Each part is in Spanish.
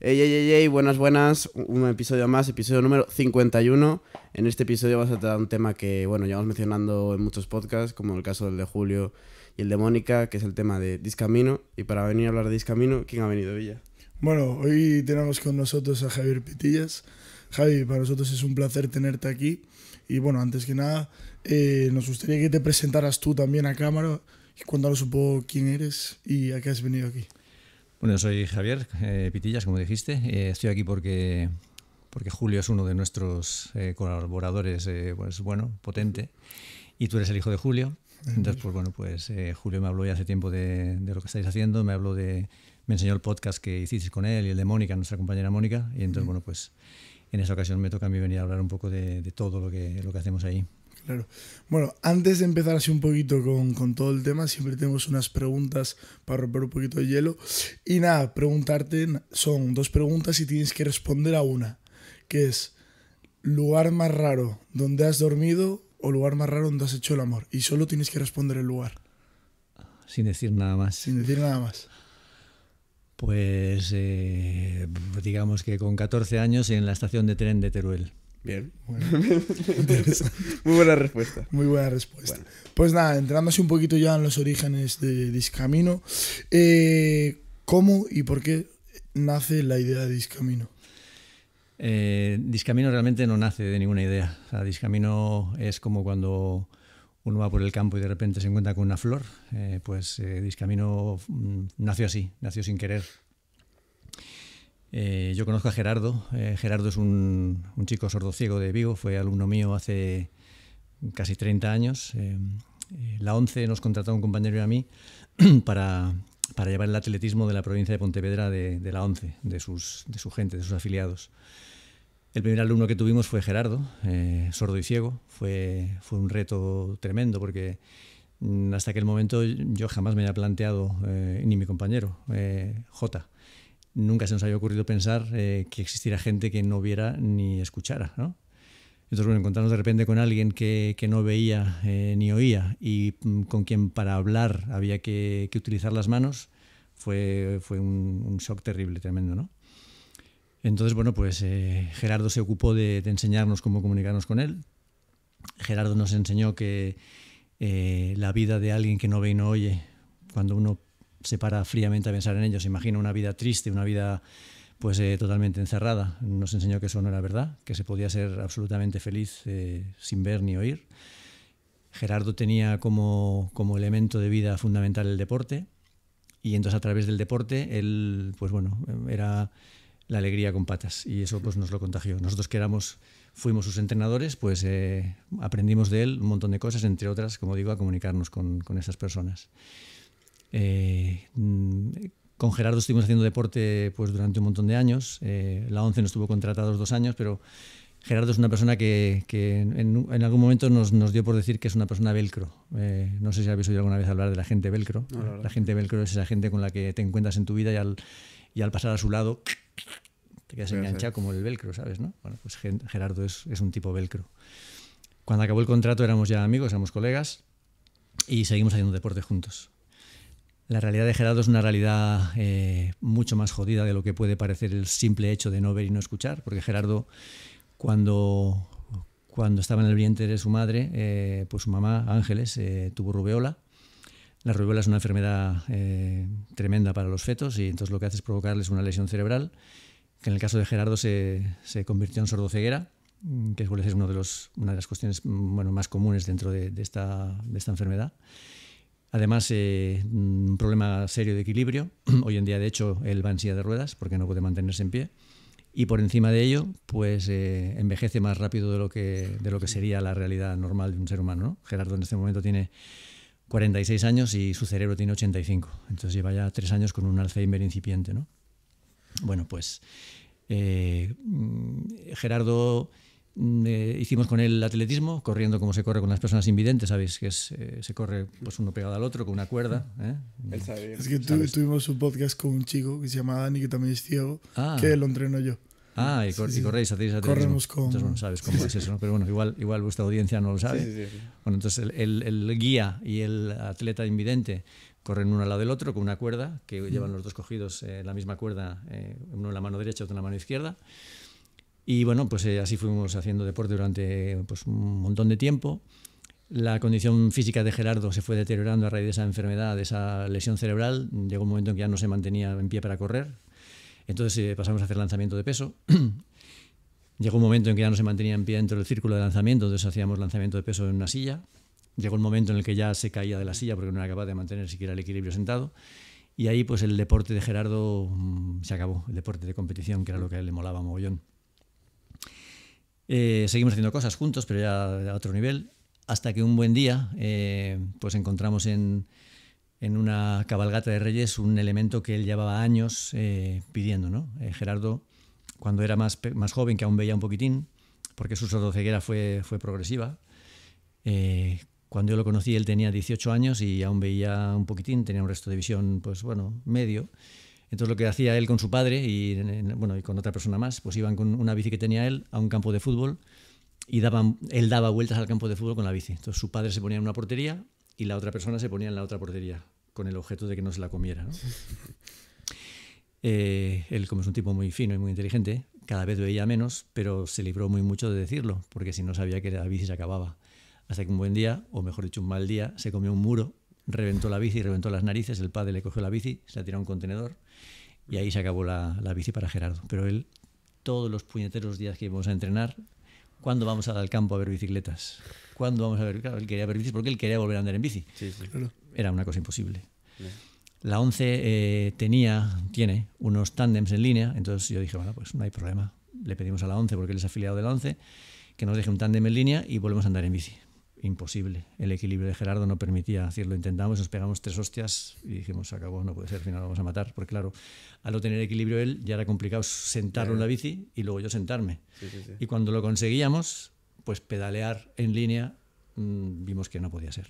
Ey, ey, ey, buenas, buenas. Un episodio más, episodio número 51. En este episodio vas a tratar un tema que, bueno, llevamos mencionando en muchos podcasts, como el caso del de Julio y el de Mónica, que es el tema de Discamino. Y para venir a hablar de Discamino, ¿quién ha venido, Villa? Bueno, hoy tenemos con nosotros a Javier Pitillas. Javi, para nosotros es un placer tenerte aquí. Y bueno, antes que nada, eh, nos gustaría que te presentaras tú también a cámara y cuéntanos un poco quién eres y a qué has venido aquí. Bueno, soy Javier eh, Pitillas, como dijiste. Eh, estoy aquí porque, porque Julio es uno de nuestros eh, colaboradores, pues bueno, potente. Y tú eres el hijo de Julio. Entonces, pues bueno, pues Julio me habló ya hace tiempo de, lo que estáis haciendo, me habló de, me enseñó el podcast que hicisteis con él y el de Mónica, nuestra compañera Mónica. Y entonces, bueno, pues en esa ocasión me toca a mí venir a hablar un poco de, de todo lo que, lo que hacemos ahí. Claro. Bueno, antes de empezar así un poquito con, todo el tema, siempre tenemos unas preguntas para romper un poquito de hielo. Y nada, preguntarte son dos preguntas y tienes que responder a una, que es lugar más raro donde has dormido o lugar más raro donde has hecho el amor. Y solo tienes que responder el lugar. Sin decir nada más. Sin decir nada más. Pues eh, digamos que con 14 años en la estación de tren de Teruel. Bien. Muy buena respuesta. Muy buena respuesta. Pues nada, entrándose un poquito ya en los orígenes de Discamino, eh, ¿cómo y por qué nace la idea de Discamino? Eh, Discamino realmente no nace de ninguna idea. Discamino es como cuando uno va por el campo y de repente se encuentra con una flor. Eh, pues Discamino mm, nació así, nació sin querer. Eh, yo conozco a Gerardo. Eh, Gerardo es un, un chico sordociego de Vigo, fue alumno mío hace casi 30 años. Eh, la ONCE nos contrató un compañero y a mí para, para llevar el atletismo de la provincia de Pontevedra de, la ONCE, de, sus, de su gente, de sus afiliados. El primer alumno que tuvimos fue Gerardo, sordo y ciego. Fue, fue un reto tremendo porque hasta aquel momento yo jamás me había planteado, ni mi compañero, J, nunca se nos había ocurrido pensar eh, que existiera gente que no viera ni escuchara, ¿no? Entonces, bueno, encontrarnos de repente con alguien que, no veía eh, ni oía y mm, con quien para hablar había que, utilizar las manos fue, un, shock terrible, tremendo, ¿no? Entonces, bueno, pues eh, Gerardo se ocupó de, de, enseñarnos cómo comunicarnos con él. Gerardo nos enseñó que la vida de alguien que no ve y no oye, cuando uno se para fríamente a pensar en ellos. Imagina una vida triste, una vida pues eh, totalmente encerrada. Nos enseñó que eso no era verdad, que se podía ser absolutamente feliz eh, sin ver ni oír. Gerardo tenía como, como, elemento de vida fundamental el deporte y entonces a través del deporte él, pues bueno, era la alegría con patas y eso pues nos lo contagió. Nosotros que éramos, fuimos sus entrenadores, pues eh, aprendimos de él un montón de cosas, entre otras, como digo, a comunicarnos con, con esas personas. Eh, mm, con Gerardo estuvimos haciendo deporte pues, durante un montón de años. Eh, la ONCE nos estuvo contratados dos años, pero Gerardo es una persona que, en, algún momento nos, dio por decir que es una persona velcro. Eh, no sé si habéis oído alguna vez hablar de la gente velcro. la gente velcro es esa gente con la que te encuentras en tu vida y al, pasar a su lado te quedas enganchado como el velcro, ¿sabes? Bueno, pues Gerardo es, es un tipo velcro. Cuando acabó el contrato éramos ya amigos, éramos colegas y seguimos haciendo deporte juntos. La realidad de Gerardo es una realidad eh, mucho más jodida de lo que puede parecer el simple hecho de no ver y no escuchar, porque Gerardo, cuando, cuando estaba en el vientre de su madre, eh, pues su mamá, Ángeles, eh, tuvo rubeola. La rubeola es una enfermedad tremenda para los fetos y entonces lo que hace es provocarles una lesión cerebral, que en el caso de Gerardo se, convirtió en sordoceguera, que es una de las cuestiones mm, más comunes dentro esta, de esta enfermedad. Además, eh, un problema serio de equilibrio. Hoy en día, de hecho, él va en silla de ruedas porque no puede mantenerse en pie. Y por encima de ello, pues eh, envejece más rápido de lo, que, de lo que sería la realidad normal de un ser humano. Gerardo en este momento tiene 46 años y su cerebro tiene 85. Entonces lleva ya tres años con un Alzheimer incipiente. Bueno, pues eh, mm, Gerardo Mm, eh, hicimos con él atletismo, corriendo como se corre con las personas invidentes, sabéis que es, eh, se corre pues uno pegado al otro con una cuerda. ¿eh? Él es que tuvimos un podcast con un chico que se llama Dani, que también es ciego, ah. que lo entreno yo. Ah, y, corréis, atletismo. Corremos con... Entonces, bueno, sabes cómo es eso, Pero bueno, igual, igual vuestra audiencia no lo sabe. bueno, entonces el, el, el, guía y el atleta invidente corren uno al lado del otro con una cuerda, que llevan mm. los dos cogidos la misma cuerda, uno en la mano derecha, otro en la mano izquierda. Y bueno, pues eh, así fuimos haciendo deporte durante pues, un montón de tiempo. La condición física de Gerardo se fue deteriorando a raíz de esa enfermedad, de esa lesión cerebral. Llegó un momento en que ya no se mantenía en pie para correr. Entonces eh, pasamos a hacer lanzamiento de peso. Llegó un momento en que ya no se mantenía en pie dentro del círculo de lanzamiento, entonces hacíamos lanzamiento de peso en una silla. Llegó un momento en el que ya se caía de la silla porque no era capaz de mantener siquiera el equilibrio sentado. Y ahí pues el deporte de Gerardo mm, se acabó, el deporte de competición, que era lo que él le molaba mogollón. Eh, seguimos haciendo cosas juntos, pero ya a otro nivel, hasta que un buen día eh, pues encontramos en, una cabalgata de Reyes un elemento que él llevaba años eh, pidiendo. Gerardo, cuando era más, joven, que aún veía un poquitín, porque su sordoceguera fue, fue progresiva, cuando yo lo conocí él tenía 18 años y aún veía un poquitín, tenía un resto de visión pues bueno, medio. Entonces lo que hacía él con su padre y, bueno, y con otra persona más, pues iban con una bici que tenía él a un campo de fútbol y daban, él daba vueltas al campo de fútbol con la bici. Entonces su padre se ponía en una portería y la otra persona se ponía en la otra portería con el objeto de que no se la comiera. Eh, él, como es un tipo muy fino y muy inteligente, cada vez veía menos, pero se libró muy mucho de decirlo, porque si no sabía que la bici se acababa. Hasta que un buen día, o mejor dicho, un mal día, se comió un muro, reventó la bici, reventó las narices, el padre le cogió la bici, se la tiró a un contenedor, y ahí se acabó la, la bici para Gerardo. Pero él, todos los puñeteros días que íbamos a entrenar, ¿cuándo vamos al campo a ver bicicletas? ¿Cuándo vamos a ver? Claro, él quería ver bicis porque él quería volver a andar en bici. Era una cosa imposible. La 11 eh, tenía, tiene unos tándems en línea, entonces yo dije, bueno, pues no hay problema. Le pedimos a la 11, porque él es afiliado de la 11, que nos deje un tándem en línea y volvemos a andar en bici imposible. El equilibrio de Gerardo no permitía hacerlo. Intentamos, nos pegamos tres hostias y dijimos, acabó, no puede ser, al final lo vamos a matar. Porque claro, al no tener equilibrio él, ya era complicado sentarlo en la bici y luego yo sentarme. y cuando lo conseguíamos, pues pedalear en línea, mm, vimos que no podía ser.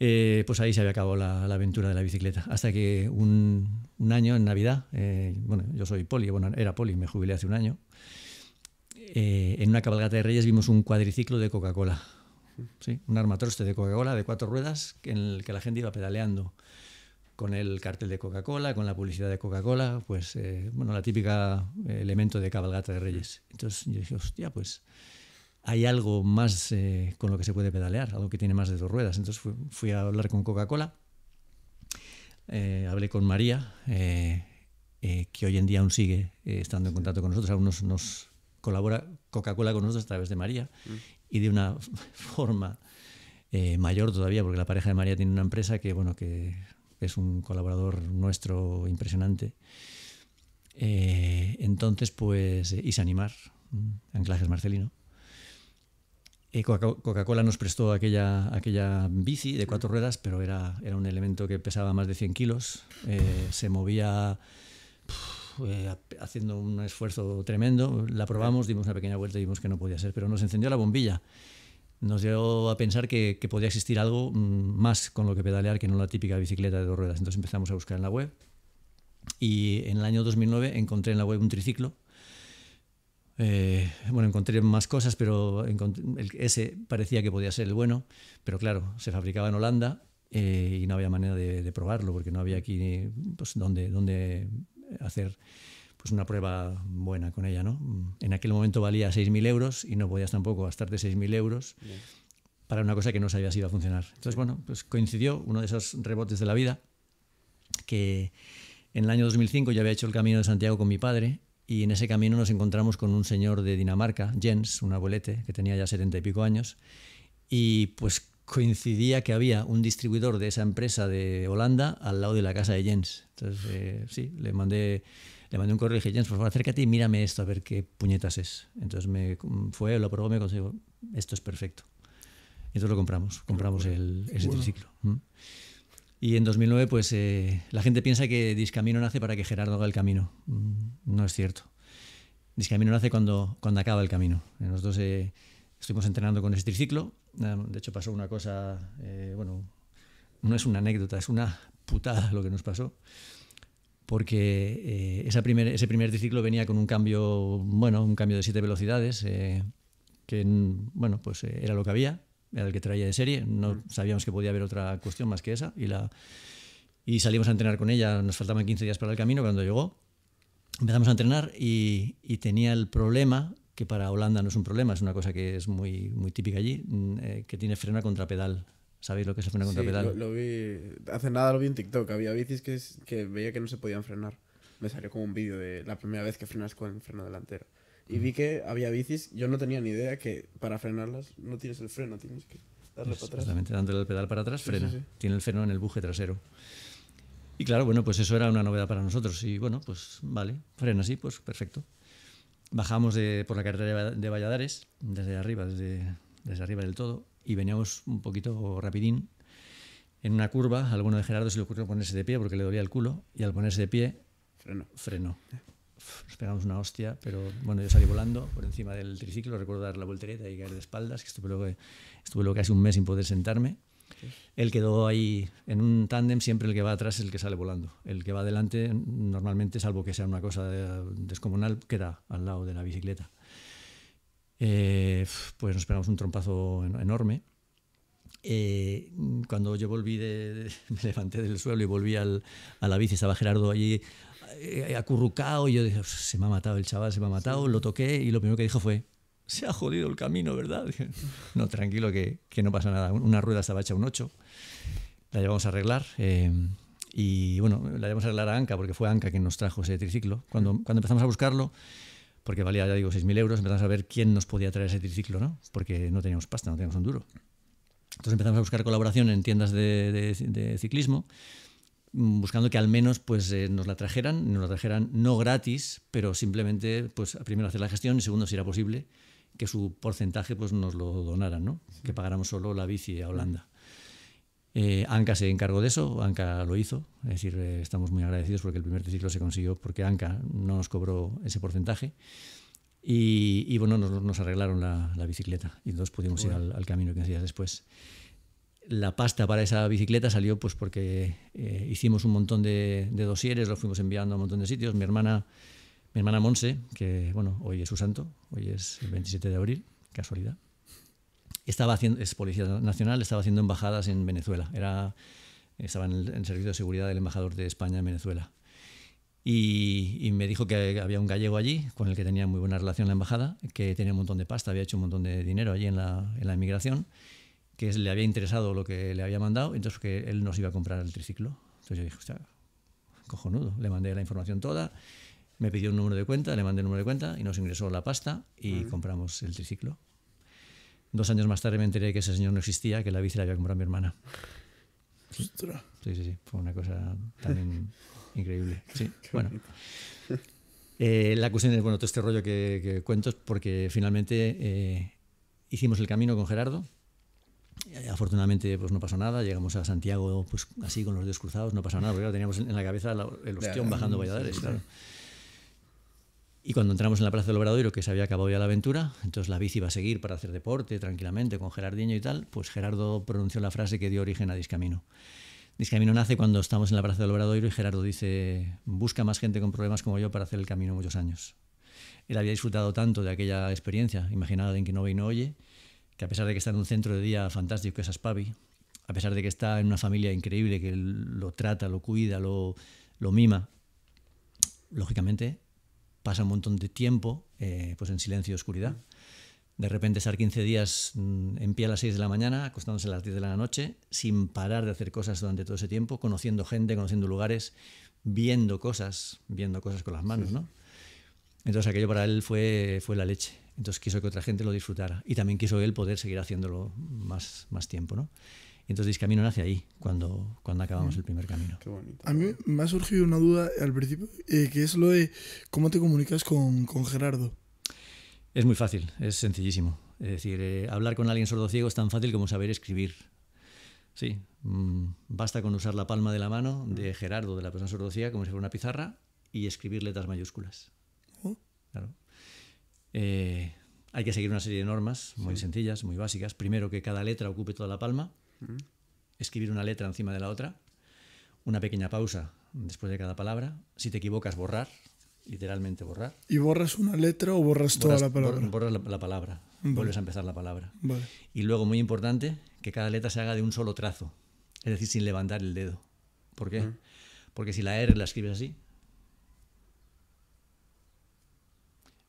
Eh, pues ahí se había acabado la, aventura de la bicicleta. Hasta que un, año en Navidad, eh, bueno, yo soy poli, bueno, era poli, me jubilé hace un año, eh, en una cabalgata de Reyes vimos un cuadriciclo de Coca-Cola. un armatroste de Coca-Cola de cuatro ruedas en el que la gente iba pedaleando con el cartel de Coca-Cola, con la publicidad de Coca-Cola, pues, eh, bueno, la típica eh, elemento de cabalgata de Reyes. Entonces yo dije, hostia, pues hay algo más con lo que se puede pedalear, algo que tiene más de dos ruedas. Entonces fui, a hablar con Coca-Cola, hablé con María, que hoy en día aún sigue estando en contacto con nosotros, aún nos colabora Coca-Cola con nosotros a través de María mm. y de una forma eh, mayor todavía, porque la pareja de María tiene una empresa que, bueno, que es un colaborador nuestro impresionante. Eh, entonces, pues, se eh, Animar, mm, Anclajes Marcelino. Coca-Cola nos prestó aquella, aquella bici de cuatro mm. ruedas, pero era, era un elemento que pesaba más de 100 kilos, se movía haciendo un esfuerzo tremendo, la probamos, dimos una pequeña vuelta y vimos que no podía ser, pero nos encendió la bombilla. Nos llevó a pensar que, podía existir algo mm, más con lo que pedalear que no la típica bicicleta de dos ruedas. Entonces empezamos a buscar en la web y en el año 2009 encontré en la web un triciclo. Eh, bueno, encontré más cosas, pero ese parecía que podía ser el bueno, pero claro, se fabricaba en Holanda eh, y no había manera de, probarlo porque no había aquí pues, donde, donde hacer pues una prueba buena con ella. ¿no? En aquel momento valía 6.000 euros y no podías tampoco gastarte 6.000 euros para una cosa que no sabías si iba a funcionar. Entonces, bueno, pues coincidió uno de esos rebotes de la vida que en el año 2005 yo había hecho el Camino de Santiago con mi padre y en ese camino nos encontramos con un señor de Dinamarca, Jens, un abuelete que tenía ya setenta y pico años, y pues coincidía que había un distribuidor de esa empresa de Holanda al lado de la casa de Jens. Entonces, eh, sí, le mandé, le mandé un correo y dije, Jens, por favor, acércate y mírame esto a ver qué puñetas es. Entonces me fue, lo probó, me consiguió, esto es perfecto. Entonces lo compramos, compramos el, ese triciclo. Y en 2009, pues eh, la gente piensa que Discamino nace para que Gerardo haga el camino. Mm, no es cierto. Discamino nace cuando, cuando acaba el camino. Nosotros eh, estuvimos entrenando con ese triciclo. Ah, de hecho, pasó una cosa, bueno, no es una anécdota, es una putada lo que nos pasó, porque eh, primer, ese primer triciclo venía con un cambio, bueno, un cambio de siete velocidades, eh, que, bueno, pues eh, era lo que había, era el que traía de serie, no mm. sabíamos que podía haber otra cuestión más que esa, y, la, y salimos a entrenar con ella, nos faltaban 15 días para el camino cuando llegó, empezamos a entrenar y, tenía el problema que para Holanda no es un problema, es una cosa que es muy, muy típica allí, mm, que tiene frena contra pedal. ¿Sabéis lo que es el freno contra pedal? lo, vi, hace nada lo vi en TikTok. Había bicis que, que veía que no se podían frenar. Me salió como un vídeo de la primera vez que frenas con freno delantero. Y vi que había bicis, yo no tenía ni idea que para frenarlas no tienes el freno, tienes que darle pues para atrás. Exactamente, dándole el pedal para atrás, frena. Tiene el freno en el buje trasero. Y claro, bueno, pues eso era una novedad para nosotros. Y bueno, pues vale, frena así, pues perfecto. Bajamos de, por la carretera de Valladares, desde arriba, desde, desde arriba del todo, y veníamos un poquito rapidín. En una curva, alguno de Gerardo se le ocurrió ponerse de pie porque le dolía el culo y al ponerse de pie freno frenó. Nos pegamos una hostia, pero bueno, yo salí volando por encima del triciclo, recuerdo dar la voltereta y caer de espaldas, que estuve luego, estuve casi un mes sin poder sentarme. Él quedó ahí en un tándem, siempre el que va atrás es el que sale volando. El que va adelante, normalmente, salvo que sea una cosa descomunal, queda al lado de la bicicleta. Eh, pues nos pegamos un trompazo enorme. Eh, cuando yo volví, de, me levanté del suelo y volví al, a la bici, estaba Gerardo allí eh, acurrucado y yo dije, se me ha matado el chaval, se me ha matado, lo toqué y lo primero que dijo fue, se ha jodido el camino, ¿verdad? no, tranquilo, que, que, no pasa nada. Una rueda estaba hecha un 8, la llevamos a arreglar. y bueno, la llevamos a arreglar a Anca, porque fue Anca quien nos trajo ese triciclo. Cuando, cuando empezamos a buscarlo, porque valía, ya digo, 6.000 euros, empezamos a ver quién nos podía traer ese triciclo, ¿no? Porque no teníamos pasta, no teníamos un duro. Entonces empezamos a buscar colaboración en tiendas de, ciclismo, buscando que al menos pues, eh, nos la trajeran, nos la trajeran no gratis, pero simplemente, pues primero hacer la gestión y segundo, si era posible, que su porcentaje pues, nos lo donaran, ¿no? Que pagáramos solo la bici a Holanda. Eh, Anca se encargó de eso, Anca lo hizo, es decir, eh, estamos muy agradecidos porque el primer ciclo se consiguió porque Anca no nos cobró ese porcentaje y, bueno, nos, arreglaron la, bicicleta y entonces pudimos ir al, camino que hacía después. La pasta para esa bicicleta salió pues porque eh, hicimos un montón de, de dosieres, los fuimos enviando a un montón de sitios. Mi hermana, mi hermana Monse, que bueno, hoy es su santo, hoy es el 27 de abril, casualidad estaba haciendo, es Policía Nacional, estaba haciendo embajadas en Venezuela. Era, estaba en el, servicio de seguridad del embajador de España en Venezuela. Y, me dijo que había un gallego allí con el que tenía muy buena relación la embajada, que tenía un montón de pasta, había hecho un montón de dinero allí en la, en inmigración, que le había interesado lo que le había mandado, entonces que él nos iba a comprar el triciclo. Entonces yo dije, cojonudo, le mandé la información toda, me pidió un número de cuenta, le mandé el número de cuenta y nos ingresó la pasta y compramos el triciclo. Dos años más tarde me enteré que ese señor no existía, que la bici la había comprado mi hermana. Sí, sí, sí. Fue una cosa también increíble. Sí, bueno. Eh, la cuestión es, bueno, todo este rollo que, cuento porque finalmente eh, hicimos el camino con Gerardo. Eh, afortunadamente, pues no pasó nada. Llegamos a Santiago, pues así con los dedos cruzados, no pasó nada, porque claro, teníamos en la cabeza el ostión bajando Valladares, claro. Y cuando entramos en la Plaza del Obradoiro, que se había acabado ya la aventura, entonces la bici iba a seguir para hacer deporte tranquilamente con Gerardiño y tal, pues Gerardo pronunció la frase que dio origen a Discamino. Discamino nace cuando estamos en la Plaza del Obradoiro y Gerardo dice, busca más gente con problemas como yo para hacer el camino muchos años. Él había disfrutado tanto de aquella experiencia, imaginada en que no ve y no oye, que a pesar de que está en un centro de día fantástico que es Aspavi, a pesar de que está en una familia increíble que lo trata, lo cuida, lo, lo mima, lógicamente pasa un montón de tiempo eh, pues en silencio y oscuridad. De repente estar 15 días mm, en pie a las 6 de la mañana, acostándose a las 10 de la noche, sin parar de hacer cosas durante todo ese tiempo, conociendo gente, conociendo lugares, viendo cosas, viendo cosas con las manos, ¿no? Entonces aquello para él fue, fue la leche. Entonces quiso que otra gente lo disfrutara y también quiso él poder seguir haciéndolo más, más tiempo, ¿no? Y entonces Camino hacia ahí cuando, cuando acabamos el primer camino. Qué bonito. A mí me ha surgido una duda al principio, eh, que es lo de cómo te comunicas con, con Gerardo. Es muy fácil, es sencillísimo. Es decir, eh, hablar con alguien sordo ciego es tan fácil como saber escribir. Sí, mm, basta con usar la palma de la mano de Gerardo, de la persona sordociega, como si fuera una pizarra, y escribir letras mayúsculas. Oh. Claro. Eh, hay que seguir una serie de normas muy sencillas, muy básicas. Primero, que cada letra ocupe toda la palma. Mm. escribir una letra encima de la otra, una pequeña pausa después de cada palabra, si te equivocas borrar, literalmente borrar. ¿Y borras una letra o borras toda la palabra? borras la, palabra, vuelves a empezar la palabra. Y luego, muy importante, que cada letra se haga de un solo trazo, es decir, sin levantar el dedo. ¿Por qué? Mm. Porque si la R la escribes así,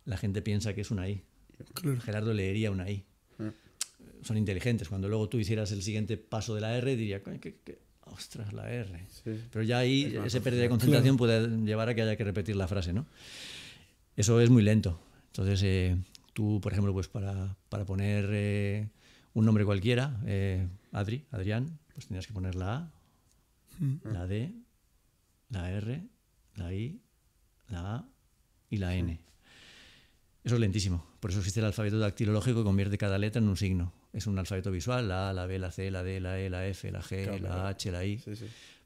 la gente piensa que es una I. Gerardo leería una I son inteligentes. Cuando luego tú hicieras el siguiente paso de la R, diría, ¿qué, qué, ostras, la R. Pero ya ahí ese pérdida de concentración puede llevar a que haya que repetir la frase, ¿no? Eso es muy lento. Entonces, eh, tú, por ejemplo, pues para, poner eh, un nombre cualquiera, eh, Adri, Adrián, pues tenías que poner la A, mm. la D, la R, la I, la A y la N. Eso es lentísimo. Por eso existe el alfabeto dactilológico que convierte cada letra en un signo es un alfabeto visual, la A, la B, la C, la D, la E, la F, la G, la H, la I.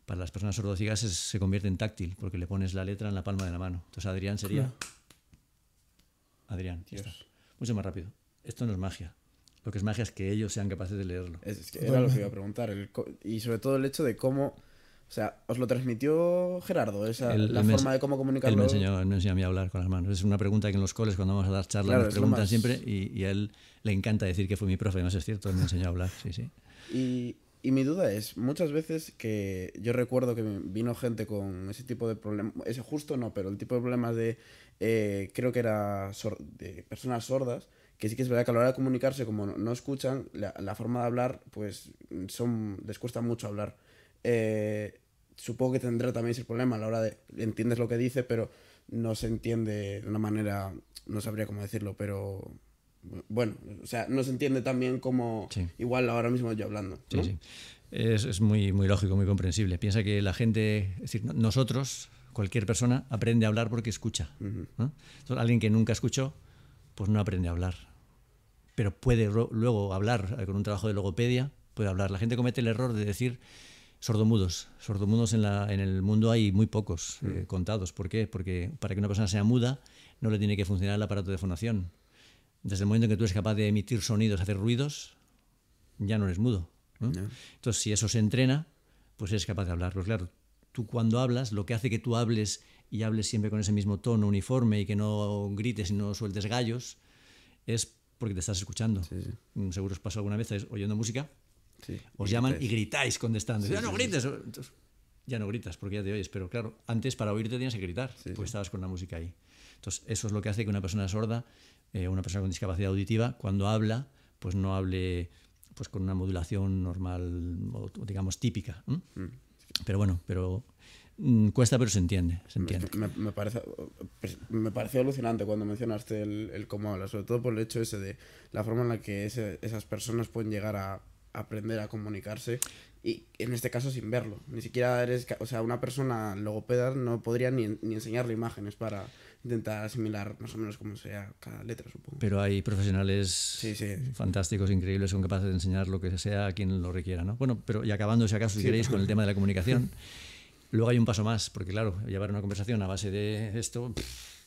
Para las personas sordociegas se, convierte en táctil porque le pones la letra en la palma de la mano. Entonces Adrián sería... Adrián. Ya Mucho más rápido. Esto no es magia. Lo que es magia es que ellos sean capaces de leerlo. era lo que iba a preguntar. y sobre todo el hecho de cómo o sea, ¿os lo transmitió Gerardo? Esa, la forma de cómo comunicarlo. Él me, enseñó, me enseñó a hablar con las manos. Es una pregunta que en los coles, cuando vamos a dar charlas, preguntan siempre y, él le encanta decir que fue mi profe. No es cierto, él me enseñó a hablar, sí, sí. Y, mi duda es, muchas veces que yo recuerdo que vino gente con ese tipo de problemas, ese justo no, pero el tipo de problemas de, eh, creo que era de personas sordas, que sí que es verdad que a la hora de comunicarse, como no, escuchan, la, la forma de hablar, pues son, les cuesta mucho hablar. Eh, supongo que tendrá también ese problema a la hora de entiendes lo que dice, pero no se entiende de una manera, no sabría cómo decirlo, pero bueno, o sea, no se entiende también como igual ahora mismo yo hablando. Es, muy, muy lógico, muy comprensible. Piensa que la gente, es decir, nosotros, cualquier persona, aprende a hablar porque escucha. alguien que nunca escuchó, pues no aprende a hablar. Pero puede luego hablar con un trabajo de logopedia, puede hablar. La gente comete el error de decir sordomudos. Sordomudos en, la, en el mundo hay muy pocos eh, mm. contados. ¿Por qué? Porque para que una persona sea muda no le tiene que funcionar el aparato de fonación. Desde el momento en que tú eres capaz de emitir sonidos, hacer ruidos, ya no eres mudo. Entonces, si eso se entrena, pues eres capaz de hablar. Pero claro, tú cuando hablas, lo que hace que tú hables y hables siempre con ese mismo tono uniforme y que no grites y no sueltes gallos, es porque te estás escuchando. Mm, seguro os pasó alguna vez oyendo música os llaman y gritáis contestando. ya no grites. ya no gritas porque ya te oyes. Pero claro, antes para oírte tenías que gritar, porque estabas con la música ahí. Entonces, eso es lo que hace que una persona sorda, eh, una persona con discapacidad auditiva, cuando habla, pues no hable pues con una modulación normal o digamos típica. Mm. Pero bueno, pero mm, cuesta pero se entiende, se entiende. Me, me, parece, pues, me parece alucinante cuando mencionaste el, cómo habla, sobre todo por el hecho ese de la forma en la que esas personas pueden llegar a, aprender a comunicarse y en este caso sin verlo. Ni siquiera eres, o sea, una persona logopeda no podría ni, enseñarle imágenes para intentar asimilar más o menos como sea cada letra, supongo. Pero hay profesionales fantásticos, increíbles, son capaces de enseñar lo que sea a quien lo requiera, ¿no? Bueno, pero y acabando, si acaso, si queréis, con el tema de la comunicación, luego hay un paso más, porque claro, llevar una conversación a base de esto...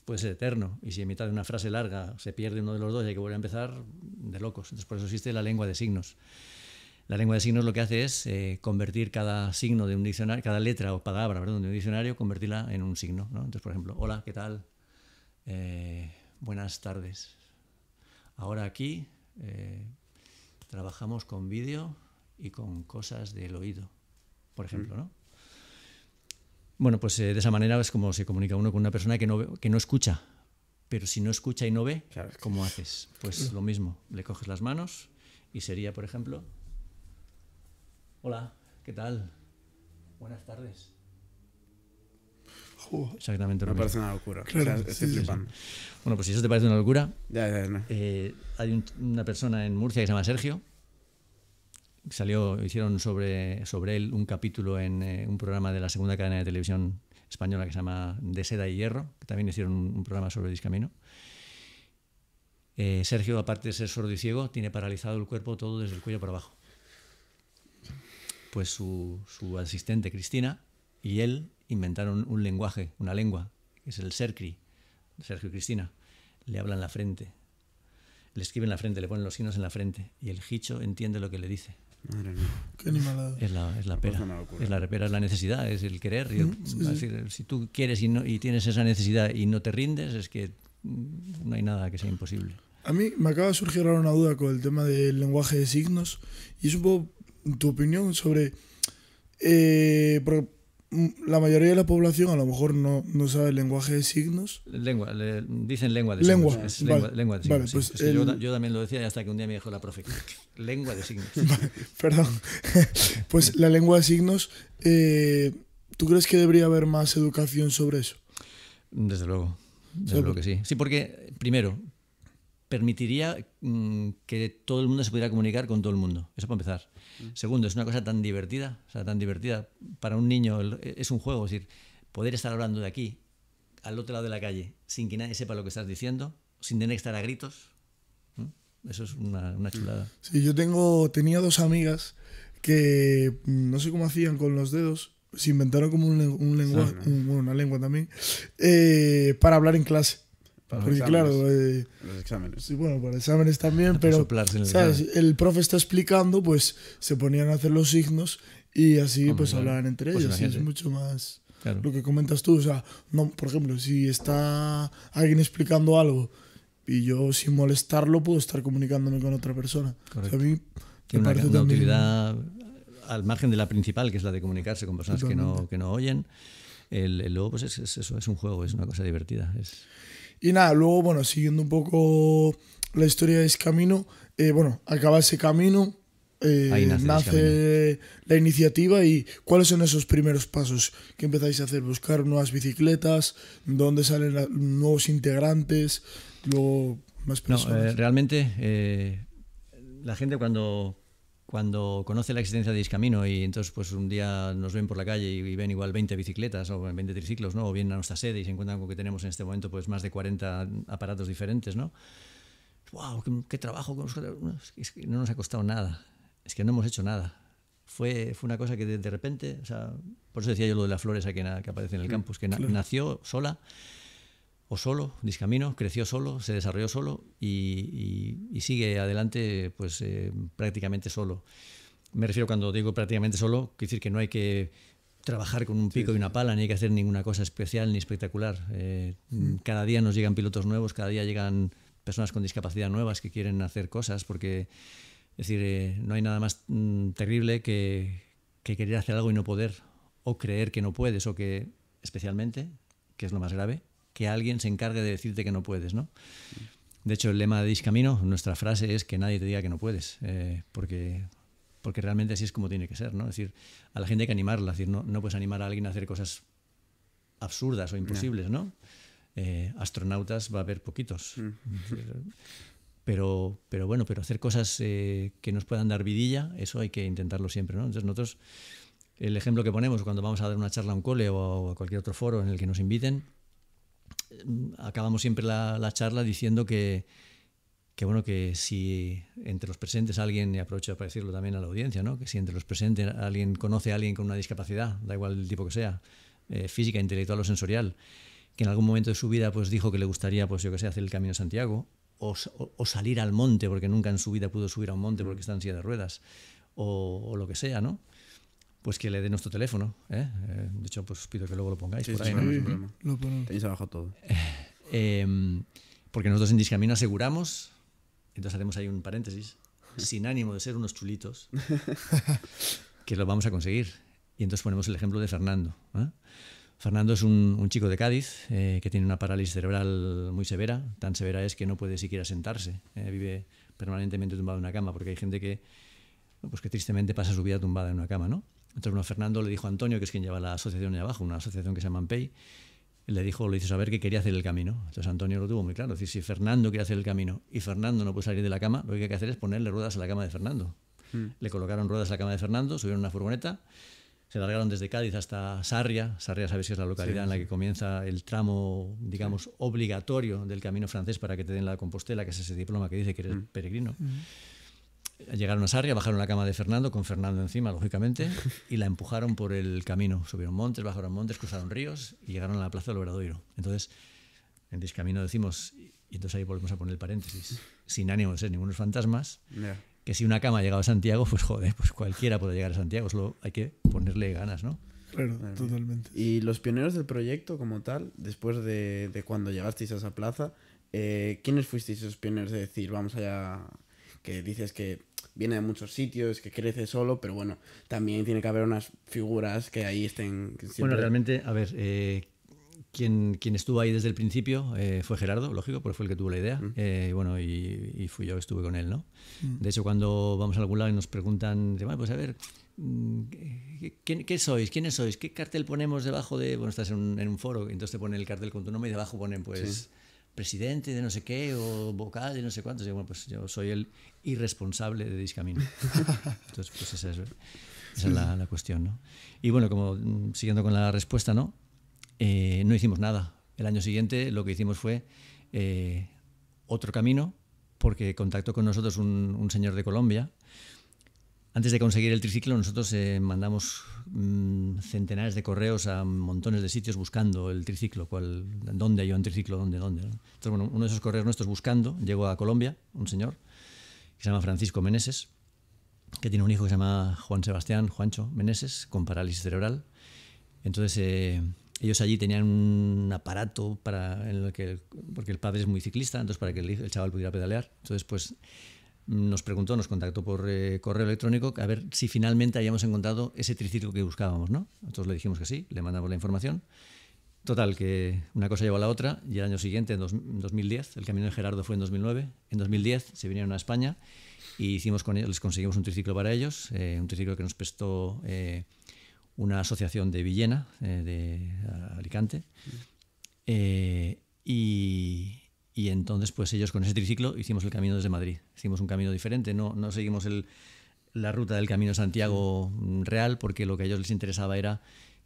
puede ser eterno, y si en mitad de una frase larga se pierde uno de los dos y hay que volver a empezar, de locos. Entonces, por eso existe la lengua de signos la lengua de signos lo que hace es eh, convertir cada signo de un diccionario, cada letra o palabra, de un diccionario, convertirla en un signo. Entonces, por ejemplo, hola, ¿qué tal? Eh, buenas tardes. Ahora aquí eh, trabajamos con vídeo y con cosas del oído, por mm. ejemplo, ¿no? Bueno, pues de esa manera es como se comunica uno con una persona que no, que no escucha. Pero si no escucha y no ve, ¿cómo haces? Pues mm. lo mismo, le coges las manos y sería, por ejemplo, Hola, ¿qué tal? Buenas tardes. Joder. Exactamente. Me parece una locura. Bueno, pues si eso te parece una locura, eh, hay una persona en Murcia que se llama Sergio. Salió, hicieron sobre, sobre él un capítulo en eh, un programa de la segunda cadena de televisión española que se llama De Seda y Hierro, que también hicieron un, programa sobre Discamino. Eh, Sergio, aparte de ser sordo y ciego, tiene paralizado el cuerpo todo desde el cuello para abajo pues su, su asistente Cristina y él inventaron un lenguaje, una lengua, que es el Sercri, Sergio y Cristina. Le hablan la frente, le escriben la frente, le ponen los signos en la frente y el Hicho entiende lo que le dice. Madre mía. Qué Es la, es la pera. Es la es la necesidad, es el querer. si tú quieres y, no, y tienes esa necesidad y no te rindes, es que no hay nada que sea imposible. A mí me acaba de surgir ahora una duda con el tema del lenguaje de signos y es un tu opinión sobre... Eh, la mayoría de la población a lo mejor no, sabe el lenguaje de signos. Lengua, dicen lengua de signos. lengua, yo, también lo decía hasta que un día me dijo la profe. lengua de signos. perdón. pues la lengua de signos, eh, ¿tú crees que debería haber más educación sobre eso? Desde luego. Desde luego que sí. Sí, porque, primero, permitiría mm, que todo el mundo se pudiera comunicar con todo el mundo. Eso para empezar. Mm. Segundo, es una cosa tan divertida, o sea, tan divertida. Para un niño es un juego, es decir, poder estar hablando de aquí al otro lado de la calle sin que nadie sepa lo que estás diciendo, sin tener que estar a gritos. Eso es una, chulada. Sí, yo tengo, tenía dos amigas que mm, no sé cómo hacían con los dedos, se inventaron como un, lenguaje, bueno, una lengua también, eh, para hablar en clase. Para claro, eh, los exámenes. bueno, para exámenes también, pero el, profe está explicando, pues se ponían a hacer los signos y así pues hablaban entre pues ellos. es mucho más lo que comentas tú. O sea, no, por ejemplo, si está alguien explicando algo y yo sin molestarlo puedo estar comunicándome con otra persona. O a mí una, utilidad al margen de la principal, que es la de comunicarse con personas que no, que no, oyen. El, luego pues es, eso, es un juego, es una cosa divertida. Y nada, luego, bueno, siguiendo un poco la historia de ese camino, eh, bueno, acaba eh, ese camino, nace, la iniciativa y cuáles son esos primeros pasos que empezáis a hacer, buscar nuevas bicicletas, dónde salen nuevos integrantes, luego más personas. No, eh, realmente la gente cuando cuando conoce la existencia de Discamino y entonces pues un día nos ven por la calle y, ven igual 20 bicicletas o 20 triciclos, ¿no? O vienen a nuestra sede y se encuentran con que tenemos en este momento pues más de 40 aparatos diferentes, ¿no? ¡Wow! ¡Qué, trabajo! no nos ha costado nada. Es que no hemos hecho nada. Fue, fue una cosa que de, repente, o sea, por eso decía yo lo de las flores que, que aparece en el campus, que nació sola o solo, Discamino, creció solo, se desarrolló solo y, sigue adelante pues eh, prácticamente solo. Me refiero cuando digo prácticamente solo, decir que no hay que trabajar con un pico y una pala, ni hay que hacer ninguna cosa especial ni espectacular. Eh, mm. Cada día nos llegan pilotos nuevos, cada día llegan personas con discapacidad nuevas que quieren hacer cosas, porque decir, eh, no hay nada más mm, terrible que, que querer hacer algo y no poder, o creer que no puedes, o que especialmente, que es lo más grave, que alguien se encargue de decirte que no puedes, ¿no? De hecho, el lema de Discamino, nuestra frase es que nadie te diga que no puedes, eh, porque, porque realmente así es como tiene que ser, ¿no? Es decir, a la gente hay que animarla, no, no puedes animar a alguien a hacer cosas absurdas o imposibles, ¿no? Eh, astronautas va a haber poquitos. Mm. Pero, pero bueno, pero hacer cosas eh, que nos puedan dar vidilla, eso hay que intentarlo siempre, ¿no? Entonces nosotros, el ejemplo que ponemos cuando vamos a dar una charla a un cole o a cualquier otro foro en el que nos inviten, Mm, acabamos siempre la, charla diciendo que, que bueno, que si entre los presentes alguien, y aprovecho para decirlo también a la audiencia, ¿no? que si entre los presentes alguien conoce a alguien con una discapacidad, da igual el tipo que sea, eh, física, intelectual o sensorial, que en algún momento de su vida pues, dijo que le gustaría, pues yo que sé, hacer el Camino a Santiago, o, salir al monte, porque nunca en su vida pudo subir a un monte porque está en silla de ruedas, o, o lo que sea, ¿no? pues que le dé nuestro teléfono. ¿eh? Eh, de hecho, pues pido que luego lo pongáis ahí. Lo Tenéis abajo todo. Em, porque nosotros en Discamino aseguramos, entonces hacemos ahí un paréntesis, sin ánimo de ser unos chulitos, que lo vamos a conseguir. Y entonces ponemos el ejemplo de Fernando. ¿eh? Fernando es un, chico de Cádiz que tiene una parálisis cerebral muy severa, tan severa es que no puede siquiera sentarse, vive permanentemente tumbado en una cama, porque hay gente que, pues que tristemente pasa su vida tumbada en una cama, ¿no? Entonces, bueno, Fernando le dijo a Antonio, que es quien lleva la asociación allá abajo, una asociación que se llama Ampey, le dijo, le hizo saber que quería hacer el camino. Entonces Antonio lo tuvo muy claro. Es si Fernando quiere hacer el camino y Fernando no puede salir de la cama, lo que hay que hacer es ponerle ruedas a la cama de Fernando. Mm. Le colocaron ruedas a la cama de Fernando, subieron una furgoneta, se largaron desde Cádiz hasta Sarria. Sarria, sabes que es la localidad en la que comienza el tramo, digamos, obligatorio del camino francés para que te den la Compostela, que es ese diploma que dice que eres mm. peregrino. Mm. Llegaron a Sarria, bajaron la cama de Fernando, con Fernando encima, lógicamente, y la empujaron por el camino. Subieron montes, bajaron montes, cruzaron ríos y llegaron a la plaza del Obradoiro. Entonces, en Discamino decimos, y entonces ahí volvemos a poner el paréntesis, sin ánimo de ser ningunos fantasmas, que si una cama ha llegado a Santiago, pues joder, pues cualquiera puede llegar a Santiago, solo hay que ponerle ganas, ¿no? Claro, totalmente. Y los pioneros del proyecto como tal, después de, de cuando llegasteis a esa plaza, eh, ¿quiénes fuisteis esos pioneros de decir, vamos allá que dices que viene de muchos sitios, que crece solo, pero bueno, también tiene que haber unas figuras que ahí estén. Bueno, realmente, a ver, eh, quien, estuvo ahí desde el principio eh, fue Gerardo, lógico, porque fue el que tuvo la idea. Eh, bueno, y, fui yo que estuve con él, ¿no? Mm. De hecho, cuando vamos a algún lado y nos preguntan, pues a ver, mm, ¿Qué, sois? ¿Quiénes sois? ¿Qué cartel ponemos debajo de.? Bueno, estás en un, foro, entonces te ponen el cartel con tu nombre y debajo ponen, pues presidente de no sé qué o vocal de no sé cuántos. Pues yo soy el irresponsable de Discamino. Entonces, pues esa es, la, cuestión, ¿no? Y bueno, como mm, siguiendo con la respuesta, ¿no? Eh, no hicimos nada. El año siguiente lo que hicimos fue eh, otro camino, porque contactó con nosotros un señor de Colombia antes de conseguir el triciclo, nosotros eh, mandamos mm, centenares de correos a montones de sitios buscando el triciclo, dónde hay un triciclo, dónde, dónde. Entonces, bueno, uno de esos correos nuestros buscando llegó a Colombia, un señor que se llama Francisco Meneses, que tiene un hijo que se llama Juan Sebastián, Juancho Meneses, con parálisis cerebral. Entonces, eh, ellos allí tenían un aparato para en que, porque el padre es muy ciclista, entonces para que el, el chaval pudiera pedalear. Entonces, pues nos preguntó, nos contactó por eh, correo electrónico a ver si finalmente habíamos encontrado ese triciclo que buscábamos, ¿no? Nosotros le dijimos que sí, le mandamos la información. Total, que una cosa llevó a la otra y el año siguiente, en, 2010, el Camino de Gerardo fue en 2009, en 2010 se vinieron a España y hicimos con ellos, les conseguimos un triciclo para ellos, eh, un triciclo que nos prestó eh, una asociación de Villena, de Alicante. Mm. y, y entonces, pues ellos con ese triciclo hicimos el camino desde Madrid. Hicimos un camino diferente, no, seguimos el, la ruta del Camino Santiago real, porque lo que a ellos les interesaba era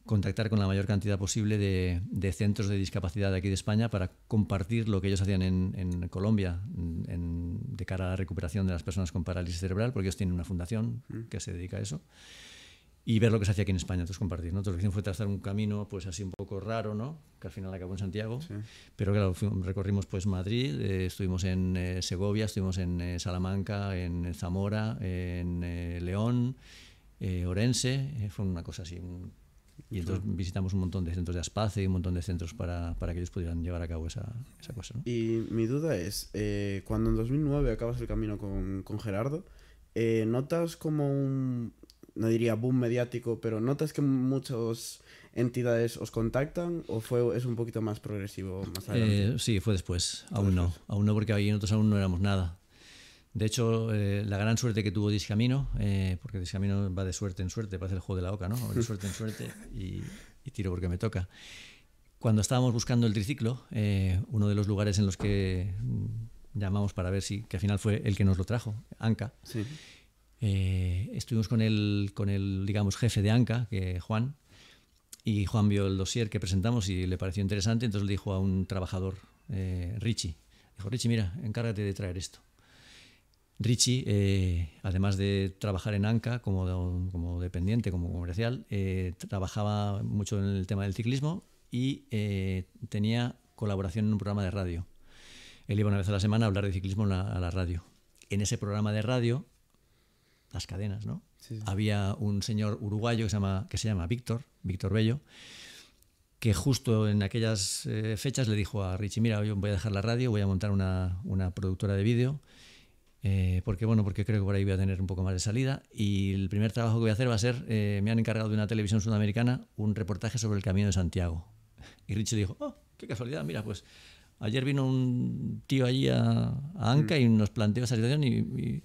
contactar con la mayor cantidad posible de, centros de discapacidad de aquí de España para compartir lo que ellos hacían en, en Colombia de cara a la recuperación de las personas con parálisis cerebral, porque ellos tienen una fundación mm. que se dedica a eso y ver lo que se hacía aquí en España, entonces compartir. ¿no? Entonces, fue trazar un camino pues así un poco raro, ¿no? que al final acabó en Santiago, sí. pero claro, recorrimos pues Madrid, eh, estuvimos en eh, Segovia, estuvimos en eh, Salamanca, en Zamora, en León, Orense, fue una cosa así. y entonces visitamos un montón de centros de Aspace y un montón de centros para, para que ellos pudieran llevar a cabo esa, esa cosa. ¿no? Y mi duda es, cuando en 2009 acabas el camino con, con Gerardo, ¿notas como un, no diría boom mediático, pero ¿notas que muchas entidades os contactan o fue, es un poquito más progresivo más eh, sí, fue después, aún no, aún no porque ahí nosotros aún no éramos nada. De hecho, eh, la gran suerte que tuvo Discamino, eh, porque Discamino va de suerte en suerte, parece el juego de la oca, ¿no? De suerte en suerte y, tiro porque me toca. Cuando estábamos buscando el triciclo, uno de los lugares en los que mm, llamamos para ver si, que al final fue el que nos lo trajo, Anca. Sí eh, estuvimos con el, con el, digamos, jefe de ANCA, que Juan, y Juan vio el dossier que presentamos y le pareció interesante, entonces le dijo a un trabajador, eh, Richie, dijo, Richie, mira, encárgate de traer esto. Richie, eh, además de trabajar en ANCA como, como dependiente, como comercial, trabajaba mucho en el tema del ciclismo y tenía colaboración en un programa de radio. Él iba una vez a la semana a hablar de ciclismo a la radio. En ese programa de radio las cadenas, ¿no? Había un señor uruguayo que se llama, Víctor, Víctor Bello, que justo en aquellas eh, fechas le dijo a Richie, mira, yo voy a dejar la radio, voy a montar una, productora de vídeo, eh, porque bueno, porque creo que por ahí voy a tener un poco más de salida. Y el primer trabajo que voy a hacer va a ser, eh, me han encargado de una televisión sudamericana un reportaje sobre el Camino de Santiago. Y Richie dijo, oh, qué casualidad, mira, pues ayer vino un tío allí a, Anca mm. y nos planteó esa situación y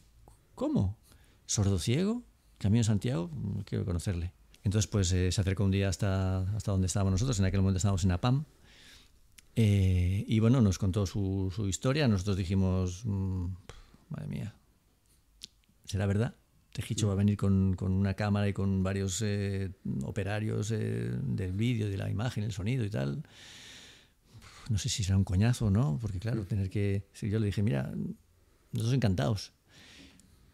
¿cómo? sordo-ciego, Camino Santiago, mm, quiero conocerle. Entonces, pues eh, se acercó un día hasta, hasta donde estábamos nosotros, en aquel momento estábamos en APAM, eh, y bueno, nos contó su, historia, nosotros dijimos, mm, madre mía, ¿será verdad? Tejicho va a venir con, con una cámara y con varios eh, operarios del vídeo, de la imagen, el sonido y tal. No sé si será un coñazo o no, porque claro, mm. tener que... yo le dije, mira, nosotros encantados,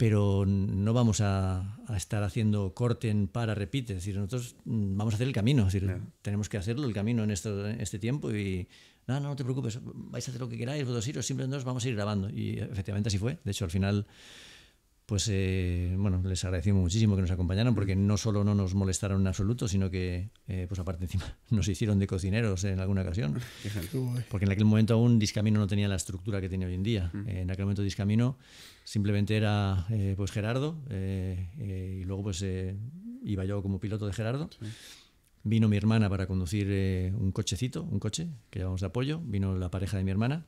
pero no vamos a, estar haciendo corte en para repite. Es decir, nosotros mm, vamos a hacer el camino. decir, tenemos que hacerlo el camino en, este tiempo y no, no, te preocupes, vais a hacer lo que queráis, vosotros iros, simplemente nos vamos a ir grabando. Y efectivamente así fue. De hecho, al final, pues eh, bueno, les agradecimos muchísimo que nos acompañaron porque no solo no nos molestaron en absoluto, sino que, eh, pues aparte encima, nos hicieron de cocineros en alguna ocasión. Eh. porque en aquel momento aún Discamino no tenía la estructura que tiene hoy en día. Mm. en aquel momento Discamino Simplemente era eh, pues Gerardo eh, eh, y luego pues iba yo como piloto de Gerardo. Vino mi hermana para conducir un cochecito, un coche que llevamos de apoyo. Vino la pareja de mi hermana,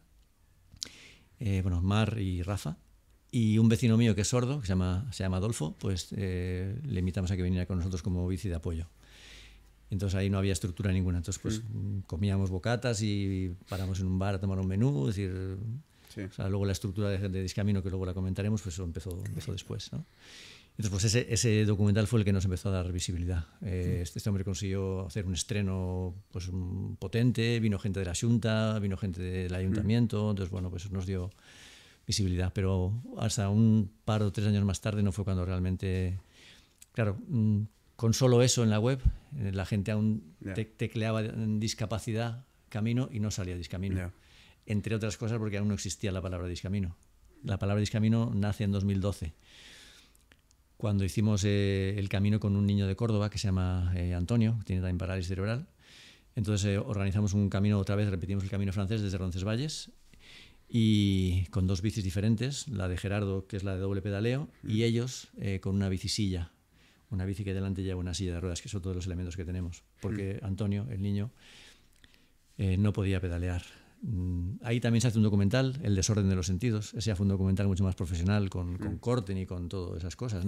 bueno, Mar y Rafa. Y un vecino mío que es sordo, que se llama, se llama Adolfo, pues le invitamos a que viniera con nosotros como bici de apoyo. Entonces ahí no había estructura ninguna. Entonces pues comíamos bocatas y paramos en un bar a tomar un menú, decir, o sea, luego la estructura de, de Discamino, que luego la comentaremos, pues eso empezó, eso después. ¿no? Entonces, pues ese, ese, documental fue el que nos empezó a dar visibilidad. Eh, mm. este, este, hombre consiguió hacer un estreno pues, mm, potente, vino gente de la Junta, vino gente del ayuntamiento, mm. entonces, bueno, pues nos dio visibilidad. Pero hasta un par o tres años más tarde no fue cuando realmente. Claro, con solo eso en la web, eh, la gente aún tecleaba en discapacidad camino y no salía discamino entre otras cosas porque aún no existía la palabra discamino. La palabra discamino nace en 2012, cuando hicimos eh, el camino con un niño de Córdoba que se llama eh, Antonio, tiene también parálisis cerebral. Entonces eh, organizamos un camino otra vez, repetimos el camino francés desde Roncesvalles y con dos bicis diferentes, la de Gerardo, que es la de doble pedaleo, y ellos con una bicisilla, una bici que delante lleva una silla de ruedas, que son todos los elementos que tenemos, porque mm. Antonio, el niño, no podía pedalear Mm, ahí también se hace un documental, El desorden de los sentidos. Ese ya fue un documental mucho más profesional con, con mm. Corten y con todas esas cosas,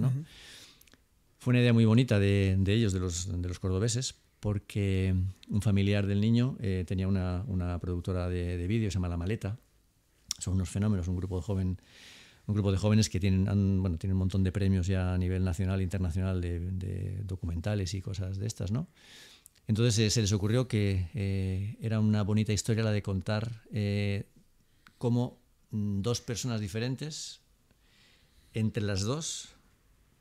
Fue una idea muy bonita de, ellos, de los, de los, cordobeses, porque un familiar del niño eh, tenía una, productora de, de vídeo, se llama La Maleta. Son unos fenómenos, un grupo de joven un grupo de jóvenes que tienen, un montón de premios ya a nivel nacional e internacional de, de, documentales y cosas de estas, ¿no? Entonces se les ocurrió que eh, era una bonita historia la de contar eh, cómo mm, dos personas diferentes, entre las dos,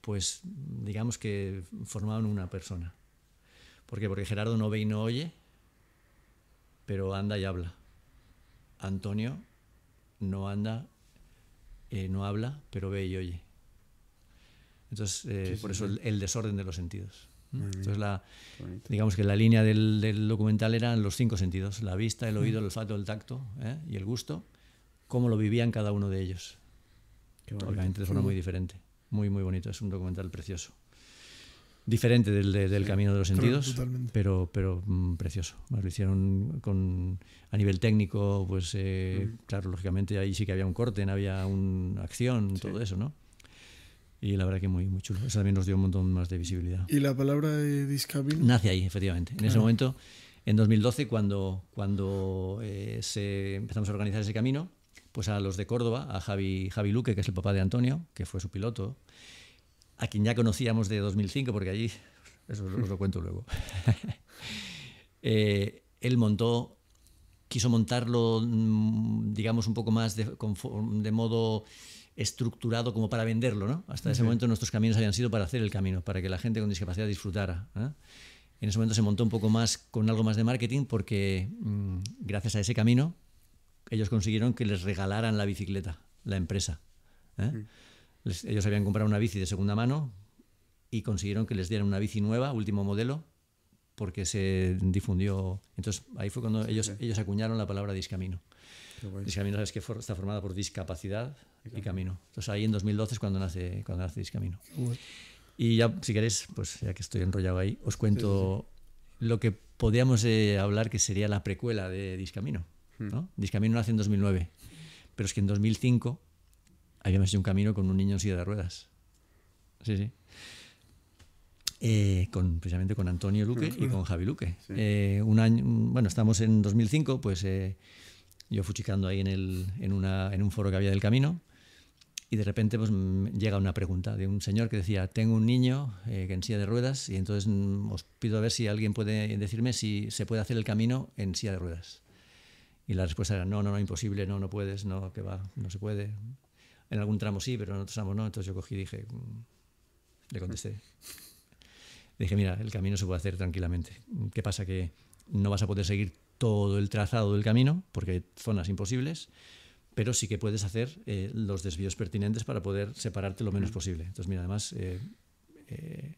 pues digamos que formaban una persona. ¿Por Porque Gerardo no ve y no oye, pero anda y habla. Antonio no anda, eh, no habla, pero ve y oye. Entonces, por eso el desorden de los sentidos. Entonces, la, digamos que la línea del, documental eran los cinco sentidos, la vista, el mm. oído, el olfato, el tacto ¿eh? y el gusto, cómo lo vivían cada uno de ellos. Obviamente de forma muy diferente. Muy, muy bonito, es un documental precioso. Diferente del, camino de los sentidos, pero, pero mm, precioso. Lo hicieron con, a nivel técnico, pues eh, mm. claro, lógicamente ahí sí que había un corte, había una acción, todo eso, ¿no? Y la verdad que muy, muy chulo. Eso también nos dio un montón más de visibilidad. ¿Y la palabra de discabil? Nace ahí, efectivamente. En ese momento, en 2012, cuando, cuando eh, se empezamos a organizar ese camino, pues a los de Córdoba, a Javi, Javi Luque, que es el papá de Antonio, que fue su piloto, a quien ya conocíamos de 2005, porque allí, eso os lo cuento luego, eh, él montó, quiso montarlo, mm, digamos, un poco más de, de modo estructurado como para venderlo, ¿no? Hasta ese momento nuestros caminos habían sido para hacer el camino, para que la gente con discapacidad disfrutara. ¿eh? En ese momento se montó un poco más con algo más de marketing porque mm, gracias a ese camino ellos consiguieron que les regalaran la bicicleta, la empresa. ¿eh? ellos habían comprado una bici de segunda mano y consiguieron que les dieran una bici nueva, último modelo, porque se difundió. Entonces ahí fue cuando ellos, ellos acuñaron la palabra discamino. Discamino sabes que está formada por discapacidad, y Camino. Entonces ahí en 2012 es cuando nace, cuando nace Discamino. Y ya, si queréis, pues ya que estoy enrollado ahí, os cuento lo que podíamos eh, hablar que sería la precuela de Discamino. Hmm. ¿no? Discamino nace en 2009, pero es que en 2005 habíamos hecho un camino con un niño en silla de ruedas. Sí, sí. Eh, con, precisamente con Antonio Luque y con Javi Luque. Eh, un año, bueno, estamos en 2005, pues yo fuchicando ahí en, en, en un foro que había del camino y de repente pues, llega una pregunta de un señor que decía, tengo un niño eh, en silla de ruedas y entonces mm, os pido a ver si alguien puede decirme si se puede hacer el camino en silla de ruedas. Y la respuesta era, no, no, no, imposible, no, no puedes, no, que va, no se puede. En algún tramo sí, pero en otros tramos no. Entonces yo cogí y dije, mm", le contesté. dije, mira, el camino se puede hacer tranquilamente. ¿Qué pasa? Que no vas a poder seguir todo el trazado del camino, porque hay zonas imposibles, pero sí que puedes hacer eh, los desvíos pertinentes para poder separarte lo menos posible. Entonces, mira, además, eh, eh,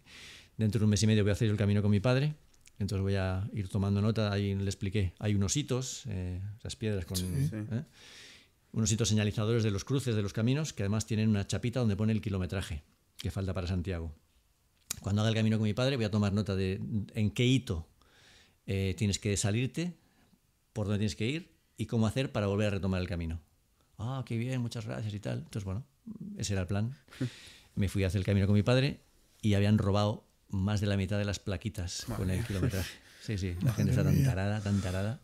dentro de un mes y medio voy a hacer el camino con mi padre, entonces voy a ir tomando nota, ahí le expliqué, hay unos hitos, las piedras con... unos hitos señalizadores de los cruces de los caminos que además tienen una chapita donde pone el kilometraje que falta para Santiago. Cuando haga el camino con mi padre voy a tomar nota de en qué hito tienes que salirte, por dónde tienes que ir y cómo hacer para volver a retomar el camino ah, qué bien, muchas gracias y tal. Entonces, bueno, ese era el plan. Me fui a hacer el camino con mi padre y habían robado más de la mitad de las plaquitas con el kilometraje. Sí, sí, la gente está tan tarada, tan tarada.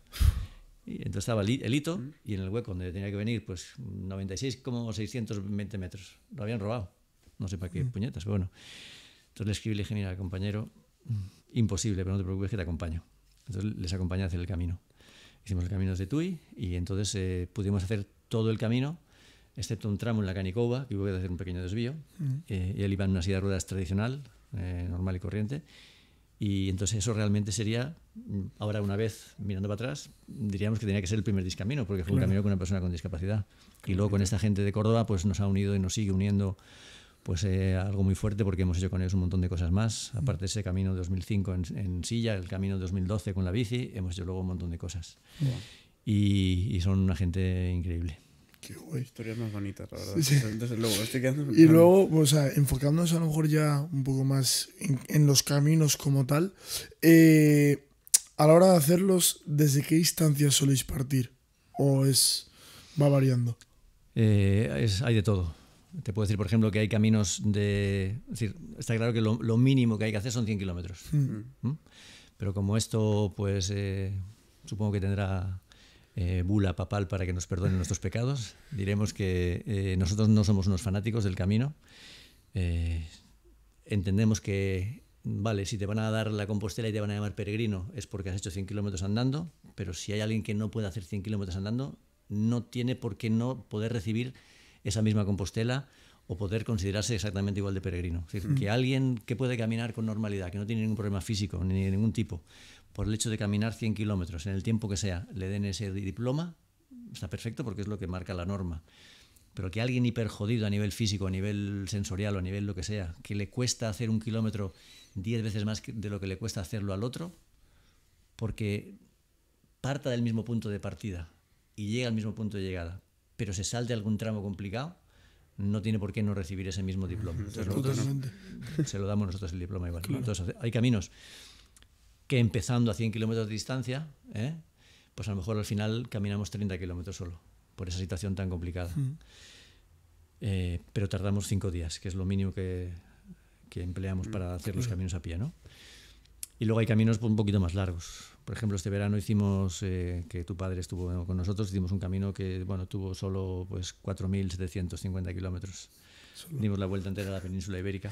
Y entonces estaba el hito y en el hueco donde tenía que venir, pues 96,620 metros. Lo habían robado. No sé para qué mm. puñetas, pero bueno. Entonces le escribí, le dije, mira, compañero, imposible, pero no te preocupes que te acompaño. Entonces les acompañé a hacer el camino. Hicimos el camino de Tui y entonces eh, pudimos hacer todo el camino, excepto un tramo en la Canicoba que voy a hacer un pequeño desvío. Mm. Eh, y él iba en una silla de ruedas tradicional, eh, normal y corriente. Y entonces eso realmente sería, mm, ahora una vez mirando para atrás, diríamos que tenía que ser el primer discamino, porque fue un camino con una persona con discapacidad. Y luego con esta gente de Córdoba, pues nos ha unido y nos sigue uniendo pues eh, algo muy fuerte porque hemos hecho con ellos un montón de cosas más. Mm. Aparte de ese camino 2005 en, silla, el camino 2012 con la bici, hemos hecho luego un montón de cosas. y son una gente increíble. Historias más bonitas, la verdad. Y luego, o enfocándonos a lo mejor ya un poco más en, los caminos como tal, eh, a la hora de hacerlos, ¿desde qué distancia soléis partir? ¿O es va variando? Eh, hay de todo. Te puedo decir, por ejemplo, que hay caminos de... decir, está claro que lo, mínimo que hay que hacer son 100 kilómetros. Mm. ¿Mm? Pero como esto, pues eh, supongo que tendrá eh, bula papal para que nos perdone nuestros pecados. Diremos que eh, nosotros no somos unos fanáticos del camino. Eh, entendemos que, vale, si te van a dar la Compostela y te van a llamar peregrino es porque has hecho 100 kilómetros andando, pero si hay alguien que no puede hacer 100 kilómetros andando, no tiene por qué no poder recibir esa misma Compostela o poder considerarse exactamente igual de peregrino. Es decir, mm. que alguien que puede caminar con normalidad, que no tiene ningún problema físico ni de ningún tipo, por el hecho de caminar 100 kilómetros, en el tiempo que sea, le den ese diploma, está perfecto porque es lo que marca la norma. Pero que alguien hiperjodido a nivel físico, a nivel sensorial o a nivel lo que sea, que le cuesta hacer un kilómetro 10 veces más de lo que le cuesta hacerlo al otro, porque parta del mismo punto de partida y llega al mismo punto de llegada, pero se salte algún tramo complicado, no tiene por qué no recibir ese mismo diploma. se lo damos nosotros el diploma igual. hay caminos que empezando a 100 kilómetros de distancia, ¿eh? pues a lo mejor al final caminamos 30 kilómetros solo, por esa situación tan complicada. Hmm. Eh, pero tardamos 5 días, que es lo mínimo que, empleamos hmm. para hacer los hmm. caminos a pie. ¿no? Y luego hay caminos un poquito más largos. Por ejemplo, este verano hicimos, eh, que tu padre estuvo con nosotros, hicimos un camino que bueno, tuvo solo pues, 4.750 kilómetros. Dimos la vuelta entera a la península ibérica.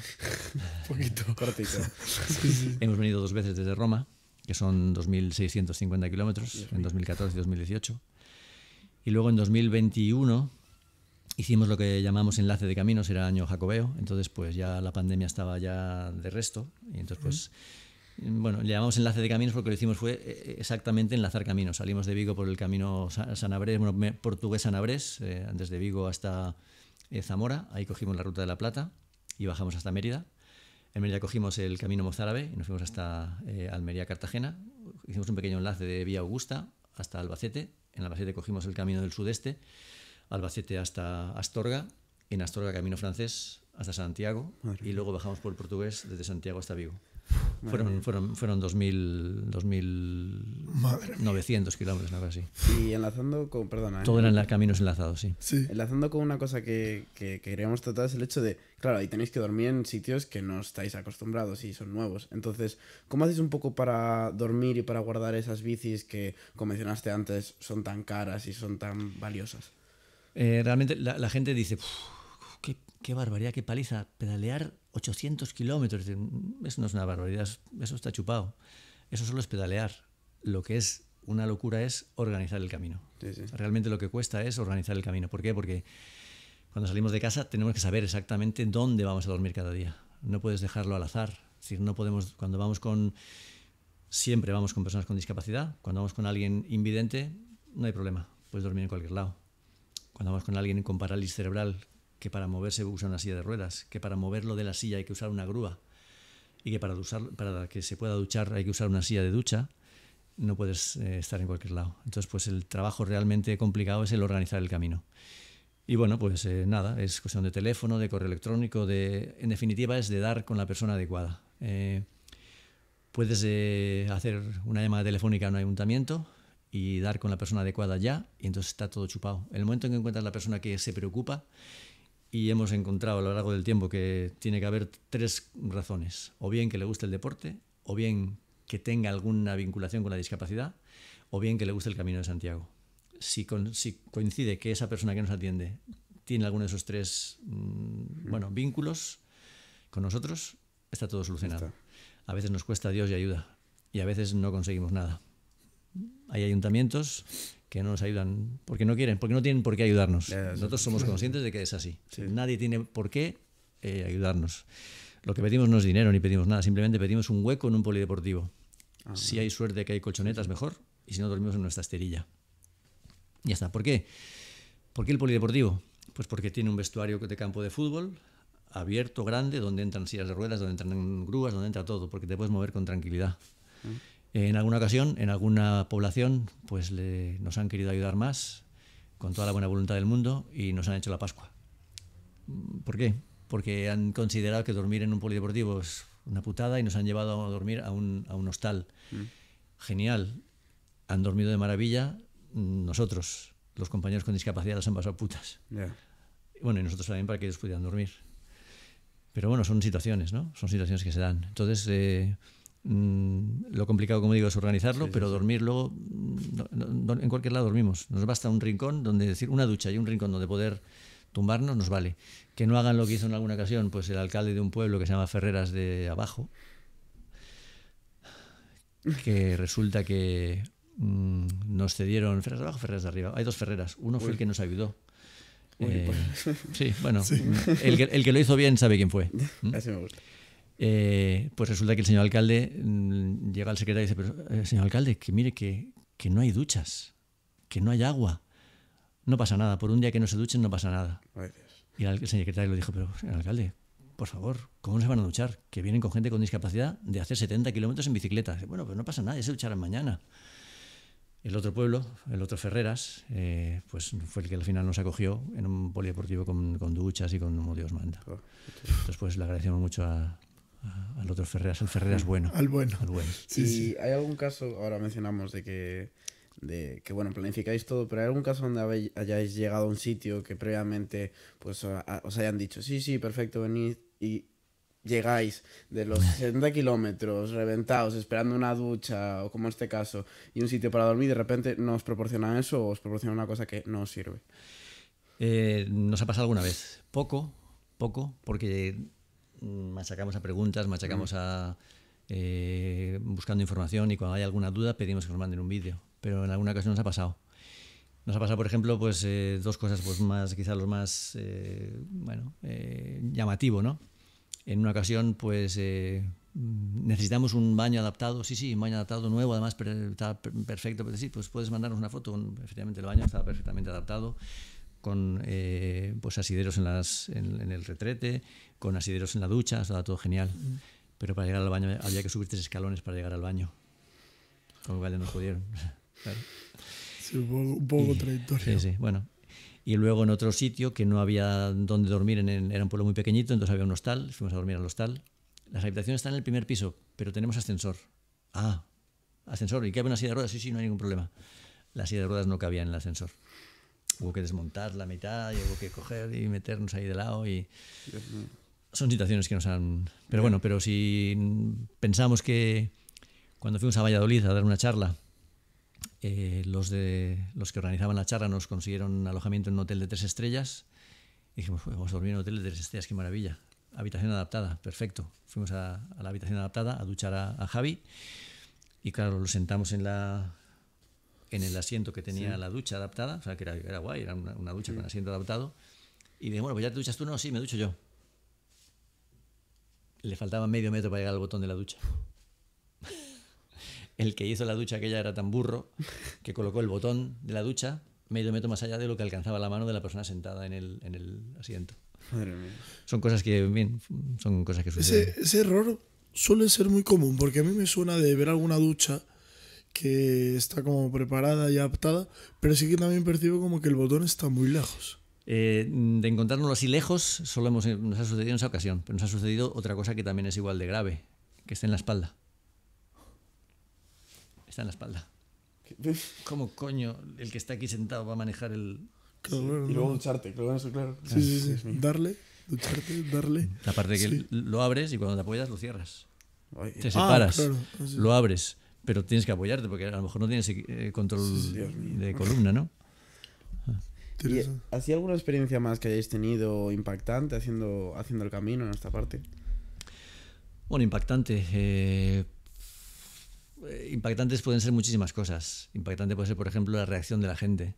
Un poquito. Cortito. Hemos venido dos veces desde Roma, que son 2.650 kilómetros, en 2014 y 2018. Y luego en 2021 hicimos lo que llamamos enlace de caminos, era año jacobeo, entonces pues ya la pandemia estaba ya de resto, y entonces pues... Bueno, llamamos enlace de caminos porque lo hicimos fue eh, eh, exactamente enlazar caminos. Salimos de Vigo por el camino Sanabrés, bueno, portugués Sanabrés, eh, desde Vigo hasta eh, Zamora, ahí cogimos la Ruta de la Plata y bajamos hasta Mérida. En Mérida cogimos el camino mozárabe y nos fuimos hasta eh, Almería-Cartagena. Hicimos un pequeño enlace de Vía Augusta hasta Albacete. En Albacete cogimos el camino del sudeste, Albacete hasta Astorga. En Astorga, camino francés hasta Santiago. Y luego bajamos por el portugués desde Santiago hasta Vigo fueron, fueron, fueron 2.900 kilómetros, algo así. Y enlazando con, perdona. Todo eran ¿eh? caminos enlazados, sí. Enlazando con una cosa que, que, queríamos tratar es el hecho de, claro, ahí tenéis que dormir en sitios que no estáis acostumbrados y son nuevos. Entonces, ¿cómo hacéis un poco para dormir y para guardar esas bicis que, como mencionaste antes, son tan caras y son tan valiosas? Eh, realmente la, gente dice, qué, qué barbaridad, qué paliza, pedalear 800 kilómetros. Eso no es una barbaridad, eso está chupado. Eso solo es pedalear. Lo que es una locura es organizar el camino. Realmente lo que cuesta es organizar el camino. ¿Por qué? Porque cuando salimos de casa tenemos que saber exactamente dónde vamos a dormir cada día. No puedes dejarlo al azar. Es decir, no podemos, cuando vamos con, siempre vamos con personas con discapacidad, cuando vamos con alguien invidente, no hay problema, puedes dormir en cualquier lado. Cuando vamos con alguien con parálisis cerebral, que para moverse usa una silla de ruedas, que para moverlo de la silla hay que usar una grúa y que para, usar, para que se pueda duchar hay que usar una silla de ducha, no puedes eh, estar en cualquier lado. Entonces, pues el trabajo realmente complicado es el organizar el camino. Y bueno, pues eh, nada, es cuestión de teléfono, de correo electrónico, de, en definitiva es de dar con la persona adecuada. Eh, puedes hacer una llamada telefónica a un ayuntamiento y dar con la persona adecuada ya, y entonces está todo chupado. En el momento en que encuentras la persona que se preocupa y hemos encontrado a lo largo del tiempo que tiene que haber tres razones. O bien que le guste el deporte, o bien que tenga alguna vinculación con la discapacidad, o bien que le guste el Camino de Santiago. Si, coincide que esa persona que nos atiende tiene alguno de esos tres mm, vínculos con nosotros, está todo solucionado. A veces nos cuesta Dios y ayuda, y a veces no conseguimos nada. Hay ayuntamientos que no nos ayudan porque no quieren, porque no tienen por qué ayudarnos. Nosotros somos conscientes de que es así. Nadie tiene por qué eh, ayudarnos. Lo que pedimos no es dinero ni pedimos nada, simplemente pedimos un hueco en un polideportivo. Ah. si hay suerte que hay colchonetas, mejor, y si no, dormimos en nuestra esterilla. Y ya está. ¿Por qué? ¿Por qué el polideportivo? Pues porque tiene un vestuario de campo de fútbol abierto, grande, donde entran sillas de ruedas, donde entran grúas, donde entra todo, porque te puedes mover con tranquilidad. Ah. En alguna ocasión, en alguna población, pues nos han querido ayudar más, con toda la buena voluntad del mundo, y nos han hecho la Pascua. ¿Por qué? Porque han considerado que dormir en un polideportivo es una putada y nos han llevado a dormir a un, a un hostal. Mm. Genial. Han dormido de maravilla mm, nosotros, los compañeros con discapacidad, las han pasado putas. Bueno, y nosotros también para que ellos pudieran dormir. Pero bueno, son situaciones, ¿no? Son situaciones que se dan. Entonces... Eh, Mm, lo complicado, como digo, es organizarlo, pero dormir luego, mm, en cualquier lado dormimos. Nos basta un rincón donde decir, una ducha y un rincón donde poder tumbarnos nos vale. Que no hagan lo que hizo en alguna ocasión, pues el alcalde de un pueblo que se llama Ferreras de Abajo, que resulta que mm, nos cedieron Ferreras de Abajo, Ferreras de Arriba. Hay dos Ferreras. Uno fue el que nos ayudó. Eh, pues. sí, bueno, El, que, el, que, lo hizo bien sabe quién fue. Así me gusta. Eh, pues resulta que el señor alcalde mm, llega al secretario y dice, eh, señor alcalde, que mire que, no hay duchas, que no hay agua. No pasa nada, por un día que no se duchen no pasa nada. Y el, secretario le dijo, pero señor alcalde, por favor, ¿cómo se van a duchar? Que vienen con gente con discapacidad de hacer 70 kilómetros en bicicleta. bueno, pero pues no pasa nada, ya se ducharán mañana. El otro pueblo, el otro Ferreras, eh, pues fue el que al final nos acogió en un polideportivo con, con duchas y con como Dios manda. Oh. Entonces, pues le agradecemos mucho a, al otro Ferreras, el Ferreras bueno. al bueno. Al bueno. hay algún caso, ahora mencionamos de que, de bueno, planificáis todo, pero ¿hay algún caso donde habéis, hayáis llegado a un sitio que previamente pues, os hayan dicho, sí, sí, perfecto, venid y llegáis de los 60 kilómetros reventados esperando una ducha o como este caso y un sitio para dormir de repente no os proporciona eso o os proporciona una cosa que no os sirve eh, nos ha pasado alguna vez poco poco porque machacamos a preguntas, machacamos mm. a eh, buscando información y cuando hay alguna duda pedimos que nos manden un vídeo. Pero en alguna ocasión nos ha pasado. Nos ha pasado, por ejemplo, pues eh, dos cosas pues, más, quizás los más eh, bueno, eh, llamativo, ¿no? En una ocasión, pues necesitamos un baño adaptado, sí, sí, un baño adaptado nuevo, además está perfecto, pues puedes mandarnos una foto, efectivamente el baño estaba perfectamente adaptado, con pues asideros en, las, en, el retrete, con asideros en la ducha, estaba todo genial. Pero para llegar al baño había que subir tres escalones para llegar al baño. Con lo cual no pudieron. sí, un poco, trayectoria. Sí, sí, bueno. Y luego en otro sitio que no había donde dormir, era un pueblo muy pequeñito, entonces había un hostal, fuimos a dormir al hostal. Las habitaciones están en el primer piso, pero tenemos ascensor. Ah, ascensor. ¿Y cabe una silla de ruedas? Sí, sí, no hay ningún problema. La silla de ruedas no cabía en el ascensor hubo que desmontar la mitad y hubo que coger y meternos ahí de lado y son situaciones que nos han... Pero bueno, pero si pensamos que cuando fuimos a Valladolid a dar una charla, eh, los, los que organizaban la charla nos consiguieron alojamiento en un hotel de tres estrellas. Y dijimos, vamos a dormir en un hotel de tres estrellas, qué maravilla. Habitación adaptada, perfecto. Fuimos a, la habitación adaptada a duchar a, Javi. Y claro, lo sentamos en la en el asiento que tenía la ducha adaptada, o sea que era, era guay, era una, ducha con asiento adaptado. Y dije, bueno, pues ya te duchas tú, no, sí, me ducho yo. Le faltaba medio metro para llegar al botón de la ducha. El que hizo la ducha aquella era tan burro que colocó el botón de la ducha medio metro más allá de lo que alcanzaba la mano de la persona sentada en el, en el asiento. Madre mía. Son cosas que, bien, son cosas que suceden. Ese, ese, error suele ser muy común, porque a mí me suena de ver alguna ducha que está como preparada y adaptada, pero sí que también percibo como que el botón está muy lejos. Eh, de encontrarnos así lejos, solo hemos, nos ha sucedido en esa ocasión, pero nos ha sucedido otra cosa que también es igual de grave, que está en la espalda. Está en la espalda. ¿Cómo coño el que está aquí sentado va a manejar el... y luego ducharte, claro, eso, claro. Sí, Darle, ducharte, darle. La parte que lo abres y cuando te apoyas lo cierras. te ah, separas, lo abres, pero tienes que apoyarte porque a lo mejor no tienes eh, control de columna, ¿no? ¿Y alguna experiencia más que hayáis tenido impactante haciendo, el camino en esta parte? Bueno, impactante. Eh, impactantes pueden ser muchísimas cosas. Impactante puede ser, por ejemplo, la reacción de la gente.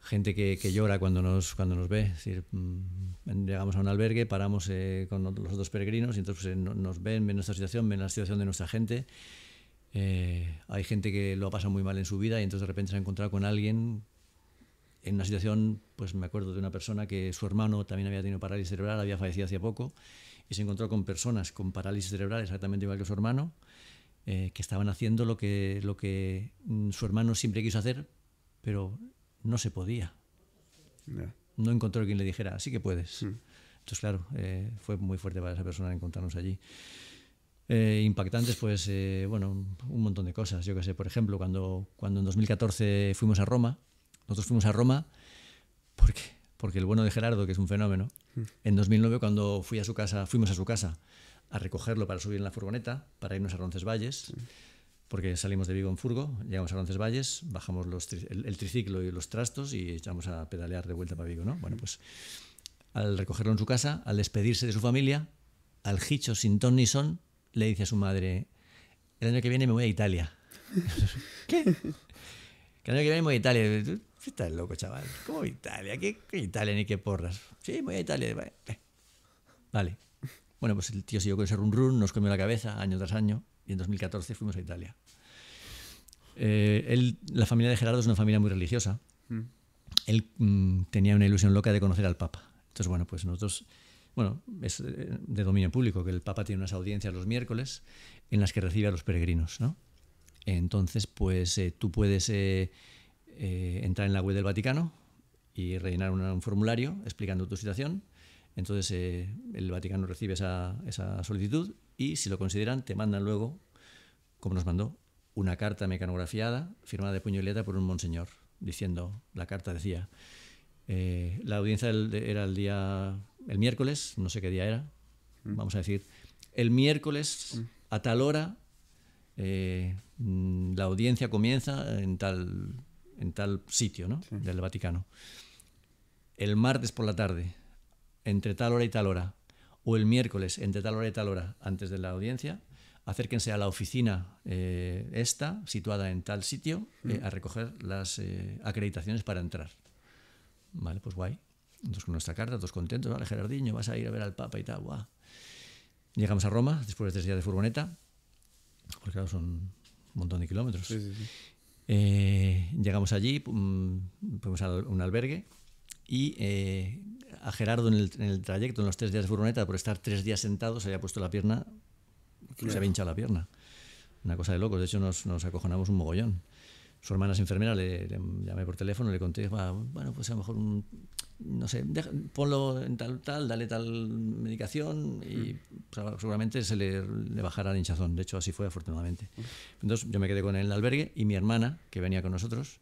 Gente que, llora cuando nos, cuando ve. Mm, llegamos a un albergue, paramos eh, con los otros peregrinos y entonces pues, eh, nos ven, ven nuestra situación, ven la situación de nuestra gente. hay gente que lo ha pasado muy mal en su vida y entonces de repente se ha encontrado con alguien en una situación, pues me acuerdo de una persona que su hermano también había tenido parálisis cerebral, había fallecido hace poco, y se encontró con personas con parálisis cerebral exactamente igual que su hermano, eh, que estaban haciendo lo que, lo que mm, su hermano siempre quiso hacer, pero no se podía. No, encontró encontró quien le dijera, sí que puedes. Hmm. Entonces, claro, eh, fue muy fuerte para esa persona encontrarnos allí. Eh, impactantes, pues, bueno, un montón de cosas. Yo qué sé, por ejemplo, cuando, cuando en 2014 fuimos a Roma, nosotros fuimos a Roma porque, porque el bueno de Gerardo, que es un fenómeno, mm. en 2009 cuando fui a su casa, fuimos a su casa a recogerlo para subir en la furgoneta, para irnos a Roncesvalles, porque salimos de Vigo en furgo, llegamos a Roncesvalles, bajamos el, triciclo y los trastos y echamos a pedalear de vuelta para Vigo, ¿no? Bueno, mm. pues al recogerlo en su casa, al despedirse de su familia, al Hicho sin ton ni son, le dice a su madre, el año que viene me voy a Italia. ¿Qué? el año que viene me voy a Italia estás loco, chaval. ¿Cómo Italia? ¿Qué, Italia ni qué porras? Sí, voy a Italia. Eh. Vale. Bueno, pues el tío siguió con ese run run, nos comió la cabeza año tras año y en 2014 fuimos a Italia. Eh, la familia de Gerardo es una familia muy religiosa. Mm. Él mm, tenía una ilusión loca de conocer al Papa. Entonces, bueno, pues nosotros, bueno, es de dominio público que el Papa tiene unas audiencias los miércoles en las que recibe a los peregrinos, ¿no? Entonces, pues eh, tú puedes... Eh, entrar en la web del Vaticano y rellenar un, formulario explicando tu situación. Entonces eh, el Vaticano recibe esa, solicitud y si lo consideran te mandan luego, como nos mandó, una carta mecanografiada firmada de puño y letra por un monseñor, diciendo, la carta decía, eh, la audiencia era el día, el miércoles, no sé qué día era, mm. vamos a decir, el miércoles mm. a tal hora mm, la audiencia comienza en tal en tal sitio ¿no? del Vaticano. El martes por la tarde, entre tal hora y tal hora, o el miércoles, entre tal hora y tal hora, antes de la audiencia, acérquense a la oficina eh, esta, situada en tal sitio, eh, mm. a recoger las eh, acreditaciones para entrar. Vale, pues guay. Entonces con nuestra carta, todos contentos, vale, Gerardiño, vas a ir a ver al Papa y tal, guau. Llegamos a Roma después de tres días de furgoneta, porque claro, son un montón de kilómetros. Sí, sí, sí. Eh, llegamos allí, fuimos a un albergue y eh, a Gerardo en el, trayecto, en los tres días de furgoneta, por estar tres días sentado, se había puesto la pierna, se había hinchado la pierna. Una cosa de locos, de hecho nos, nos acojonamos un mogollón su hermana es enfermera, le, llamé por teléfono, le conté, bueno, pues a lo mejor, no sé, ponlo en tal, tal, dale tal medicación y mm. pues seguramente se le, le, bajará el hinchazón. De hecho, así fue, afortunadamente. Mm. Entonces yo me quedé con él en el albergue y mi hermana, que venía con nosotros,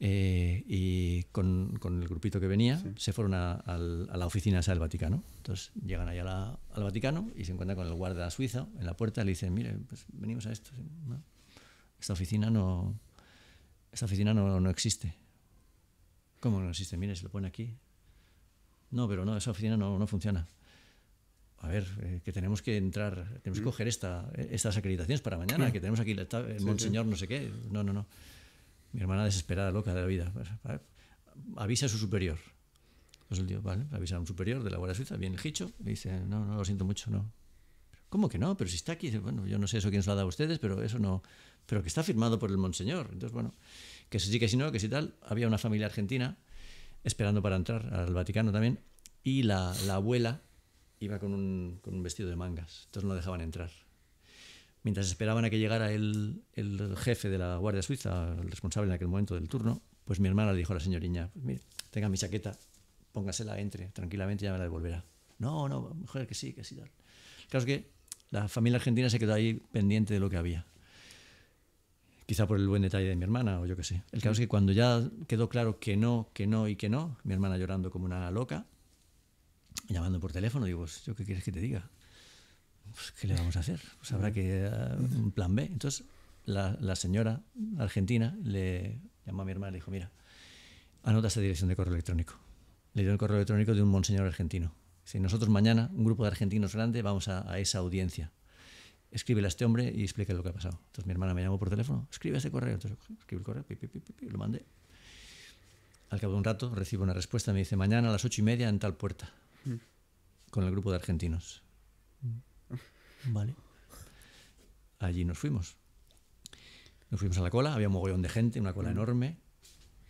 eh, y con, el grupito que venía, se fueron a, la oficina esa del Vaticano. Entonces llegan allá al Vaticano y se encuentran con el guarda suizo en la puerta y le dicen, mire, pues venimos a esto. Esta oficina no esta oficina no, no existe. ¿Cómo no existe? Mire, se lo pone aquí. No, pero no, esa oficina no, no funciona. A ver, eh, que tenemos que entrar, tenemos que mm. coger esta, estas acreditaciones para mañana, que tenemos aquí el, monseñor no sé qué. No, no, no. Mi hermana desesperada, loca de la vida. Pues, avisa a su superior. Entonces pues el tío, vale, avisa a un superior de la Guardia Suiza, viene el hicho, y dice, no, no, lo siento mucho, no. ¿Cómo que no? Pero si está aquí, bueno, yo no sé eso quién se lo ha dado a ustedes, pero eso no, pero que está firmado por el monseñor. Entonces, bueno, que sí, que si sí, no, que si tal. Había una familia argentina esperando para entrar al Vaticano también, y la, abuela iba con un, vestido de mangas, entonces no dejaban entrar. Mientras esperaban a que llegara el, jefe de la Guardia Suiza, el responsable en aquel momento del turno, pues mi hermana le dijo a la señoriña, pues mire, tenga mi chaqueta, póngasela, entre, tranquilamente ya me la devolverá. No, no, mejor que sí, que sí. Tal. Claro que la familia argentina se quedó ahí pendiente de lo que había quizá por el buen detalle de mi hermana o yo qué sé. El caso es que cuando ya quedó claro que no, que no y que no, mi hermana llorando como una loca, llamando por teléfono, digo, pues, ¿yo qué quieres que te diga? Pues, ¿qué le vamos a hacer? Pues habrá que ah, un plan B. Entonces, la, señora argentina le llamó a mi hermana y le dijo, mira, anota esa dirección de correo electrónico. Le dio el correo electrónico de un monseñor argentino. Si nosotros mañana, un grupo de argentinos grande, vamos a esa audiencia escríbele a este hombre y explique lo que ha pasado. Entonces mi hermana me llamó por teléfono, escribe ese correo. Entonces escribí el correo, lo mandé. Al cabo de un rato recibo una respuesta, me dice, mañana a las ocho y media en tal puerta, mm. con el grupo de argentinos. Mm. Vale. Allí nos fuimos. Nos fuimos a la cola, había un mogollón de gente, una cola mm. enorme,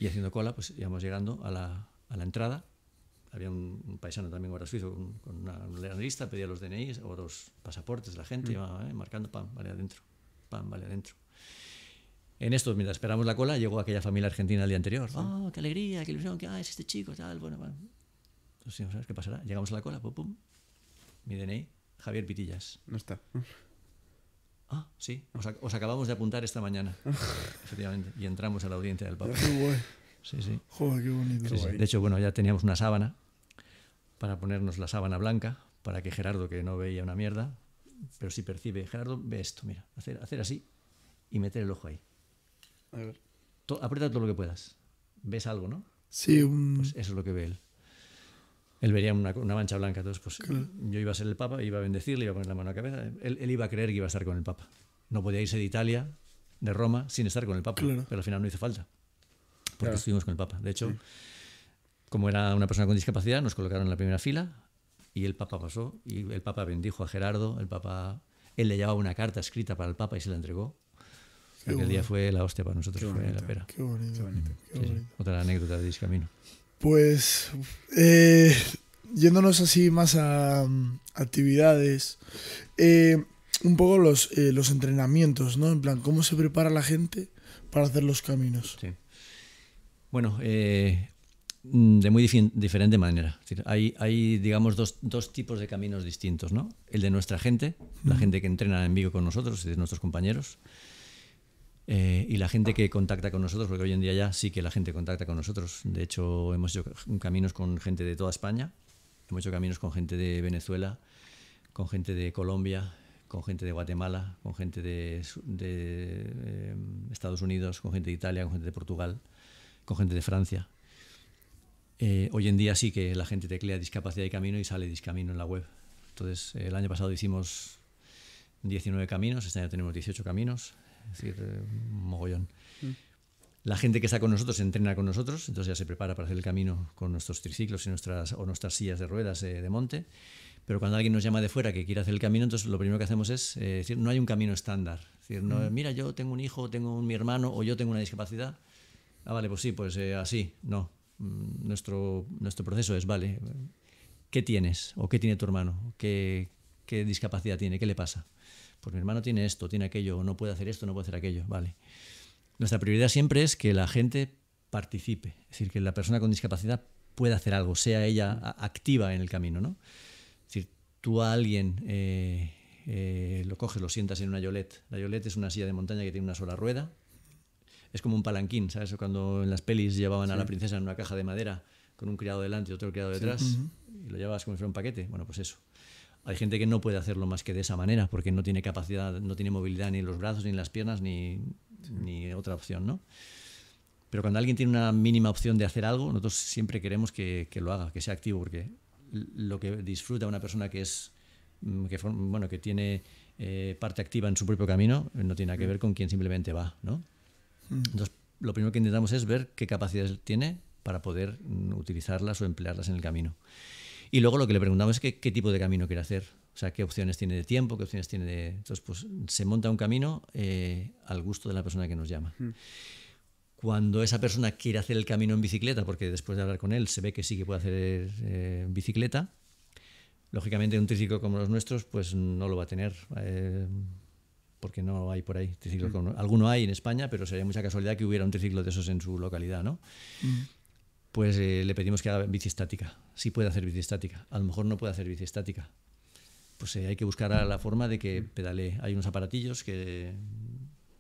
y haciendo cola, pues íbamos llegando a la, a la entrada había un, paisano también, ahora suizo, con una, un lista pedía los DNIs o los pasaportes, la gente, mm. iba, eh, marcando, pam, vale adentro, pam, vale adentro. En esto, mientras esperamos la cola, llegó aquella familia argentina el día anterior. oh, qué alegría, qué ilusión! Que, ¡Ah, es este chico! Tal, bueno, Entonces, ¿sabes qué pasará? Llegamos a la cola, pum, pum. Mi DNI, Javier Pitillas. No está. Ah, sí, os, acabamos de apuntar esta mañana. Efectivamente. Y entramos a la audiencia del Papa. Sí, sí. Joder, qué bonito. sí. De hecho, bueno, ya teníamos una sábana para ponernos la sábana blanca, para que Gerardo, que no veía una mierda, pero si percibe, Gerardo, ve esto, mira, hacer, hacer así y meter el ojo ahí. A ver. aprieta todo lo que puedas. ¿Ves algo, no? Sí, un... Pues eso es lo que ve él. Él vería una, mancha blanca, entonces pues yo iba a ser el Papa, iba a bendecirle, iba a poner la mano a la cabeza, él, iba a creer que iba a estar con el Papa. No podía irse de Italia, de Roma, sin estar con el Papa, pero al final no hizo falta, porque estuvimos con el Papa. De hecho como era una persona con discapacidad, nos colocaron en la primera fila y el Papa pasó y el Papa bendijo a Gerardo, el Papa, él le llevaba una carta escrita para el Papa y se la entregó. el día fue la hostia para nosotros, fue la pera. Qué bonito, qué bonito. Otra anécdota de Discamino. Pues, eh, yéndonos así más a mm, actividades, eh, un poco los, eh, los entrenamientos, ¿no? En plan, ¿cómo se prepara la gente para hacer los caminos? Sí. Bueno, eh, Mm, de muy diferente manera. hay, hay, digamos, dos, dos, tipos de caminos distintos, ¿no? El de nuestra gente, la gente que entrena en vivo con nosotros, y de nuestros compañeros, eh, y la gente que contacta con nosotros, porque hoy en día ya sí que la gente contacta con nosotros. De hecho, hemos hecho caminos con gente de toda España, hemos hecho caminos con gente de Venezuela, con gente de Colombia, con gente de Guatemala, con gente de, eh, Estados Unidos, con gente de Italia, con gente de Portugal, con gente de Francia eh, hoy en día sí que la gente teclea discapacidad y camino y sale discamino en la web. Entonces, eh, el año pasado hicimos 19 caminos, este año tenemos 18 caminos, es decir, eh, mogollón. Mm. La gente que está con nosotros entrena con nosotros, entonces ya se prepara para hacer el camino con nuestros triciclos y nuestras, o nuestras sillas de ruedas de monte. Pero cuando alguien nos llama de fuera que quiere hacer el camino, entonces lo primero que hacemos es decir, no hay un camino estándar. Es decir, mm. mira, yo tengo un hijo, tengo un, mi hermano o yo tengo una discapacidad. Ah, vale, pues sí, pues así, no. Mm, nuestro, nuestro proceso es, vale, ¿qué tienes? ¿O qué tiene tu hermano? ¿Qué, discapacidad tiene? ¿Qué le pasa? Pues mi hermano tiene esto, tiene aquello, no puede hacer esto, no puede hacer aquello, vale. Nuestra prioridad siempre es que la gente participe, es decir, que la persona con discapacidad pueda hacer algo, sea ella activa en el camino, ¿no? Es decir, tú a alguien eh, eh, lo coges, lo sientas en una yolet. La yolet es una silla de montaña que tiene una sola rueda, es como un palanquín, ¿sabes? cuando en las pelis llevaban a la princesa en una caja de madera con un criado delante y otro criado detrás y lo llevabas como si fuera un paquete. Bueno, pues eso. Hay gente que no puede hacerlo más que de esa manera porque no tiene capacidad, no tiene movilidad ni en los brazos, ni en las piernas, ni, otra opción, ¿no? Pero cuando alguien tiene una mínima opción de hacer algo, nosotros siempre queremos que, lo haga, que sea activo, porque lo que disfruta una persona que es mm, que, bueno, que tiene eh, parte activa en su propio camino eh, no tiene nada que ver con quien simplemente va, ¿no? Mm. Entonces, lo primero que intentamos es ver qué capacidades tiene para poder mm, utilizarlas o emplearlas en el camino. Y luego lo que le preguntamos es qué tipo de camino quiere hacer. O sea, qué opciones tiene de tiempo, qué opciones tiene de... Entonces, pues se monta un camino eh, al gusto de la persona que nos llama. Mm. Cuando esa persona quiere hacer el camino en bicicleta, porque después de hablar con él se ve que sí que puede hacer eh, bicicleta, lógicamente un triciclo como los nuestros, pues no lo va a tener. Eh, porque no hay por ahí triciclos. Mm. Alguno hay en España, pero sería mucha casualidad que hubiera un triciclo de esos en su localidad, ¿no? Mm. Pues eh, le pedimos que haga bici estática. Sí puede hacer bici estática. A lo mejor no puede hacer bici estática. Pues eh, hay que buscar la forma de que mm. pedalee. Hay unos aparatillos que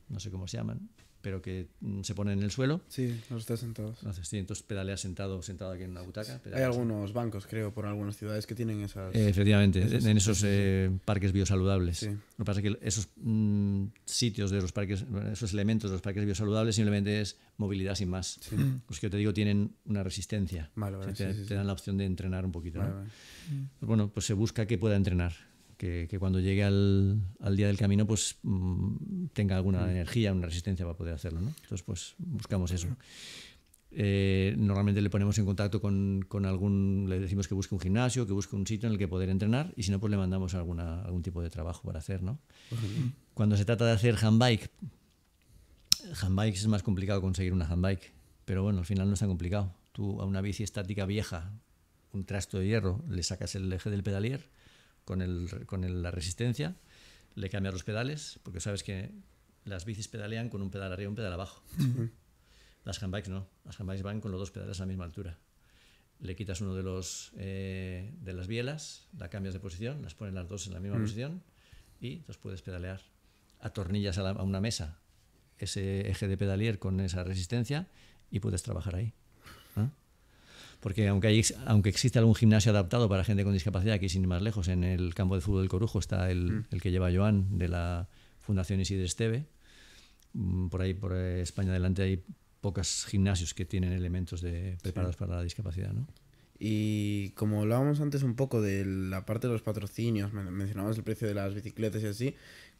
no sé cómo se llaman, pero que mm, se pone en el suelo. Sí, los estás sentados. Entonces, sentado, sentado aquí en una butaca. Hay algunos bancos, creo, por algunas ciudades que tienen esas... Eh, efectivamente, en esos eh, parques biosaludables. Lo que pasa es que esos mm, sitios de los parques, esos elementos de los parques biosaludables simplemente es movilidad sin más. Pues Los que te digo tienen una resistencia. te, dan la opción de entrenar un poquito. Mm. Pues bueno, pues se busca que pueda entrenar que, cuando llegue al, al, día del camino pues mm, tenga alguna mm. energía, una resistencia para poder hacerlo. ¿no? Entonces pues buscamos eso. Eh, normalmente le ponemos en contacto con, con, algún, le decimos que busque un gimnasio, que busque un sitio en el que poder entrenar y si no pues le mandamos alguna, algún tipo de trabajo para hacer. ¿no? Pues cuando se trata de hacer handbike, handbikes es más complicado conseguir una handbike, pero bueno, al final no es tan complicado. Tú a una bici estática vieja, un trasto de hierro, le sacas el eje del pedalier, con, la resistencia, le cambias los pedales, porque sabes que las bicis pedalean con un pedal arriba y un pedal abajo. Las handbikes no, las handbikes van con los dos pedales a la misma altura. Le quitas uno de, los, eh, de las bielas, la cambias de posición, las pones las dos en la misma posición y los puedes pedalear. Atornillas a, una mesa ese eje de pedalier con esa resistencia y puedes trabajar ahí. ¿eh? porque aunque, hay, aunque existe algún gimnasio adaptado para gente con discapacidad, aquí sin ir más lejos, en el campo de fútbol del Corujo está el, mm. el que lleva Joan de la Fundación Isidre Esteve. Mm, por ahí, por España adelante, hay pocos gimnasios que tienen elementos de, preparados para la discapacidad. ¿no? Y como hablábamos antes un poco de la parte de los patrocinios, mencionabas el precio de las bicicletas y así,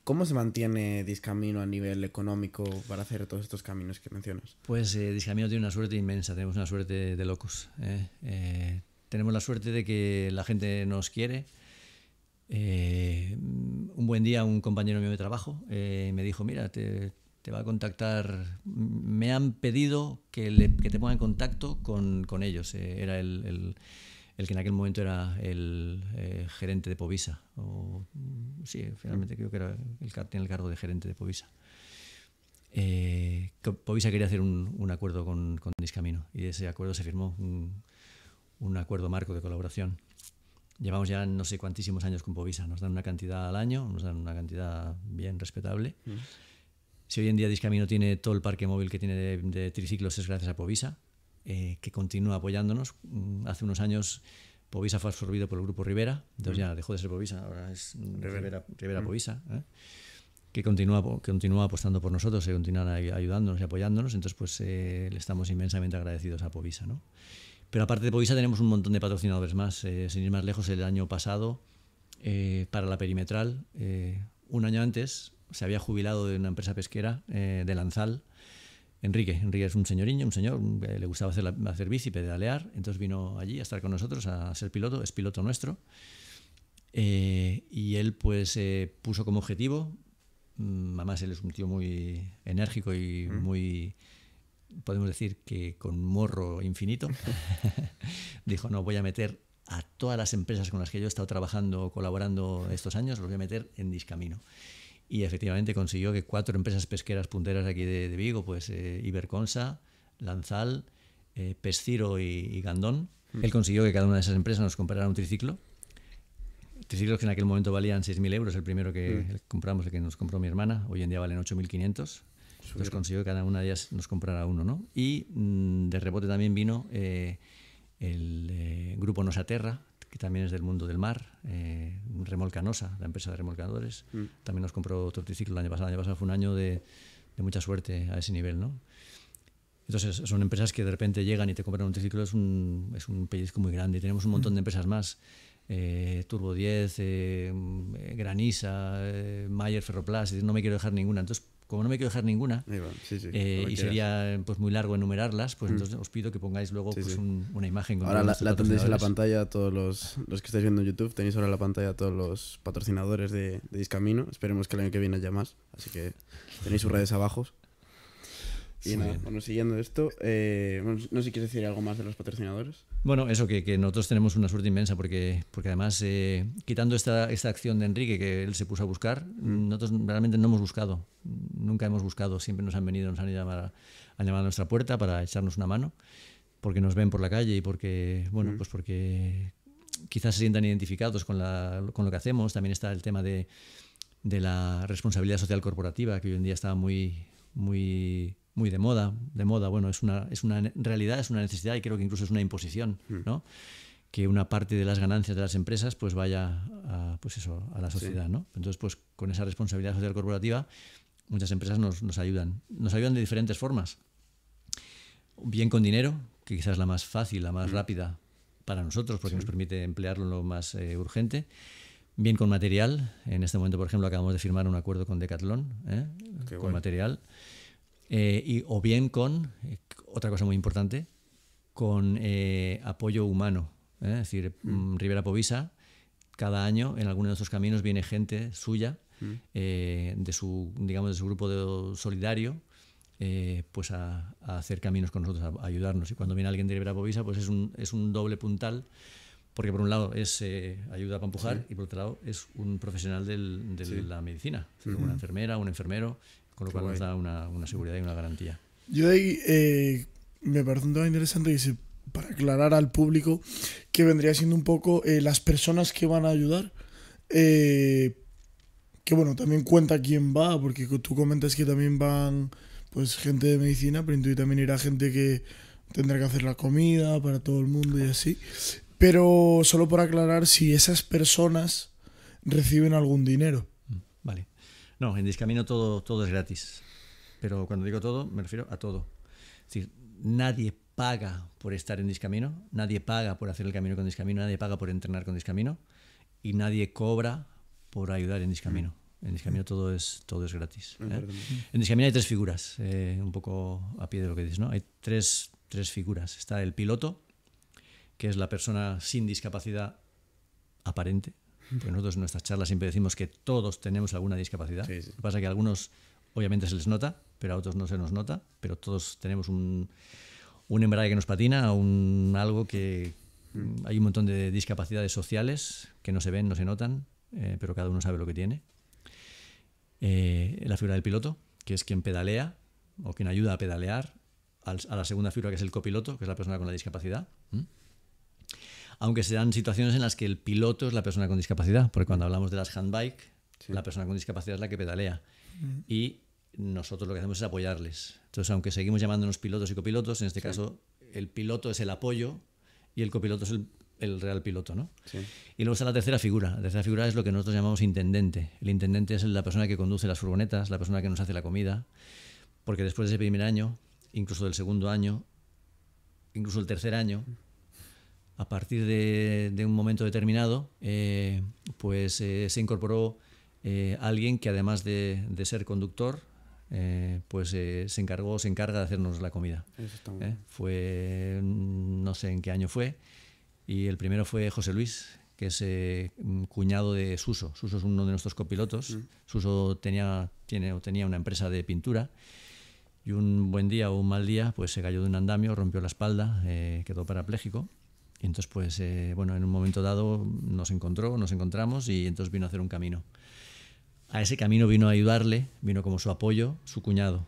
¿Cómo se mantiene Discamino a nivel económico para hacer todos estos caminos que mencionas? Pues eh, Discamino tiene una suerte inmensa, tenemos una suerte de locos. ¿eh? Eh, tenemos la suerte de que la gente nos quiere. un buen día un compañero mío de trabajo me dijo, mira, te, va a contactar, me han pedido que, te ponga en contacto con, con ellos. era el el que en aquel momento era el eh, gerente de Povisa. O, sí, finalmente mm. creo que era el el cargo de gerente de Povisa. Eh, Povisa quería hacer un, acuerdo con, Discamino y de ese acuerdo se firmó un, acuerdo marco de colaboración. Llevamos ya no sé cuantísimos años con Povisa, nos dan una cantidad al año, nos dan una cantidad bien respetable. Mm. Si hoy en día Discamino tiene todo el parque móvil que tiene de, de triciclos es gracias a Povisa, eh, que continúa apoyándonos. Mm, hace unos años Povisa fue absorbido por el grupo Rivera, entonces mm. ya dejó de ser Povisa, ahora es mm, Rivera, Rivera Povisa, ¿eh? que continúa, que continúa apostando por nosotros, Y continúa ayudándonos y apoyándonos, entonces pues eh, le estamos inmensamente agradecidos a Povisa. ¿no? Pero aparte de Povisa tenemos un montón de patrocinadores más, sin ir más lejos, el año pasado para la perimetral, un año antes se había jubilado de una empresa pesquera de Lanzal, Enrique, Enrique es un señoriño, un señor le gustaba hacer, la, bici, pedalear, entonces vino allí a estar con nosotros, a ser piloto, es piloto nuestro, eh, y él pues eh, puso como objetivo, mm, además él es un tío muy enérgico y mm. muy, podemos decir que con morro infinito, dijo, no, voy a meter a todas las empresas con las que yo he estado trabajando, colaborando estos años, los voy a meter en Discamino y efectivamente consiguió que cuatro empresas pesqueras punteras aquí de, Vigo, pues eh, Iberconsa, Lanzal, eh, Pesciro y, Gandón, mm. él consiguió que cada una de esas empresas nos comprara un triciclo. Triciclos que en aquel momento valían 6.000 euros, el primero mm. que compramos, el que nos compró mi hermana, hoy en día valen 8.500. Entonces consiguió que cada una de ellas nos comprara uno, ¿no? Y mm, de rebote también vino eh, el grupo Nos Aterra, que también es del mundo del mar, eh, Remolcanosa, la empresa de remolcadores. Mm. También nos compró otro triciclo el año pasado. El año pasado fue un año de, mucha suerte a ese nivel, ¿no? Entonces, son empresas que de repente llegan y te compran un triciclo, es un, es un pellizco muy grande. Y tenemos un montón de mm. empresas más. Eh, Turbo 10, eh, Granisa, Mayer Ferroplast, no me quiero dejar ninguna. Entonces, como no me quiero dejar ninguna, eh, y sería pues, muy largo enumerarlas, pues mm. entonces os pido que pongáis luego pues, una imagen. ahora la, tendréis en la pantalla a todos los, que estáis viendo en YouTube, tenéis ahora en la pantalla a todos los patrocinadores de, de Discamino, esperemos que el año que viene haya más, así que tenéis sus redes abajo. Y nada, bueno, siguiendo esto, eh, no sé si quieres decir algo más de los patrocinadores. Bueno, eso que, nosotros tenemos una suerte inmensa porque, porque además, eh, quitando esta, esta, acción de Enrique que él se puso a buscar, mm. nosotros realmente no hemos buscado, nunca hemos buscado, siempre nos han venido, nos han llamado a, llamar a nuestra puerta para echarnos una mano, porque nos ven por la calle y porque, bueno, mm. pues porque quizás se sientan identificados con, la, con lo que hacemos. También está el tema de, de la responsabilidad social corporativa, que hoy en día está muy, muy muy de moda, de moda, bueno, es una, es una realidad, es una necesidad y creo que incluso es una imposición, mm. ¿no? que una parte de las ganancias de las empresas pues vaya a, pues eso, a la sociedad, ¿no? Entonces, pues con esa responsabilidad social corporativa, muchas empresas nos, nos, ayudan. Nos ayudan de diferentes formas. Bien con dinero, que quizás es la más fácil, la más mm. rápida para nosotros, porque nos permite emplearlo en lo más eh, urgente. Bien con material. En este momento, por ejemplo, acabamos de firmar un acuerdo con Decathlon, ¿eh? con material. Eh, o bien con, eh, otra cosa muy importante, con eh, apoyo humano. Es decir, mm. Mm, Rivera Povisa, cada año en alguno de esos caminos viene gente suya, mm. de, su, digamos, de su grupo de solidario, pues a, hacer caminos con nosotros, a, ayudarnos. Y cuando viene alguien de Rivera Povisa, pues es un, es un doble puntal, porque por un lado es ayuda a empujar y por otro lado es un profesional de la medicina, una enfermera, un enfermero, con lo cual nos da una, seguridad y una garantía. Yo ahí eh, me parece un tema interesante que para aclarar al público que vendría siendo un poco eh, las personas que van a ayudar. Eh, que bueno, también cuenta quién va, porque tú comentas que también van pues gente de medicina, pero intuí también irá gente que tendrá que hacer la comida para todo el mundo y así. Pero solo por aclarar si esas personas reciben algún dinero. Mm, vale. No, en Discamino todo, todo es gratis. Pero cuando digo todo, me refiero a todo. Es decir, nadie paga por estar en Discamino, nadie paga por hacer el camino con Discamino, nadie paga por entrenar con Discamino y nadie cobra por ayudar en Discamino. En Discamino todo es, todo es gratis. ¿eh? En Discamino hay tres figuras, eh, un poco a pie de lo que dices, ¿no? Hay tres, tres figuras. Está el piloto, que es la persona sin discapacidad aparente, nosotros en nuestras charlas siempre decimos que todos tenemos alguna discapacidad. Lo que pasa es que a algunos obviamente se les nota, pero a otros no se nos nota, pero todos tenemos un, un embrague que nos patina, un algo que mm. hay un montón de discapacidades sociales que no se ven, no se notan, eh, pero cada uno sabe lo que tiene. Eh, la figura del piloto, que es quien pedalea o quien ayuda a pedalear, a la segunda figura que es el copiloto, que es la persona con la discapacidad aunque sean situaciones en las que el piloto es la persona con discapacidad, porque cuando hablamos de las handbike, la persona con discapacidad es la que pedalea. Mm. Y nosotros lo que hacemos es apoyarles. Entonces, aunque seguimos llamándonos pilotos y copilotos, en este caso el piloto es el apoyo y el copiloto es el, real piloto. ¿no? Y luego está la tercera figura. La tercera figura es lo que nosotros llamamos intendente. El intendente es la persona que conduce las furgonetas, la persona que nos hace la comida, porque después de ese primer año, incluso del segundo año, incluso el tercer año, a partir de, un momento determinado, eh, pues eh, se incorporó eh, alguien que además de, ser conductor, pues se encargó, se encarga de hacernos la comida. Fue, mm, no sé en qué año fue, y el primero fue José Luis, que es mm, cuñado de Suso. Suso es uno de nuestros copilotos. Mm. Suso tenía, tiene, tenía una empresa de pintura y un buen día o un mal día pues se cayó de un andamio, rompió la espalda, quedó parapléjico y entonces, pues, eh, bueno, en un momento dado nos encontró, nos encontramos y entonces vino a hacer un camino. A ese camino vino a ayudarle, vino como su apoyo, su cuñado,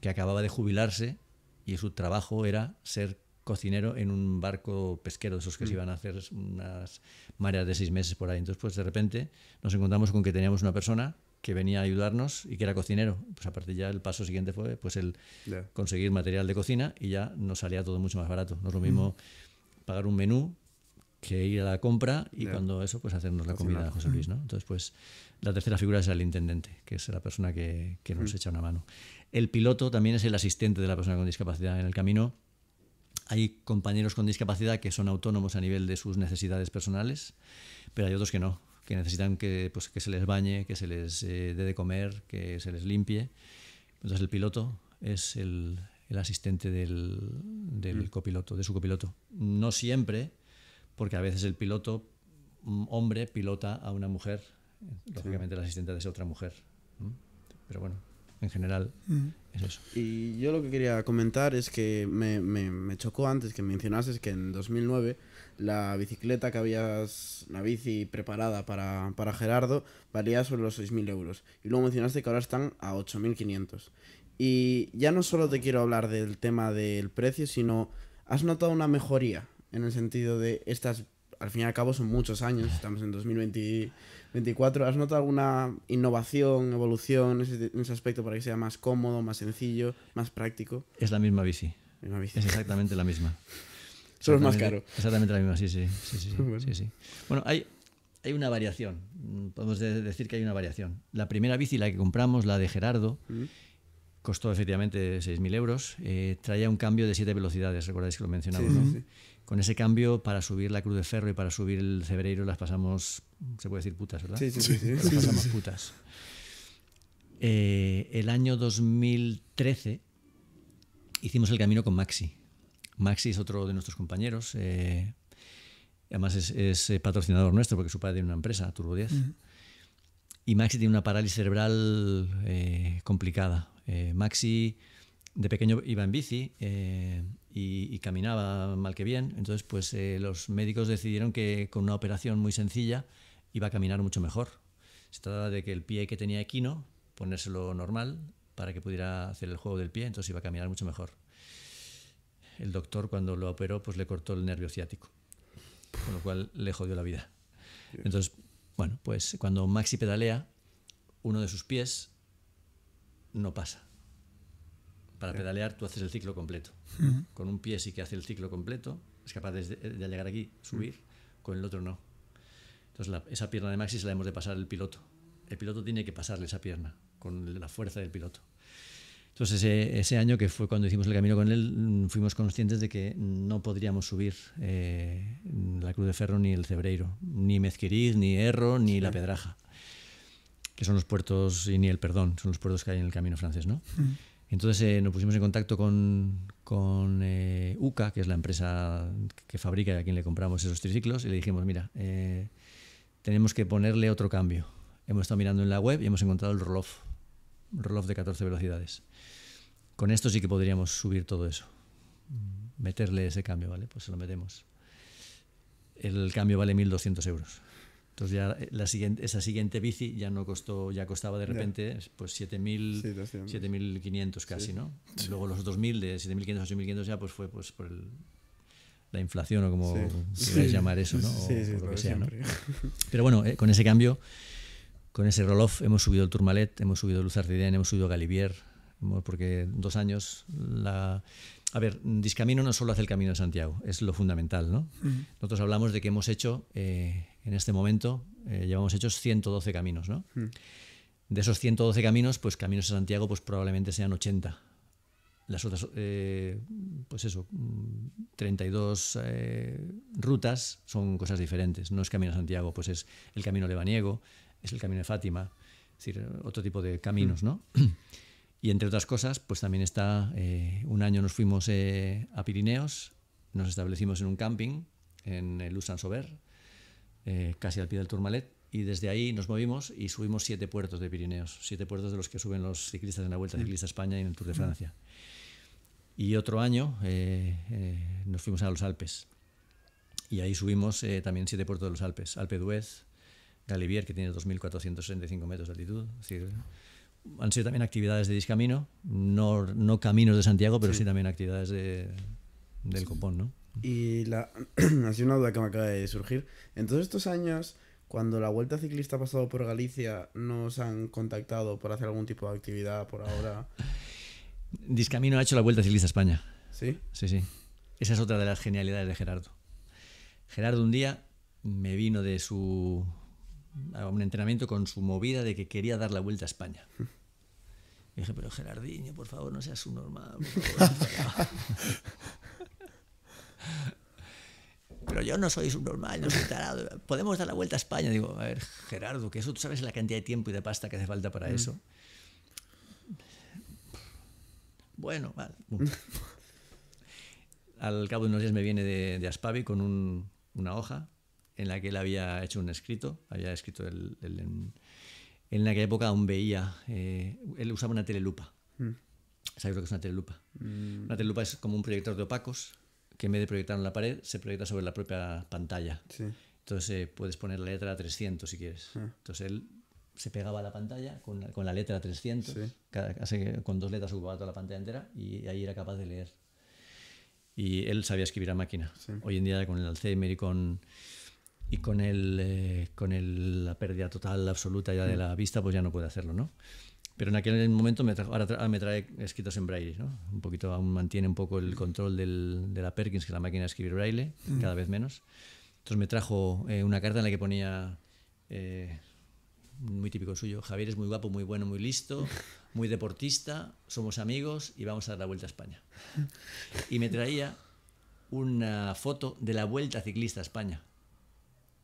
que acababa de jubilarse y su trabajo era ser cocinero en un barco pesquero, de esos que se mm. iban a hacer unas mareas de seis meses por ahí. Entonces, pues de repente nos encontramos con que teníamos una persona que venía a ayudarnos y que era cocinero. Pues aparte ya el paso siguiente fue pues el conseguir material de cocina y ya nos salía todo mucho más barato. No es lo mm. mismo pagar un menú que ir a la compra y cuando eso, pues hacernos la comida a José Luis, ¿no? Entonces, pues la tercera figura es el intendente, que es la persona que, nos mm. echa una mano. El piloto también es el asistente de la persona con discapacidad en el camino. Hay compañeros con discapacidad que son autónomos a nivel de sus necesidades personales, pero hay otros que no, que necesitan que, pues, que se les bañe, que se les eh, dé de comer, que se les limpie. Entonces el piloto es el, el asistente del, mm. copiloto, de su copiloto. No siempre, porque a veces el piloto, mm, hombre, pilota a una mujer, eh, lógicamente la asistente de otra mujer. Pero bueno, en general mm. es eso. Y yo lo que quería comentar es que me, me, me, chocó antes que mencionases que en 2009 la bicicleta que habías, la bici preparada para, para Gerardo, valía sobre los 6.000 euros. Y luego mencionaste que ahora están a 8.500. Y ya no solo te quiero hablar del tema del precio, sino has notado una mejoría en el sentido de estas, al fin y al cabo son muchos años, estamos en 2024, ¿has notado alguna innovación, evolución en ese, aspecto para que sea más cómodo, más sencillo, más práctico? Es la misma bici. bici? Es exactamente la misma. Solo es más caro. Exactamente la misma, sí, sí. sí, sí, bueno. hay, hay una variación, podemos decir que hay una variación. La primera bici, la que compramos, la de Gerardo, mm. Costó efectivamente 6.000 euros. Eh, traía un cambio de 7 velocidades, recordáis que lo mencionaba, Con ese cambio, para subir la Cruz de Ferro y para subir el Cebreiro, las pasamos, se puede decir putas, ¿verdad? Sí, sí, sí. las pasamos putas. Eh, el año 2013 hicimos el camino con Maxi. Maxi es otro de nuestros compañeros. Eh, además, es, patrocinador nuestro porque su padre tiene una empresa, Turbo 10. Y Maxi tiene una parálisis cerebral complicada. Eh, Maxi de pequeño iba en bici eh, y, caminaba mal que bien, entonces pues eh, los médicos decidieron que con una operación muy sencilla iba a caminar mucho mejor. Se trataba de que el pie que tenía equino, ponérselo normal para que pudiera hacer el juego del pie, entonces iba a caminar mucho mejor. El doctor cuando lo operó pues le cortó el nervio ciático, con lo cual le jodió la vida. Entonces, bueno, pues cuando Maxi pedalea, uno de sus pies no pasa. Para pedalear tú haces el ciclo completo. Con un pie sí que hace el ciclo completo, es capaz de, llegar aquí, subir, con el otro no. Entonces esa pierna de Maxi se la hemos de pasar el piloto. El piloto tiene que pasarle esa pierna con la fuerza del piloto. Entonces ese, año que fue cuando hicimos el camino con él, mm, fuimos conscientes de que no podríamos subir eh, la Cruz de Ferro ni el Cebreiro, ni Mezquiriz, ni Erro, ni La Pedraja que son los puertos, y ni el perdón, son los puertos que hay en el camino francés, ¿no? Mm. Entonces eh, nos pusimos en contacto con, eh, UCA, que es la empresa que fabrica y a quien le compramos esos triciclos, y le dijimos, mira, eh, tenemos que ponerle otro cambio. Hemos estado mirando en la web y hemos encontrado el Roloff, rolof de 14 velocidades. Con esto sí que podríamos subir todo eso, meterle ese cambio, ¿vale? Pues se lo metemos. El cambio vale 1.200 euros. Entonces ya eh, la siguiente, esa siguiente bici ya no costó, ya costaba de repente pues 7.500 casi, ¿no? luego los 2.000 de 7.500 a 8.500 ya pues fue pues por la inflación o como queráis llamar eso, ¿no? por Pero bueno, eh, con ese cambio, con ese roll-off hemos subido el Tourmalet, hemos subido Luz ardiden hemos subido Galivier, porque dos años la, a ver, Discamino no solo hace el Camino de Santiago, es lo fundamental, ¿no? Nosotros hablamos de que hemos hecho eh, en este momento eh, llevamos hechos 112 caminos, ¿no? Hmm. De esos 112 caminos, pues caminos a Santiago, pues probablemente sean 80. Las otras, eh, pues eso, 32 mm, eh, rutas son cosas diferentes. No es Camino a Santiago, pues es el Camino de Baniego, es el Camino de Fátima, es decir, otro tipo de caminos, hmm. ¿no? Y entre otras cosas, pues también está, un año nos fuimos a Pirineos, nos establecimos en un camping en el Sober, eh, casi al pie del Tourmalet, y desde ahí nos movimos y subimos siete puertos de Pirineos, siete puertos de los que suben los ciclistas en la Vuelta Ciclista España y en el Tour de Francia. Y otro año eh, eh, nos fuimos a los Alpes y ahí subimos también siete puertos de los Alpes, Alpe d'Huez, Galivier, que tiene 2.465 metros de altitud. han sido también actividades de discamino, no, no caminos de Santiago, pero sí, también actividades de, del copón, ¿no? Y la... así una duda que me acaba de surgir. En todos estos años, cuando la Vuelta Ciclista ha pasado por Galicia, ¿nos han contactado por hacer algún tipo de actividad por ahora? Discamino ha hecho la Vuelta Ciclista a España. ¿Sí? Sí, sí. Esa es otra de las genialidades de Gerardo. Gerardo un día me vino de su a un entrenamiento con su movida de que quería dar la vuelta a España. Y mm. dije, pero Gerardiño, por favor, no seas un normal. Pero yo no soy subnormal, no soy tarado. Podemos dar la vuelta a España. Digo, a ver, Gerardo, que eso tú sabes la cantidad de tiempo y de pasta que hace falta para mm. eso. Bueno, vale. Al cabo de unos días me viene de, Aspavi con una hoja en la que él había hecho un escrito, había escrito el, en, en, aquella época aún veía, eh, él usaba una telelupa. Mm. ¿Sabes lo que es una telelupa? Mm. Una telelupa es como un proyector de opacos que en vez de proyectar en la pared, se proyecta sobre la propia pantalla. Sí. Entonces eh, puedes poner la letra 300 si quieres. Ah. Entonces él se pegaba a la pantalla con, la letra 300, con dos letras ocupaba toda la pantalla entera y ahí era capaz de leer. Y él sabía escribir a máquina. Hoy en día con el Alzheimer y con, y con, el, eh, la pérdida total, absoluta ya de mm. la vista, pues ya no puede hacerlo, ¿no? Pero en aquel momento me ahora me trae escritos en braille, ¿no? Un poquito aún mantiene un poco el control del, de la Perkins, que es la máquina de escribir braille, mm. cada vez menos. Entonces me trajo eh, una carta en la que ponía, eh, muy típico suyo, Javier es muy guapo, muy bueno, muy listo, muy deportista, somos amigos y vamos a dar la vuelta a España. Y me traía una foto de la vuelta ciclista a España.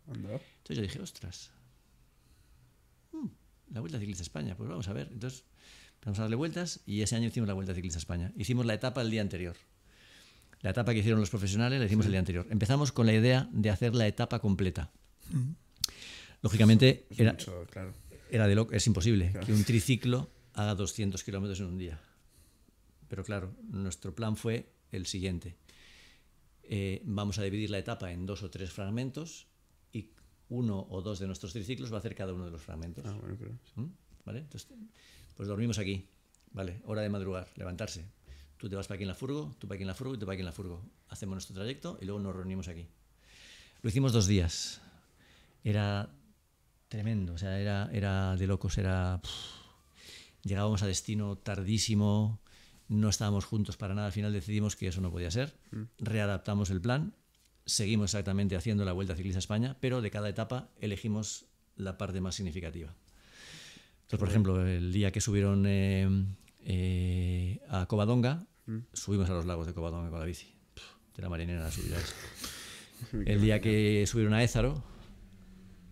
Entonces yo dije, ostras, la Vuelta Ciclista España, pues vamos a ver. Entonces, vamos a darle vueltas y ese año hicimos la Vuelta Ciclista España. Hicimos la etapa el día anterior. La etapa que hicieron los profesionales la hicimos el día anterior. Empezamos con la idea de hacer la etapa completa. Lógicamente, era, de lo, es imposible que un triciclo haga 200 kilómetros en un día. Pero claro, nuestro plan fue el siguiente. Eh, vamos a dividir la etapa en dos o tres fragmentos y uno o dos de nuestros triciclos va a hacer cada uno de los fragmentos. Ah, ¿Mm? ¿Vale? pues dormimos aquí. Vale, hora de madrugar, levantarse. Tú te vas para aquí en la furgo, tú para aquí en la furgo y tú para aquí en la furgo. Hacemos nuestro trayecto y luego nos reunimos aquí. Lo hicimos dos días. Era tremendo, o sea, era, era de locos, era... Llegábamos a destino tardísimo, no estábamos juntos para nada, al final decidimos que eso no podía ser, mm. readaptamos el plan seguimos exactamente haciendo la Vuelta Ciclista a España, pero de cada etapa elegimos la parte más significativa. Entonces, por ejemplo, el día que subieron eh, eh, a Covadonga, mm. subimos a los lagos de Covadonga con la bici. de la marinera la subida El día que subieron a Ézaro,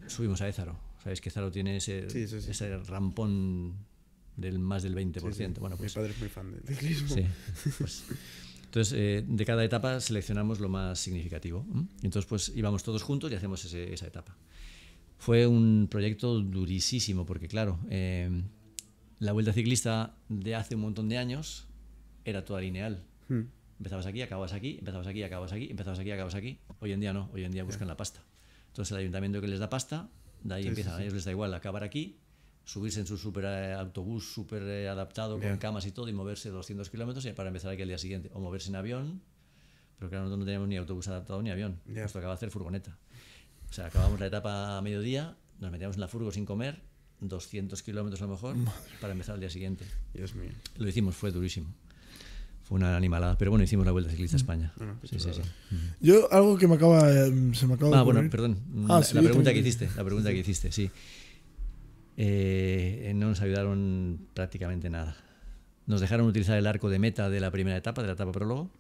subimos a Ézaro. Sabéis que Ézaro tiene ese, rampón del más del 20%. Bueno, pues, Mi padre es muy fan del ciclismo. Pues, entonces, eh, de cada etapa seleccionamos lo más significativo. entonces, pues íbamos todos juntos y hacemos esa etapa. Fue un proyecto durísimo, porque claro, eh, la vuelta ciclista de hace un montón de años era toda lineal. Hmm. Empezabas aquí, acababas aquí, empezabas aquí, acababas aquí, empezabas aquí, acababas aquí. Hoy en día no, hoy en día buscan la pasta. Entonces el ayuntamiento que les da pasta, de ahí empieza empiezan, a ellos les da igual acabar aquí subirse en su super eh, autobús super eh, adaptado con camas y todo y moverse 200 kilómetros para empezar aquí al día siguiente o moverse en avión pero claro nosotros no teníamos ni autobús adaptado ni avión esto nos tocaba hacer furgoneta o sea acabamos la etapa a mediodía nos metíamos en la furgo sin comer 200 kilómetros a lo mejor para empezar al día siguiente lo hicimos fue durísimo fue una animalada pero bueno hicimos la vuelta ciclista a mm. España pues yo algo que me acaba em, se me acaba ah, bueno perdón ah, la pregunta que hiciste la pregunta que hiciste sí eh, no nos ayudaron prácticamente nada. Nos dejaron utilizar el arco de meta de la primera etapa, de la etapa prólogo,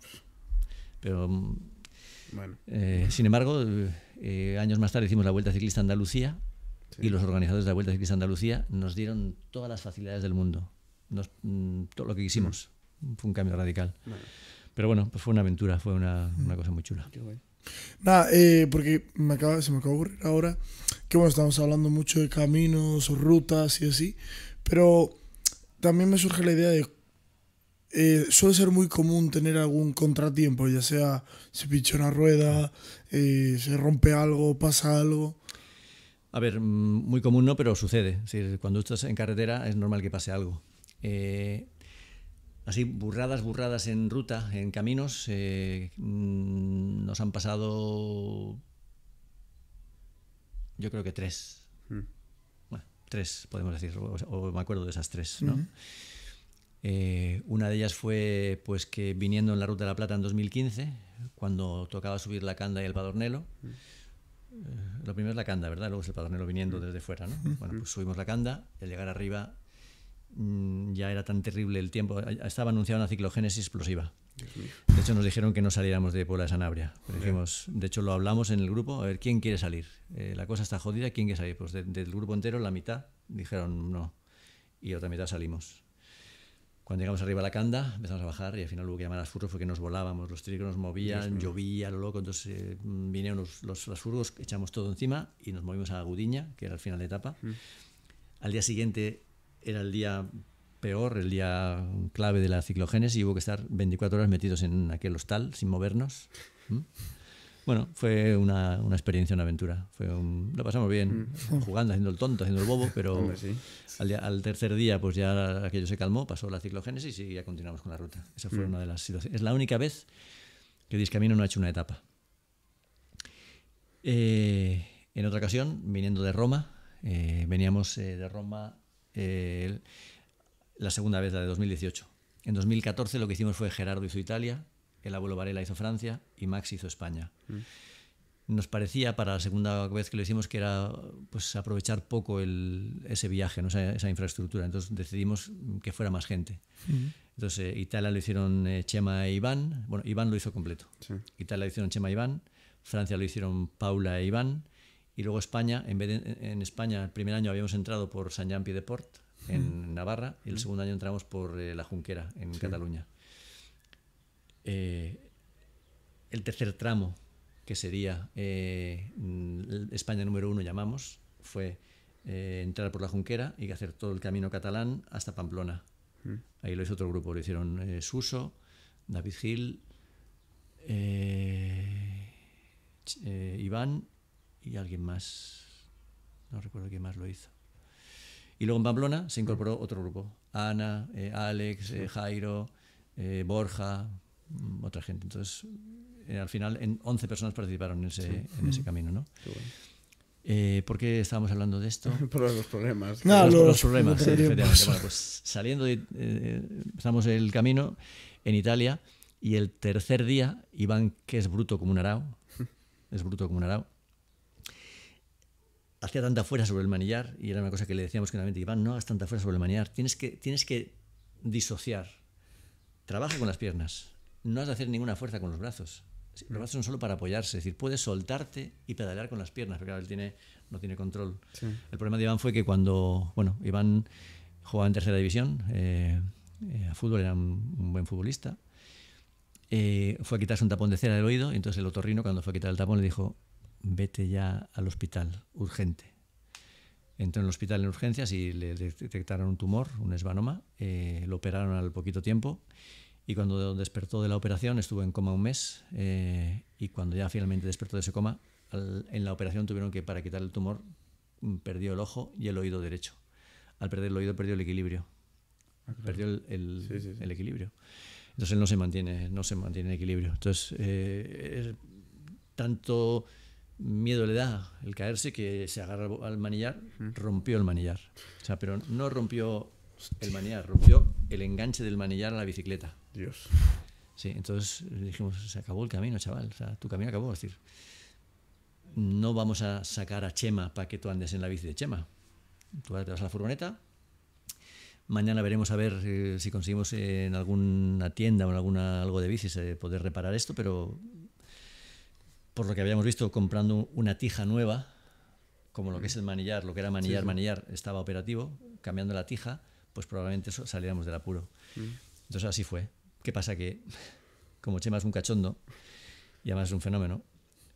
pero mm, bueno. Eh, sin embargo, eh, años más tarde hicimos la Vuelta Ciclista Andalucía y los organizadores de la Vuelta Ciclista Andalucía nos dieron todas las facilidades del mundo, mm, todo lo que quisimos. Fue un cambio radical. Pero bueno, pues fue una aventura, fue una, mm. cosa muy chula. Nada, eh, porque me acaba, se me acaba de ocurrir ahora que bueno, estamos hablando mucho de caminos, o rutas y así, pero también me surge la idea de... Eh, suele ser muy común tener algún contratiempo, ya sea se pincha una rueda, eh, se rompe algo, pasa algo. A ver, mm, muy común no, pero sucede. cuando estás en carretera es normal que pase algo así burradas, burradas en ruta, en caminos. Eh, mm, nos han pasado, yo creo que tres. Hmm. Bueno, tres, podemos decir, o, me acuerdo de esas tres, ¿no? Eh, una de ellas fue pues que viniendo en la Ruta de la Plata en 2015, cuando tocaba subir la Canda y el Padornelo, hmm. eh, lo primero es la Canda, ¿verdad? Luego es el Padornelo viniendo hmm. desde fuera, ¿no? Bueno, pues subimos la Canda y al llegar arriba Mm, ya era tan terrible el tiempo, estaba anunciada una ciclogénesis explosiva. De hecho, nos dijeron que no saliéramos de Puebla de Sanabria. de hecho, lo hablamos en el grupo, a ver, ¿quién quiere salir? Eh, la cosa está jodida, ¿quién quiere salir? Pues del grupo entero, la mitad dijeron no. Y otra mitad salimos. Cuando llegamos arriba a la canda, empezamos a bajar y al final hubo que llamar a las furgos porque nos volábamos, los trigos nos movían, llovía, lo loco. Entonces eh, vinieron los, las furgos, echamos todo encima y nos movimos a Agudiña, que era el final de etapa. Mm. Al día siguiente era el día peor, el día clave de la ciclogénesis y hubo que estar 24 horas metidos en aquel hostal sin movernos. Bueno, fue una, experiencia, una aventura. Fue lo pasamos bien, mm. jugando, haciendo el tonto, haciendo el bobo, pero al, tercer día pues ya aquello se calmó, pasó la ciclogénesis y ya continuamos con la ruta. Esa fue mm. una de las situaciones. Es la única vez que Discamino no ha hecho una etapa. Eh, en otra ocasión, viniendo de Roma, eh, veníamos eh, de Roma la segunda vez, la de 2018. En 2014 lo que hicimos fue Gerardo hizo Italia, el abuelo Varela hizo Francia y Max hizo España. Mm. nos parecía para la segunda vez que lo hicimos que era pues aprovechar poco ese viaje, ¿no? esa, infraestructura. Entonces decidimos que fuera más gente. Mm. Entonces eh, Italia lo hicieron eh, Chema e Iván. Bueno, Iván lo hizo completo. Italia lo hicieron Chema e Iván. Francia lo hicieron Paula e Iván. Y luego España, en, en España el primer año habíamos entrado por San Jean Port en Navarra, y el segundo año entramos por eh, La Junquera, en Cataluña. Eh, el tercer tramo, que sería eh, España número uno, llamamos, fue entrar por La Junquera y hacer todo el camino catalán hasta Pamplona. Ahí lo hizo otro grupo, lo hicieron Suso, David Gil, Iván y alguien más, no recuerdo quién más lo hizo. Y luego en Pamplona se incorporó otro grupo, Ana, eh, Alex, eh, Jairo, eh, Borja, mm, otra gente. Entonces, al final, 11 personas participaron en ese, camino, ¿no? ¿Por qué estábamos hablando de esto? Por los problemas. No, los, problemas, pues, saliendo, de, el camino en Italia y el tercer día, Iván, que es bruto como un arao, es bruto como un arao, hacía tanta fuerza sobre el manillar, y era una cosa que le decíamos continuamente, Iván, no hagas tanta fuerza sobre el manillar, tienes que, tienes que disociar, trabaja con las piernas, no has de hacer ninguna fuerza con los brazos. Los mm. brazos son solo para apoyarse, es decir, puedes soltarte y pedalear con las piernas, pero claro, él tiene, no tiene control. El problema de Iván fue que cuando, bueno, Iván jugaba en tercera división, eh, eh, a fútbol era un, buen futbolista, eh, fue a quitarse un tapón de cera del oído, y entonces el otorrino cuando fue a quitar el tapón le dijo, vete ya al hospital, urgente. Entró en el hospital en urgencias y le detectaron un tumor, un esvanoma eh, lo operaron al poquito tiempo y cuando despertó de la operación estuvo en coma un mes eh, y cuando ya finalmente despertó de ese coma, en la operación tuvieron que, para quitar el tumor, mm, perdió el ojo y el oído derecho. Al perder el oído perdió el equilibrio. Ah, perdió el, equilibrio. Entonces él no se mantiene, no se mantiene en equilibrio. Entonces, eh, tanto miedo le da el caerse que se agarra al manillar, rompió el manillar. O sea, pero no rompió el manillar, rompió el enganche del manillar a la bicicleta. Dios. Sí, entonces dijimos, se acabó el camino, chaval. O sea, tu camino acabó. Es decir, no vamos a sacar a Chema para que tú andes en la bici de Chema. Tú ahora te vas a la furgoneta. Mañana veremos a ver eh, si conseguimos en alguna tienda o en alguna, algo de bicis poder reparar esto, pero por lo que habíamos visto, comprando una tija nueva, como lo que es el manillar, lo que era manillar, manillar, estaba operativo, cambiando la tija, pues probablemente saliéramos del apuro. Mm. Entonces así fue. ¿Qué pasa? Que como Chema es un cachondo, y además es un fenómeno,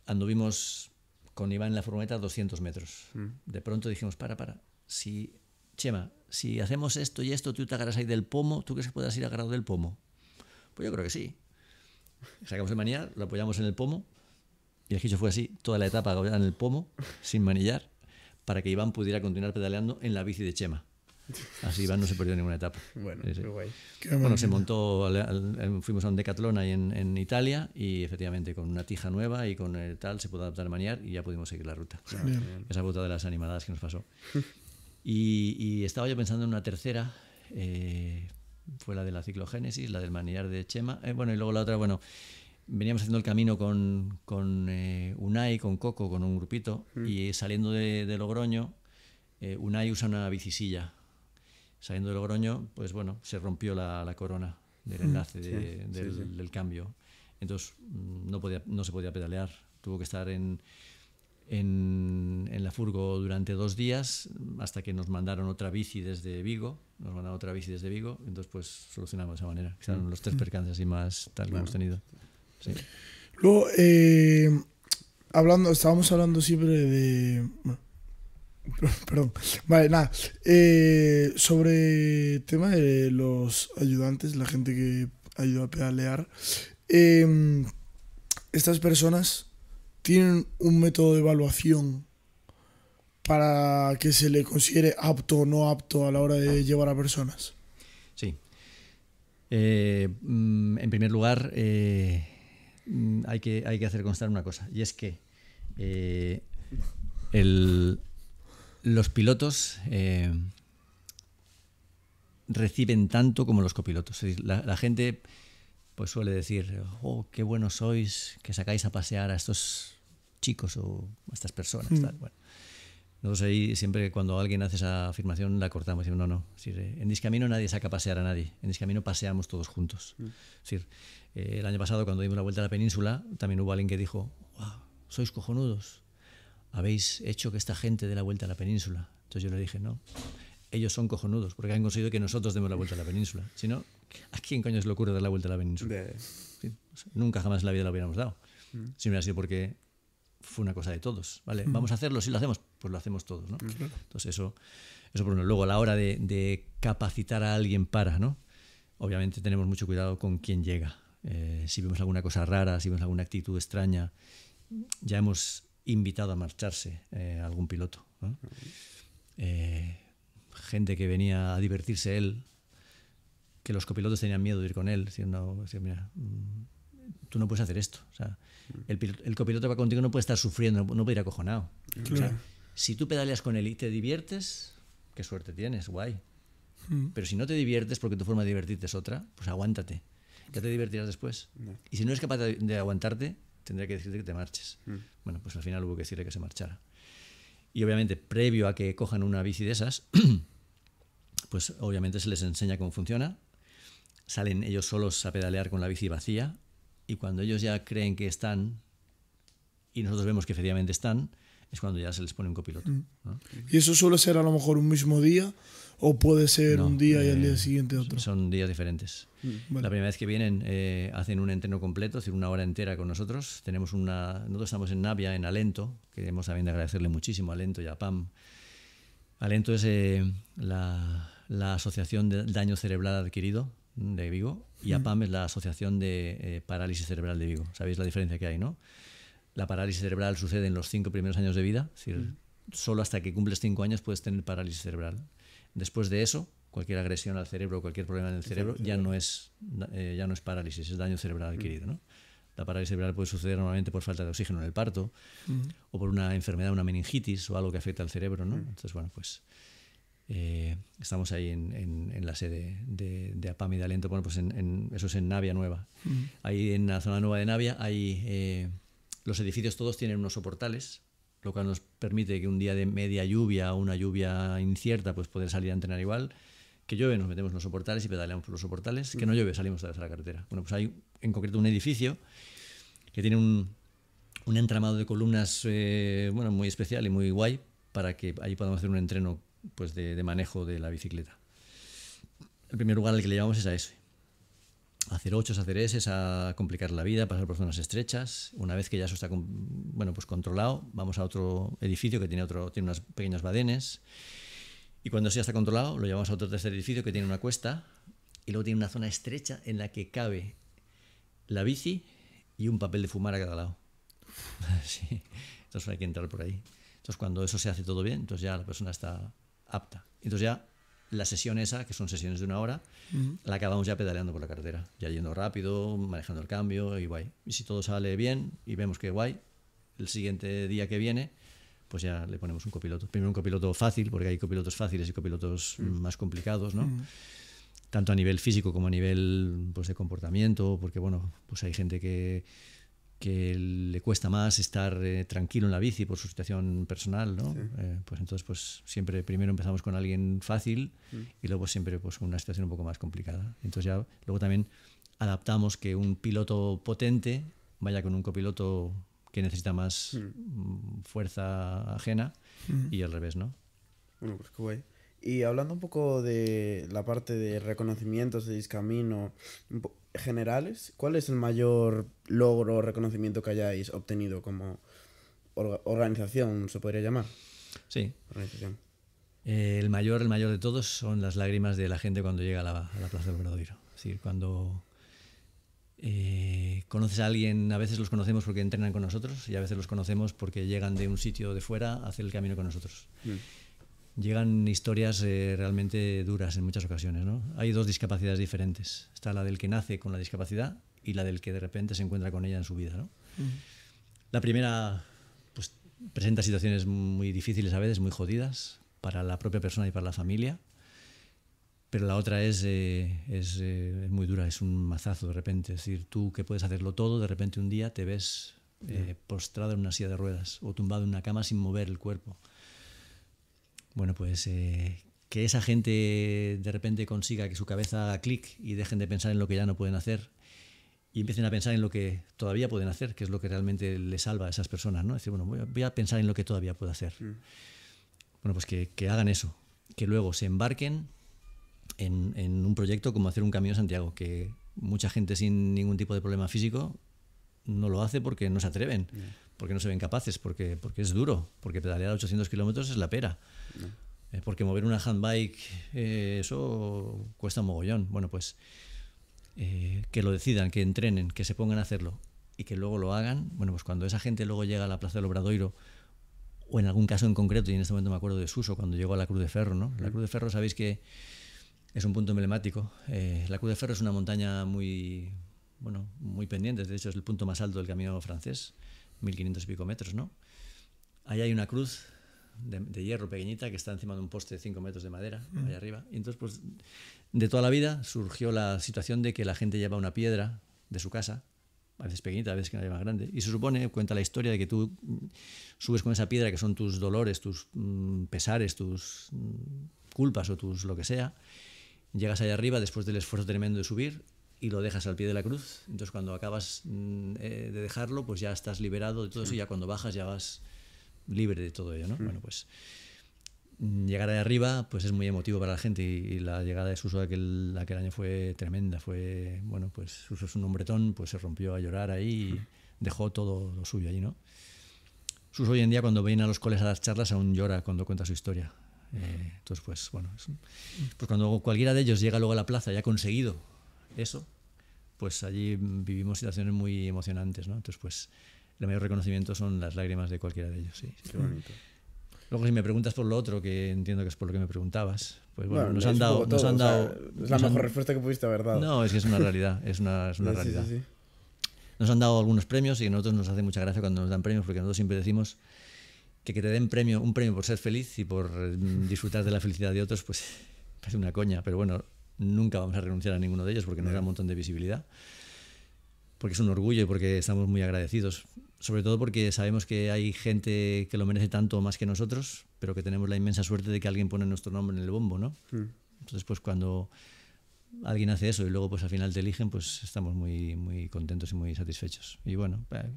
anduvimos con Iván en la furgoneta 200 metros. Mm. De pronto dijimos, para, para, si, Chema, si hacemos esto y esto, tú te agarras ahí del pomo, ¿tú crees que puedas ir agarrado del pomo? Pues yo creo que sí. Sacamos el manillar, lo apoyamos en el pomo y el Gicho fue así toda la etapa en el pomo, sin manillar, para que Iván pudiera continuar pedaleando en la bici de Chema. Así Iván no se perdió ninguna etapa. Bueno, se montó, fuimos a un Decathlon ahí en, Italia y efectivamente con una tija nueva y con el tal se pudo adaptar a manillar y ya pudimos seguir la ruta. Esa ruta de las animadas que nos pasó. Y, estaba yo pensando en una tercera, eh, fue la de la ciclogénesis, la del manillar de Chema, eh, bueno, y luego la otra, bueno, veníamos haciendo el camino con, con eh, Unai, con Coco, con un grupito, mm. y saliendo de, Logroño, eh, Unai usa una bicisilla. Saliendo de Logroño, pues bueno, se rompió la, corona del mm, enlace del, cambio. Entonces mm, no, podía, no se podía pedalear, tuvo que estar en, en, la furgo durante dos días hasta que nos mandaron otra bici desde Vigo, nos mandaron otra bici desde Vigo, entonces pues solucionamos de esa manera, que los tres percances y más tal que hemos tenido. Luego, eh, hablando, estábamos hablando siempre de. perdón. Vale, nada. Eh, sobre el tema de los ayudantes, la gente que ayuda a pedalear. Em, estas personas tienen un método de evaluación para que se le considere apto o no apto a la hora de llevar a personas. Sí. Eh, mm, en primer lugar, eh, Mm, hay que, hay que hacer constar una cosa, y es que eh, los pilotos eh, reciben tanto como los copilotos. La, gente pues suele decir, oh, qué buenos sois que sacáis a pasear a estos chicos o a estas personas. Hmm. Bueno, nosotros ahí siempre cuando alguien hace esa afirmación la cortamos, decimos, no, no, en Discamino nadie saca a pasear a nadie, en Discamino paseamos todos juntos. Mm. decir, eh, el año pasado cuando dimos la vuelta a la península también hubo alguien que dijo, wow, sois cojonudos, habéis hecho que esta gente dé la vuelta a la península. Entonces yo le dije, no, ellos son cojonudos porque han conseguido que nosotros demos la vuelta a la península. Si no, ¿a quién coño es le ocurre dar la vuelta a la península? nunca jamás en la vida la hubiéramos dado. Mm. Si Si hubiera sido porque fue una cosa de todos, ¿vale? Hmm. Vamos a hacerlo, si lo hacemos, pues lo hacemos todos, ¿no? Entonces eso, eso por uno. Luego a la hora de, capacitar a alguien para, ¿no? Obviamente tenemos mucho cuidado con quién llega. Eh, si vemos alguna cosa rara, si vemos alguna actitud extraña, ya hemos invitado a marcharse eh, algún piloto. Eh, gente que venía a divertirse él, que los copilotos tenían miedo de ir con él, diciendo, mira, mm, tú no puedes hacer esto. sea, el, copiloto que va contigo no puede estar sufriendo, no puede ir acojonado. si tú pedaleas con él y te diviertes, qué suerte tienes, guay. Mm. Pero si no te diviertes porque tu forma de divertirte es otra, pues aguántate. Ya te divertirás después. Y si no eres capaz de, aguantarte, tendría que decirte que te marches. Mm. Bueno, pues al final hubo que decirle que se marchara. Y obviamente, previo a que cojan una bici de esas, pues obviamente se les enseña cómo funciona. Salen ellos solos a pedalear con la bici vacía y cuando ellos ya creen que están y nosotros vemos que efectivamente están, es cuando ya se les pone un copiloto. Mm. ¿Y eso suele ser a lo mejor un mismo día o puede ser un día y al día eh, siguiente otro? Son días diferentes. Mm, la primera vez que vienen eh, hacen un entreno completo, es decir, una hora entera con nosotros. Tenemos una, nosotros estamos en Navia, en Alento, queremos también agradecerle muchísimo a Alento y a PAM. Alento es eh, la, la Asociación de Daño Cerebral Adquirido, de Vigo y APAM es la Asociación de eh, Parálisis Cerebral de Vigo. Sabéis la diferencia que hay, ¿no? La parálisis cerebral sucede en los cinco primeros años de vida, es decir, solo hasta que cumples cinco años puedes tener parálisis cerebral. Después de eso, cualquier agresión al cerebro, o cualquier problema en el cerebro, ya no es, eh, ya no es parálisis, es daño cerebral adquirido, ¿no? La parálisis cerebral puede suceder normalmente por falta de oxígeno en el parto o por una enfermedad, una meningitis o algo que afecta al cerebro, ¿no? Entonces, bueno, pues... Eh, estamos ahí en, la sede de, de, APAM y de Alento bueno, pues en, eso es en Navia Nueva. Mm. Ahí en la zona nueva de Navia hay, eh, los edificios todos tienen unos soportales, lo cual nos permite que un día de media lluvia o una lluvia incierta, pues poder salir a entrenar igual. Que llueve, nos metemos en los soportales y pedaleamos por los soportales. Que no llueve, salimos a la carretera. Bueno, pues hay en concreto un edificio que tiene un, entramado de columnas eh, bueno, muy especial y muy guay para que ahí podamos hacer un entreno pues de, manejo de la bicicleta. El primer lugar al que le llamamos es a ese. Hacer ochos, hacer S es a complicar la vida, pasar por zonas estrechas. Una vez que ya eso está bueno, pues controlado, vamos a otro edificio que tiene, otro, tiene unas pequeñas badenes. Y cuando eso ya está controlado, lo llevamos a otro tercer edificio que tiene una cuesta y luego tiene una zona estrecha en la que cabe la bici y un papel de fumar a cada lado. Entonces hay que entrar por ahí. Entonces cuando eso se hace todo bien, entonces ya la persona está apta. Entonces ya la sesión esa, que son sesiones de una hora, la acabamos ya pedaleando por la carretera, ya yendo rápido, manejando el cambio y guay. Y si todo sale bien y vemos que guay, el siguiente día que viene, pues ya le ponemos un copiloto. Primero un copiloto fácil, porque hay copilotos fáciles y copilotos mm. más complicados, ¿no? Mm. Tanto a nivel físico como a nivel pues, de comportamiento, porque bueno, pues hay gente que que le cuesta más estar eh, tranquilo en la bici por su situación personal, ¿no? Eh, pues entonces, pues siempre primero empezamos con alguien fácil mm. y luego siempre pues una situación un poco más complicada. Entonces ya luego también adaptamos que un piloto potente vaya con un copiloto que necesita más mm. fuerza ajena mm. y al revés, ¿no? Bueno, pues qué guay. Y hablando un poco de la parte de reconocimientos de discamino, generales, ¿cuál es el mayor logro o reconocimiento que hayáis obtenido como organización, se podría llamar? Sí. Eh, el mayor, el mayor de todos son las lágrimas de la gente cuando llega a la, Plaza del Obradoiro. Es decir, cuando eh, conoces a alguien, a veces los conocemos porque entrenan con nosotros y a veces los conocemos porque llegan de un sitio de fuera a hacer el camino con nosotros. Mm llegan historias eh, realmente duras en muchas ocasiones. ¿no? Hay dos discapacidades diferentes. Está la del que nace con la discapacidad y la del que de repente se encuentra con ella en su vida. La primera pues, presenta situaciones muy difíciles a veces, muy jodidas, para la propia persona y para la familia. Pero la otra es, eh, eh, es, muy dura, es un mazazo de repente. Es decir, tú que puedes hacerlo todo, de repente un día te ves postrado en una silla de ruedas o tumbado en una cama sin mover el cuerpo. Bueno, pues eh, que esa gente de repente consiga que su cabeza haga clic y dejen de pensar en lo que ya no pueden hacer y empiecen a pensar en lo que todavía pueden hacer, que es lo que realmente les salva a esas personas, ¿no? Es decir, bueno, voy a, pensar en lo que todavía puedo hacer. Mm. Bueno, pues que, hagan eso, que luego se embarquen en, en un proyecto como hacer un camino Santiago, que mucha gente sin ningún tipo de problema físico no lo hace porque no se atreven, porque no se ven capaces, porque, porque es duro, porque pedalear 800 kilómetros es la pera. Eh, porque mover una handbike, eh, eso cuesta un mogollón. Bueno, pues eh, que lo decidan, que entrenen, que se pongan a hacerlo y que luego lo hagan. Bueno, pues cuando esa gente luego llega a la Plaza del Obradoiro, o en algún caso en concreto, y en este momento me acuerdo de Suso, cuando llegó a la Cruz de Ferro, ¿no? La Cruz de Ferro, sabéis que es un punto emblemático. la Cruz de Ferro es una montaña muy, bueno, muy pendientes, de hecho es el punto más alto del camino francés, 1500 y pico metros, ¿no? Ahí hay una cruz de, hierro pequeñita que está encima de un poste de 5 metros de madera, mm. arriba. Y entonces, pues, de toda la vida surgió la situación de que la gente lleva una piedra de su casa, a veces pequeñita, a veces que no más grande. Y se supone, cuenta la historia, de que tú subes con esa piedra que son tus dolores, tus mm, pesares, tus mm, culpas o tus lo que sea. Llegas allá arriba después del esfuerzo tremendo de subir y lo dejas al pie de la cruz. Entonces cuando acabas mm, eh, de dejarlo, pues ya estás liberado de todo eso y ya cuando bajas ya vas libre de todo ello, ¿no? Bueno, pues mm, llegar ahí arriba pues es muy emotivo para la gente y, la llegada de Suso aquel, aquel año fue tremenda. Fue, bueno, pues Suso es un hombretón, pues se rompió a llorar ahí y dejó todo lo suyo allí, ¿no? Suso hoy en día cuando viene a los coles a las charlas aún llora cuando cuenta su historia. Eh, entonces, pues bueno, pues cuando cualquiera de ellos llega luego a la plaza ya ha conseguido eso, pues allí vivimos situaciones muy emocionantes, ¿no? Entonces, pues el mayor reconocimiento son las lágrimas de cualquiera de ellos, sí. bonito. Luego, si me preguntas por lo otro, que entiendo que es por lo que me preguntabas, pues bueno, nos, han dado, nos han dado. es la mejor respuesta que pudiste haber dado. No, es que es una realidad, es una, realidad. nos han dado algunos premios y a nosotros nos hace mucha gracia cuando nos dan premios, porque nosotros siempre decimos que que te den premio, un premio por ser feliz y por mm, disfrutar de la felicidad de otros, pues es una coña, pero bueno, nunca vamos a renunciar a ninguno de ellos porque nos da un montón de visibilidad, porque es un orgullo y porque estamos muy agradecidos, sobre todo porque sabemos que hay gente que lo merece tanto más que nosotros, pero que tenemos la inmensa suerte de que alguien pone nuestro nombre en el bombo, ¿no? Mm. Entonces, pues cuando alguien hace eso y luego pues al final te eligen, pues estamos muy, muy contentos y muy satisfechos. Y bueno, eh,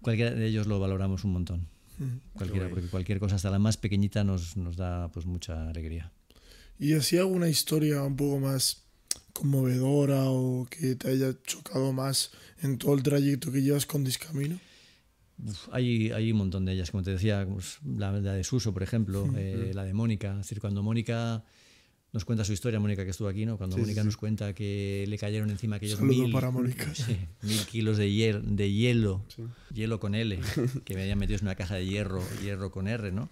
cualquiera de ellos lo valoramos un montón. Mm. porque cualquier cosa, hasta la más pequeñita, nos, nos da pues mucha alegría. Y hacía alguna historia un poco más conmovedora o que te haya chocado más en todo el trayecto que llevas con Discamino. hay, un montón de ellas, como te decía, la, de Suso, por ejemplo, eh, la de Mónica. Es decir, cuando Mónica nos cuenta su historia, Mónica que estuvo aquí, ¿no? Cuando Mónica nos cuenta que le cayeron encima aquellos mil, para Mónica. mil kilos de, de hielo, hielo con L, que me habían metido en una caja de hierro, hierro con R, ¿no?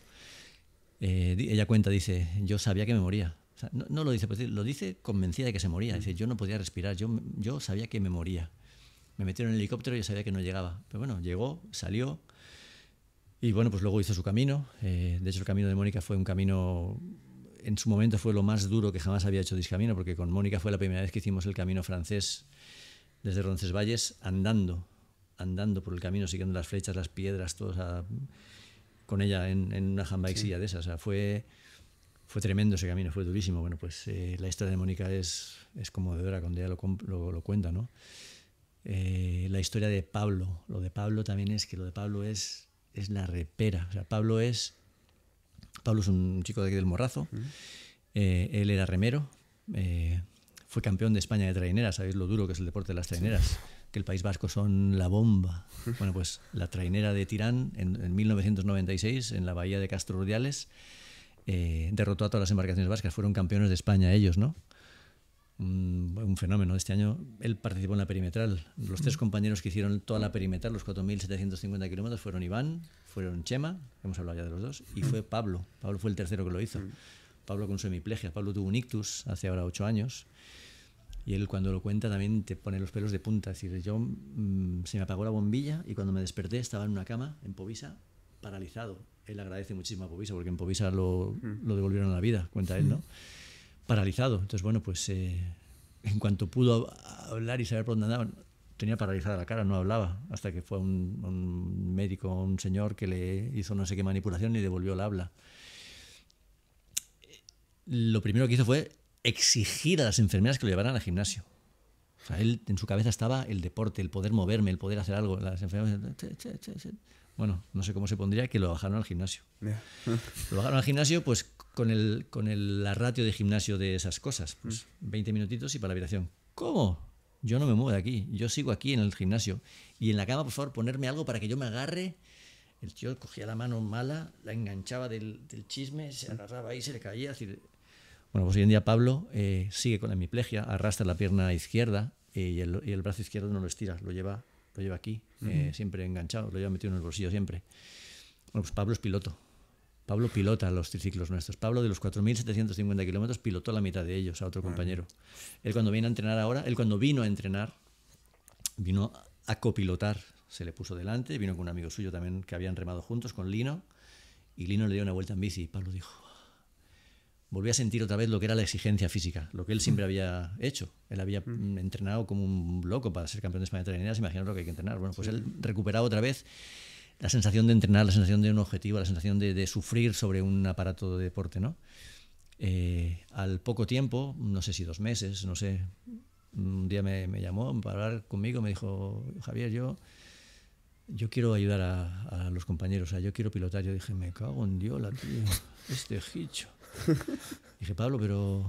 Eh, ella cuenta, dice, yo sabía que me moría. no, lo dice, pues, lo dice convencida de que se moría. Dice, yo no podía respirar, yo, yo sabía que me moría. Me metieron en el helicóptero y yo sabía que no llegaba. Pero bueno, llegó, salió y bueno, pues luego hizo su camino. Eh, de hecho, el camino de Mónica fue un camino, en su momento fue lo más duro que jamás había hecho Discamino, porque con Mónica fue la primera vez que hicimos el camino francés desde Roncesvalles andando, andando por el camino, siguiendo las flechas, las piedras, todos a con ella en, una handbike silla de esas. O sea, fue, fue tremendo ese camino, fue durísimo. Bueno, pues eh, la historia de Mónica es, es conmovedora cuando ella lo, cuenta, ¿no? Eh, la historia de Pablo, lo de Pablo también es que lo de Pablo es, es la repera. O sea, Pablo es. Pablo es un chico de aquí del Morrazo. Eh, él era remero. fue campeón de España de traineras. Sabéis lo duro que es el deporte de las traineras el País Vasco son la bomba. Bueno, pues la trainera de Tirán en, 1996 en la bahía de Castro Urdiales eh, derrotó a todas las embarcaciones vascas. Fueron campeones de España ellos, ¿no? un fenómeno. Este año él participó en la perimetral. Los tres mm. compañeros que hicieron toda la perimetral, los 4.750 kilómetros, fueron Iván, fueron Chema, hemos hablado ya de los dos, y fue mm. Pablo. Pablo fue el tercero que lo hizo. Mm. Pablo con su Pablo tuvo un ictus hace ahora ocho años. Y él cuando lo cuenta también te pone los pelos de punta. Es decir, yo mm, se me apagó la bombilla y cuando me desperté estaba en una cama, en Povisa, paralizado. Él agradece muchísimo a Povisa porque en Povisa lo, devolvieron a la vida, cuenta él, ¿no? Paralizado. Entonces, bueno, pues eh, en cuanto pudo hablar y saber por dónde andaba, tenía paralizada la cara, no hablaba, hasta que fue un, un, médico, un señor que le hizo no sé qué manipulación y devolvió el habla. Eh, lo primero que hizo fue exigir a las enfermeras que lo llevaran al gimnasio. O sea, él, en su cabeza estaba el deporte, el poder moverme, el poder hacer algo. Las enfermeras, bueno, no sé cómo se pondría, que lo bajaron al gimnasio. lo bajaron al gimnasio pues con, el, con el, la ratio de gimnasio de esas cosas. Pues 20 mm. minutitos y para la habitación. ¿Cómo? Yo no me muevo de aquí, yo sigo aquí en el gimnasio. Y en la cama, por favor, ponerme algo para que yo me agarre. El tío cogía la mano mala, la enganchaba del, chisme, se mm. agarraba ahí, se le caía. Así, bueno, pues hoy en día Pablo eh, sigue con la hemiplegia, arrastra la pierna izquierda eh, y el, brazo izquierdo no lo estira, lo lleva, lo lleva aquí, eh, siempre enganchado, lo lleva metido en el bolsillo siempre. Bueno, pues Pablo es piloto. Pablo pilota los triciclos nuestros. Pablo de los 4.750 kilómetros pilotó la mitad de ellos a otro compañero. Él cuando vino a entrenar ahora, él cuando vino a entrenar, vino a copilotar. Se le puso delante, vino con un amigo suyo también que habían remado juntos, con Lino, y Lino le dio una vuelta en bici. y Pablo dijo, volví a sentir otra vez lo que era la exigencia física, lo que él siempre mm. había hecho. Él había mm. entrenado como un loco para ser campeón de España de Se imagina lo que hay que entrenar. Bueno, pues él recuperaba otra vez la sensación de entrenar, la sensación de un objetivo, la sensación de, sufrir sobre un aparato de deporte, ¿no? Eh, al poco tiempo, no sé si dos meses, no sé, un día me, llamó para hablar conmigo, me dijo, Javier, yo yo quiero ayudar a, los compañeros, a yo quiero pilotar. Yo dije, me cago en Dios, la este hicho. dije, Pablo, pero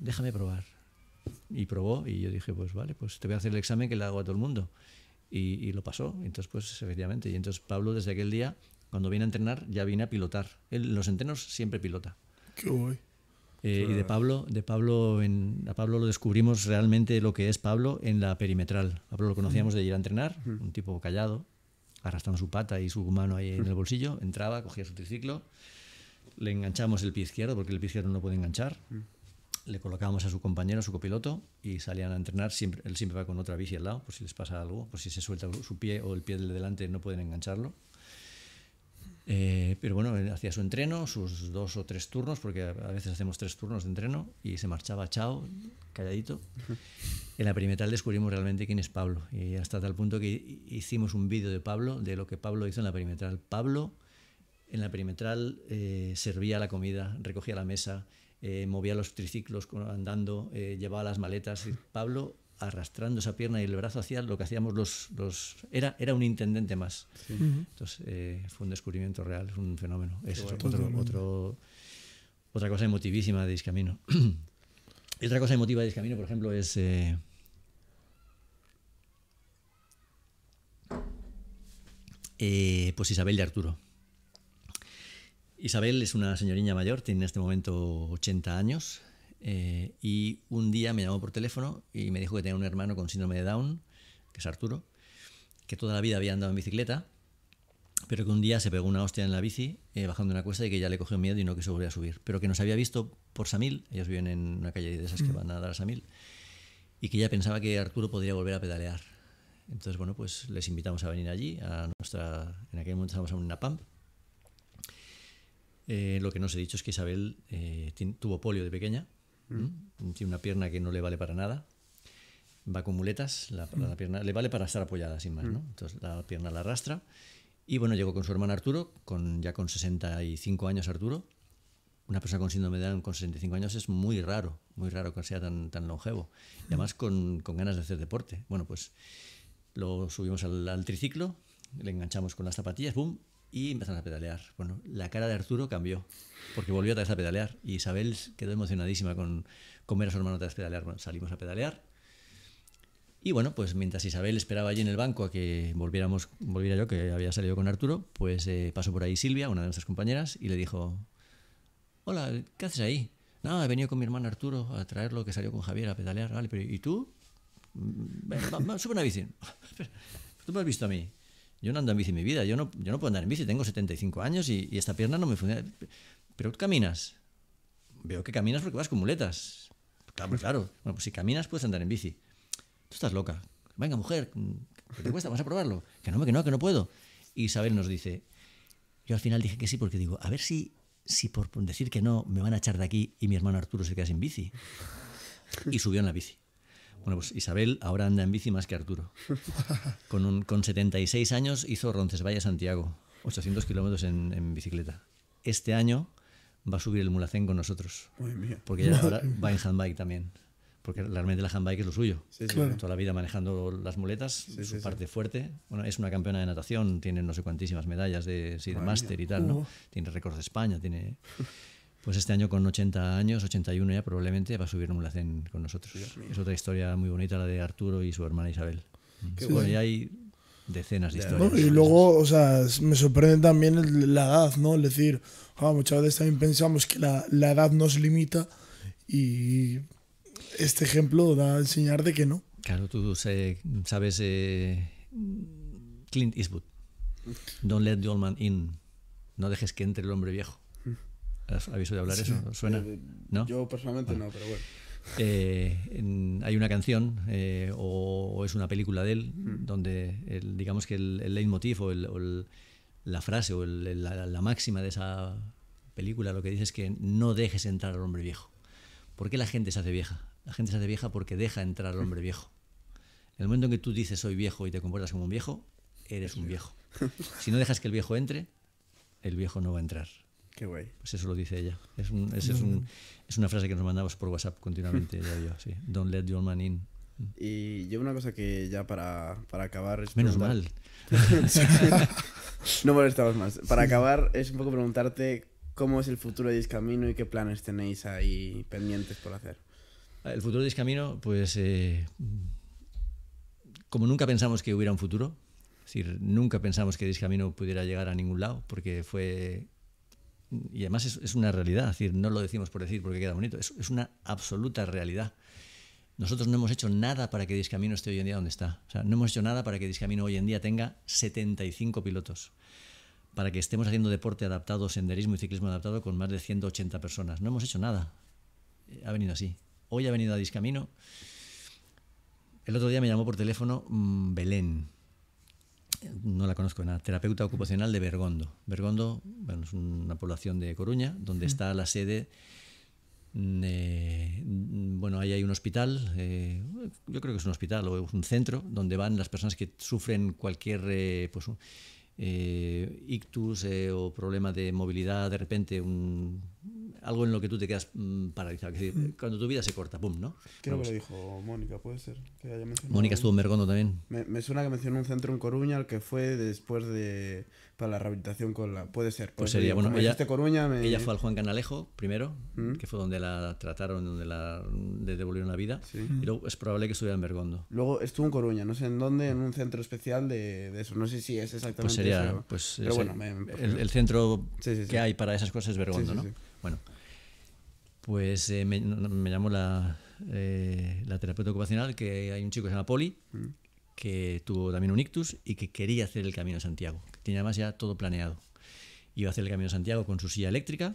déjame probar. Y probó y yo dije, pues vale, pues te voy a hacer el examen que le hago a todo el mundo. Y, lo pasó. Entonces, pues efectivamente. Y entonces Pablo desde aquel día, cuando viene a entrenar, ya viene a pilotar. en los entrenos siempre pilota. Qué guay. Eh, y de Pablo, de Pablo a Pablo lo descubrimos realmente lo que es Pablo en la perimetral. Pablo lo conocíamos de ir a entrenar, un tipo callado, arrastrando su pata y su mano ahí en el bolsillo, entraba, cogía su triciclo le enganchamos el pie izquierdo, porque el pie izquierdo no puede enganchar. Mm. Le colocamos a su compañero, a su copiloto, y salían a entrenar. Siempre, él siempre va con otra bici al lado, por si les pasa algo, por si se suelta su pie o el pie del delante no pueden engancharlo. Eh, pero bueno, hacía su entreno, sus dos o tres turnos, porque a veces hacemos tres turnos de entreno, y se marchaba chao, calladito. En la perimetral descubrimos realmente quién es Pablo, y hasta tal punto que hicimos un vídeo de Pablo, de lo que Pablo hizo en la perimetral. Pablo en la perimetral eh, servía la comida, recogía la mesa, eh, movía los triciclos andando, eh, llevaba las maletas. Pablo arrastrando esa pierna y el brazo hacia lo que hacíamos los... era, era un intendente más. Entonces fue un descubrimiento real, un fenómeno. Es otra cosa emotivísima de Discamino. y otra cosa emotiva de Discamino, por ejemplo, es... pues Isabel de Arturo. Isabel es una señorina mayor, tiene en este momento 80 años, eh, y un día me llamó por teléfono y me dijo que tenía un hermano con síndrome de Down, que es Arturo, que toda la vida había andado en bicicleta, pero que un día se pegó una hostia en la bici eh, bajando una cuesta y que ya le cogió miedo y no quiso volver a subir. Pero que nos había visto por Samil, ellos viven en una calle de esas que mm. van a dar a Samil, y que ya pensaba que Arturo podría volver a pedalear. Entonces, bueno, pues les invitamos a venir allí, a nuestra, en aquel momento estábamos en una pump, eh, lo que no os he dicho es que Isabel eh, tuvo polio de pequeña, mm. tiene una pierna que no le vale para nada, va con muletas, la, pierna le vale para estar apoyada sin más, mm. Entonces la pierna la arrastra y bueno, llegó con su hermano Arturo, con, ya con 65 años Arturo. Una persona con síndrome de Down con 65 años es muy raro, muy raro que sea tan, longevo. además mm. con, ganas de hacer deporte. Bueno, pues lo subimos al, al triciclo, le enganchamos con las zapatillas, ¡boom! y empezaron a pedalear. Bueno, la cara de Arturo cambió, porque volvió otra vez a pedalear. Y Isabel quedó emocionadísima con, con ver a su hermano otra vez pedalear. Bueno, salimos a pedalear. Y bueno, pues mientras Isabel esperaba allí en el banco a que volviéramos, volviera yo, que había salido con Arturo, pues eh, pasó por ahí Silvia, una de nuestras compañeras, y le dijo, hola, ¿qué haces ahí? No, he venido con mi hermano Arturo a traerlo, que salió con Javier a pedalear. Vale, pero ¿y tú? Mm, sube una bici. Tú me has visto a mí. Yo no ando en bici mi vida, yo no, yo no puedo andar en bici, tengo 75 años y, esta pierna no me funciona. Pero tú caminas. Veo que caminas porque vas con muletas. Claro, claro. Bueno, pues si caminas puedes andar en bici. Tú estás loca. Venga, mujer, ¿qué te cuesta? Vamos a probarlo. Que no, que no, que no puedo. Y Isabel nos dice, yo al final dije que sí porque digo, a ver si, si por decir que no me van a echar de aquí y mi hermano Arturo se queda sin bici. Y subió en la bici. Bueno, pues Isabel ahora anda en bici más que Arturo. Con, un, con 76 años hizo Roncesvalles-Santiago, 800 kilómetros en, bicicleta. Este año va a subir el Mulacén con nosotros. Porque ella ahora va en handbike también. Porque realmente la handbike es lo suyo. Sí, sí, Toda la vida manejando las muletas, su parte fuerte. Bueno, es una campeona de natación, tiene no sé cuantísimas medallas de, de máster y tal, ¿no? Tiene récords de España, tiene... pues este año con 80 años, 81 ya probablemente, va a subir un Mulacén con nosotros. Es otra historia muy bonita la de Arturo y su hermana Isabel. bueno, hay decenas de historias. y luego, o sea, me sorprende también la edad, ¿no? Es decir, ah, muchas veces también pensamos que la, edad nos limita y este ejemplo da a enseñar de que no. Claro, tú eh, sabes eh, Clint Eastwood. Don't let the old man in. No dejes que entre el hombre viejo. ¿Habéis oído hablar eso? ¿Suena? Eh, ¿No? Yo personalmente no, pero bueno. Eh, hay una canción eh, o, es una película de él mm. donde digamos que el, leitmotiv o, la frase o la, la, máxima de esa película lo que dice es que no dejes entrar al hombre viejo. ¿Por qué la gente se hace vieja? La gente se hace vieja porque deja entrar al hombre viejo. En el momento en que tú dices soy viejo y te comportas como un viejo, eres un viejo. Si no dejas que el viejo entre, el viejo no va a entrar. Qué guay. Pues eso lo dice ella. Es, una frase que nos mandamos por WhatsApp continuamente, ella y yo, Don't let your man in. Y yo una cosa que ya para, acabar es... Menos mal. no molestamos más. Para acabar es un poco preguntarte cómo es el futuro de Discamino y qué planes tenéis ahí pendientes por hacer. Ah, el futuro de Discamino, pues... Eh, como nunca pensamos que hubiera un futuro, es decir, nunca pensamos que Discamino pudiera llegar a ningún lado, porque fue y además es, una realidad, decir, no lo decimos por decir porque queda bonito, es, una absoluta realidad. Nosotros no hemos hecho nada para que Discamino esté hoy en día donde está. no hemos hecho nada para que Discamino hoy en día tenga 75 pilotos. Para que estemos haciendo deporte adaptado, senderismo y ciclismo adaptado con más de 180 personas. No hemos hecho nada. Ha venido así. Hoy ha venido a Discamino. El otro día me llamó por teléfono mm, Belén, no la conozco nada, terapeuta ocupacional de Bergondo. Bergondo bueno, es una población de Coruña donde está la sede. Mm, eh, mm, bueno, ahí hay un hospital, eh, yo creo que es un hospital o un centro donde van las personas que sufren cualquier eh, pues, ictus o problema de movilidad, de repente un, algo en lo que tú te quedas mm, paralizado. cuando tu vida se corta, pum, ¿no? Creo que lo dijo Mónica, puede ser. Mónica estuvo en Bergondo también. Me, me, suena que mencionó un centro en Coruña, el que fue después de. para la rehabilitación con la. Puede ser. pues sería, bueno, ella, Coruña, ella fue al Juan Canalejo primero, que fue donde la trataron, donde la le devolvieron la vida. Y luego es probable que estuviera en Bergondo Luego estuvo en Coruña, no sé en dónde, en un centro especial de, eso. No sé si es exactamente. Pues sería. Pues, el, centro que hay para esas cosas es Bergondo, ¿no? Bueno pues eh, me, llamó eh, la, terapeuta ocupacional, que hay un chico que se llama Poli, mm. que tuvo también un ictus y que quería hacer el Camino de Santiago, que tenía además ya todo planeado. Iba a hacer el Camino de Santiago con su silla eléctrica,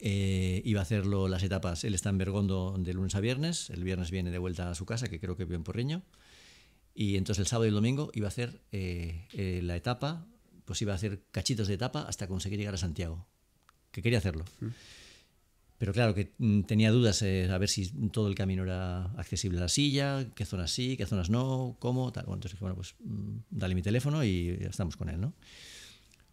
eh, iba a hacerlo las etapas, él está en Bergondo de lunes a viernes, el viernes viene de vuelta a su casa, que creo que vive en Porriño, y entonces el sábado y el domingo iba a hacer la etapa, pues iba a hacer cachitos de etapa hasta conseguir llegar a Santiago, que quería hacerlo. Mm. Pero claro, que mm, tenía dudas eh, a ver si todo el camino era accesible a la silla, qué zonas sí, qué zonas no, cómo, tal. Bueno, entonces bueno, pues mm, dale mi teléfono y estamos con él, ¿no?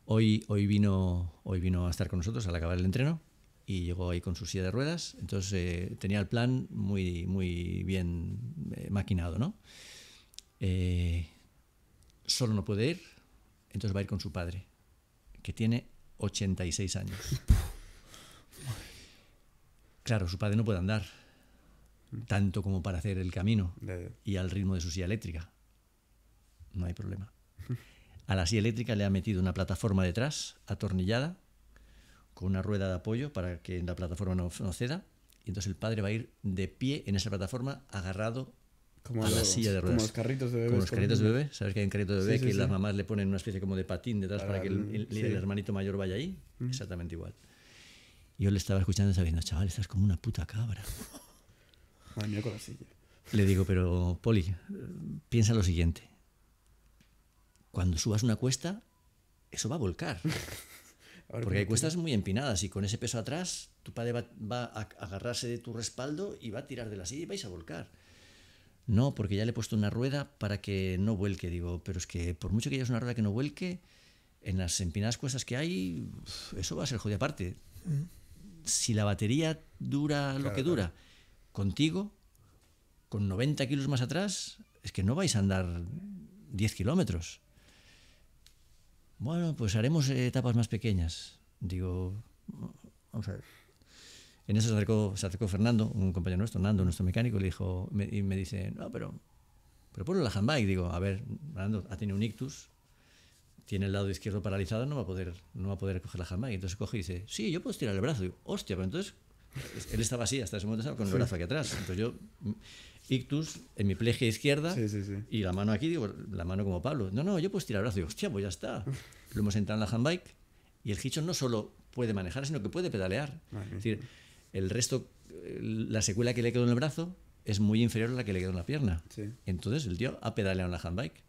Hoy, hoy, vino, hoy vino a estar con nosotros al acabar el entreno y llegó ahí con su silla de ruedas. Entonces eh, tenía el plan muy, muy bien eh, maquinado, ¿no? solo no puede ir, entonces va a ir con su padre, que tiene 86 años. Claro, su padre no puede andar mm. tanto como para hacer el camino y al ritmo de su silla eléctrica. No hay problema. A la silla eléctrica le ha metido una plataforma detrás, atornillada, con una rueda de apoyo para que la plataforma no, ceda. Y entonces el padre va a ir de pie en esa plataforma, agarrado a la silla de ruedas. Como los carritos de bebé. Como los carritos de bebé. ¿Sabes que hay carrito de bebé que las mamás le ponen una especie como de patín detrás para, que el, hermanito mayor vaya ahí? Mm. Exactamente igual. Yo le estaba escuchando y estaba diciendo, chaval, estás como una puta cabra. Le digo, pero Poli, piensa lo siguiente. Cuando subas una cuesta, eso va a volcar. Porque hay cuestas muy empinadas y con ese peso atrás, tu padre va, a agarrarse de tu respaldo y va a tirar de la silla y vais a volcar. No, porque ya le he puesto una rueda para que no vuelque. Digo, pero es que por mucho que haya una rueda que no vuelque, en las empinadas cuestas que hay, eso va a ser jodida aparte. Mm si la batería dura lo que dura, contigo, con 90 kilos más atrás, es que no vais a andar 10 kilómetros. Bueno, pues haremos eh, etapas más pequeñas. Digo, vamos a ver. En eso se acercó, Fernando, un compañero nuestro, Nando, nuestro mecánico, y, le dijo, me, y me dice, no, pero, pero ponlo la handbike. Digo, a ver, Nando ha tenido un ictus, tiene el lado izquierdo paralizado, no va a poder, no va a poder Y entonces coge y dice, sí, yo puedo estirar el brazo. digo, hostia, pero entonces eh, él estaba así hasta ese momento con el brazo aquí atrás. Entonces yo, mm, ictus, en mi pleje izquierda y la mano aquí, digo, la mano como Pablo. No, no, yo puedo estirar el brazo. digo, hostia, pues ya está. Lo hemos entrado en la handbike y el Hitchon no solo puede manejar, sino que puede pedalear. Es decir, el resto, eh, la secuela que le quedó en el brazo es muy inferior a la que le quedó en la pierna. Entonces el tío ha pedaleado en la handbike.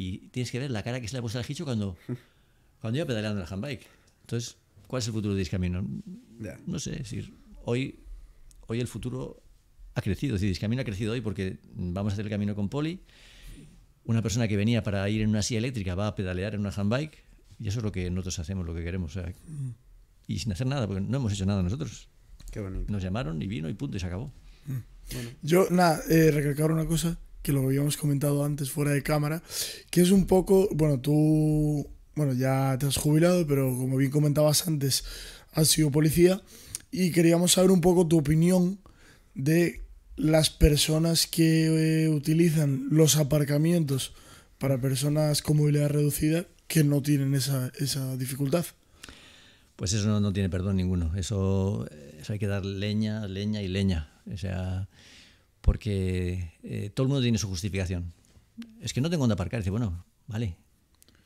Y tienes que ver la cara que se le ha puesto al Hicho cuando, cuando iba pedaleando el handbike. Entonces, ¿cuál es el futuro de Discamino? No sé, decir, hoy, hoy el futuro ha crecido. Es decir, Discamino ha crecido hoy porque vamos a hacer el camino con Poli. Una persona que venía para ir en una silla eléctrica va a pedalear en una handbike. Y eso es lo que nosotros hacemos, lo que queremos. Mm. y sin hacer nada, porque no hemos hecho nada nosotros. Nos llamaron y vino y punto y se acabó. Mm. Yo, nada, eh, recalcar una cosa que lo habíamos comentado antes fuera de cámara, que es un poco, bueno, tú, bueno, ya te has jubilado, pero como bien comentabas antes, has sido policía y queríamos saber un poco tu opinión de las personas que eh, utilizan los aparcamientos para personas con movilidad reducida que no tienen esa, esa dificultad. Pues eso no, tiene perdón ninguno. Eso, eso hay que dar leña, leña y leña. O sea, porque eh, todo el mundo tiene su justificación. Es que no tengo dónde aparcar. dice, bueno, vale,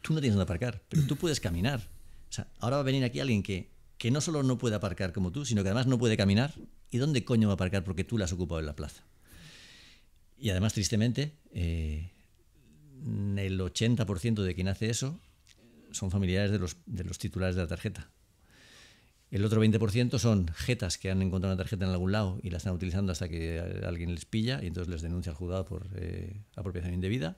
tú no tienes dónde aparcar, pero tú puedes caminar. O sea, ahora va a venir aquí alguien que, no solo no puede aparcar como tú, sino que además no puede caminar. ¿Y dónde coño va a aparcar porque tú la has ocupado en la plaza? Y además, tristemente, eh, el 80% de quien hace eso son familiares de los, de los titulares de la tarjeta. El otro 20% son jetas que han encontrado una tarjeta en algún lado y la están utilizando hasta que alguien les pilla y entonces les denuncia al juzgado por eh, apropiación indebida.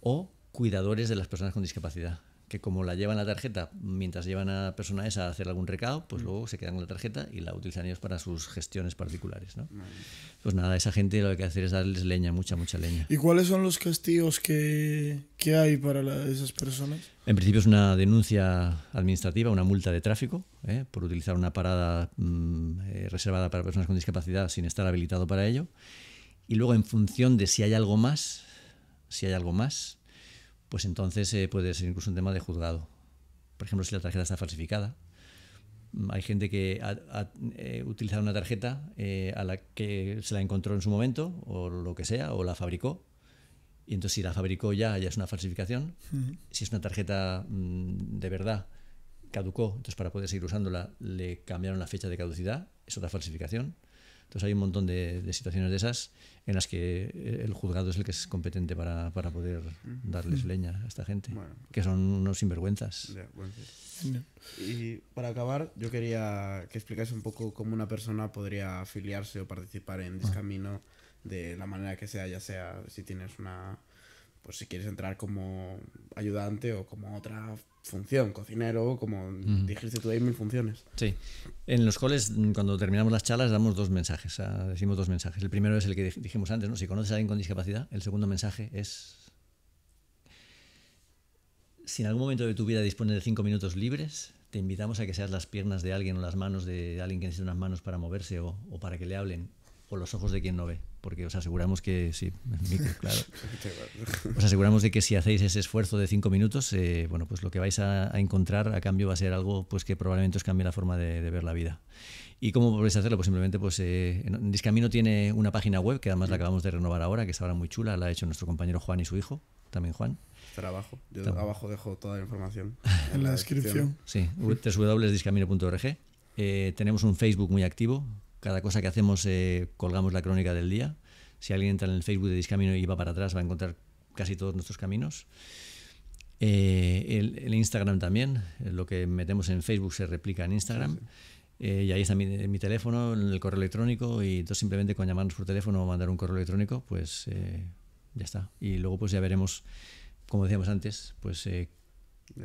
O cuidadores de las personas con discapacidad que como la llevan la tarjeta mientras llevan a personas a hacer algún recado, pues mm. luego se quedan con la tarjeta y la utilizan ellos para sus gestiones particulares. ¿no? Pues nada, esa gente lo que hay que hacer es darles leña, mucha, mucha leña. ¿Y cuáles son los castigos que, hay para esas personas? En principio es una denuncia administrativa, una multa de tráfico, ¿eh? por utilizar una parada mm, eh, reservada para personas con discapacidad sin estar habilitado para ello. Y luego en función de si hay algo más, si hay algo más, pues entonces eh, puede ser incluso un tema de juzgado. Por ejemplo, si la tarjeta está falsificada. Mm, hay gente que ha, eh, utilizado una tarjeta eh, a la que se la encontró en su momento, o lo que sea, o la fabricó. Y entonces si la fabricó ya, ya es una falsificación. Si es una tarjeta mm, de verdad, caducó, entonces para poder seguir usándola le cambiaron la fecha de caducidad, es otra falsificación. Entonces hay un montón de, situaciones de esas en las que eh, el juzgado es el que es competente para, poder darles leña a esta gente, que son unos sinvergüenzas. Y para acabar, yo quería que explicase un poco cómo una persona podría afiliarse o participar en ah. Discamino de la manera que sea, ya sea si tienes una pues si quieres entrar como ayudante o como otra función, cocinero, como dijiste tú, hay mil funciones. Sí. En los coles, mm, cuando terminamos las charlas, damos dos mensajes, ah, decimos dos mensajes. El primero es el que dijimos antes, ¿no? Si conoces a alguien con discapacidad, el segundo mensaje es... Si en algún momento de tu vida dispones de cinco minutos libres, te invitamos a que seas las piernas de alguien o las manos de alguien que necesita unas manos para moverse o para que le hablen o los ojos de quien no ve, porque os aseguramos que sí, claro. Os aseguramos de que si hacéis ese esfuerzo de cinco minutos, eh, bueno, pues lo que vais a, encontrar a cambio va a ser algo pues que probablemente os cambie la forma de, ver la vida. ¿Y cómo podéis hacerlo? Pues simplemente, pues eh, Discamino tiene una página web que además la acabamos de renovar ahora, que es ahora muy chula, la ha hecho nuestro compañero Juan y su hijo, también Juan. Trabajo. abajo, yo abajo dejo toda la información. en la descripción. Sí, www.discamino.org. Eh, tenemos un Facebook muy activo, cada cosa que hacemos eh, colgamos la crónica del día. Si alguien entra en el Facebook de Discamino y va para atrás, va a encontrar casi todos nuestros caminos. Eh, el, Instagram también, eh, lo que metemos en Facebook se replica en Instagram. y ahí está mi, teléfono, el correo electrónico, y entonces simplemente con llamarnos por teléfono o mandar un correo electrónico, pues ya está. Y luego pues ya veremos, como decíamos antes, pues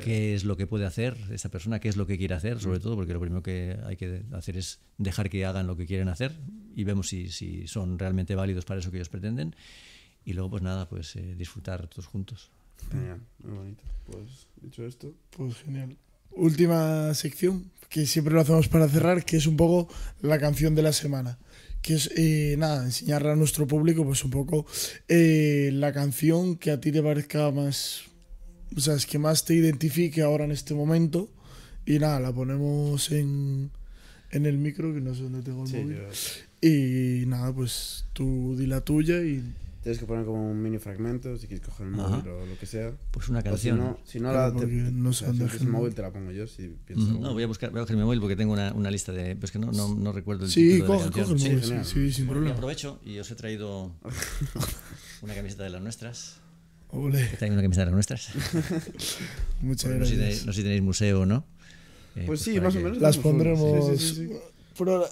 qué es lo que puede hacer esa persona, qué es lo que quiere hacer, sobre mm. todo, porque lo primero que hay que hacer es dejar que hagan lo que quieren hacer y vemos si, son realmente válidos para eso que ellos pretenden. Y luego, pues nada, pues eh, disfrutar todos juntos. Genial, muy bonito. Pues dicho esto, pues genial. Última sección, que siempre lo hacemos para cerrar, que es un poco la canción de la semana. Que es, eh, nada, enseñarle a nuestro público, pues un poco eh, la canción que a ti te parezca más o sea, es que más te identifique ahora en este momento. Y nada, la ponemos en, en el micro, que no sé dónde tengo el móvil. Y nada, pues tú di la tuya y... Tienes que poner como un mini fragmento, si quieres coger el móvil o lo que sea. Pues una canción. si no, si no la te, no sé el móvil te la pongo yo, si no, voy a buscar, voy a coger mi móvil porque tengo una, lista de... Pues que no, no, recuerdo el sí, título coge, de la canción. Coge el móvil, sí, sí, sí, sin bueno, aprovecho y os he traído una camiseta de las nuestras. Ole. Que también una camiseta de las nuestras. Muchas bueno, gracias. No sé, si tenéis, no sé si tenéis museo no. Eh, pues, pues, sí, más o menos. Las pondremos por ahora.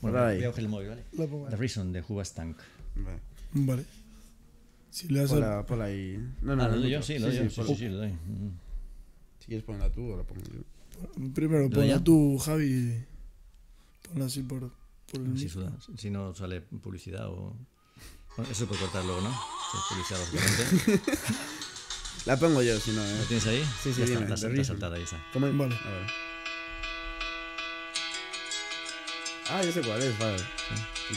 Bueno, por ahí. voy a coger el móvil, ¿vale? The Reason de Who Tank. Vale. vale. Si le das por, la, por ahí. No, no, ah, yo, sí, lo doy Sí, sí, mm. Si quieres ponerla tú o la pongo yo. Primero, ponla tú, Javi. Ponla así por, por el. si no sale publicidad o eso puede cortar luego, ¿no? La pongo yo, si no. ¿eh? ¿La tienes ahí? Sí, sí, está, saltada, ahí ¿Cómo? Vale. A ver. Ah, ya sé cuál es, vale. Un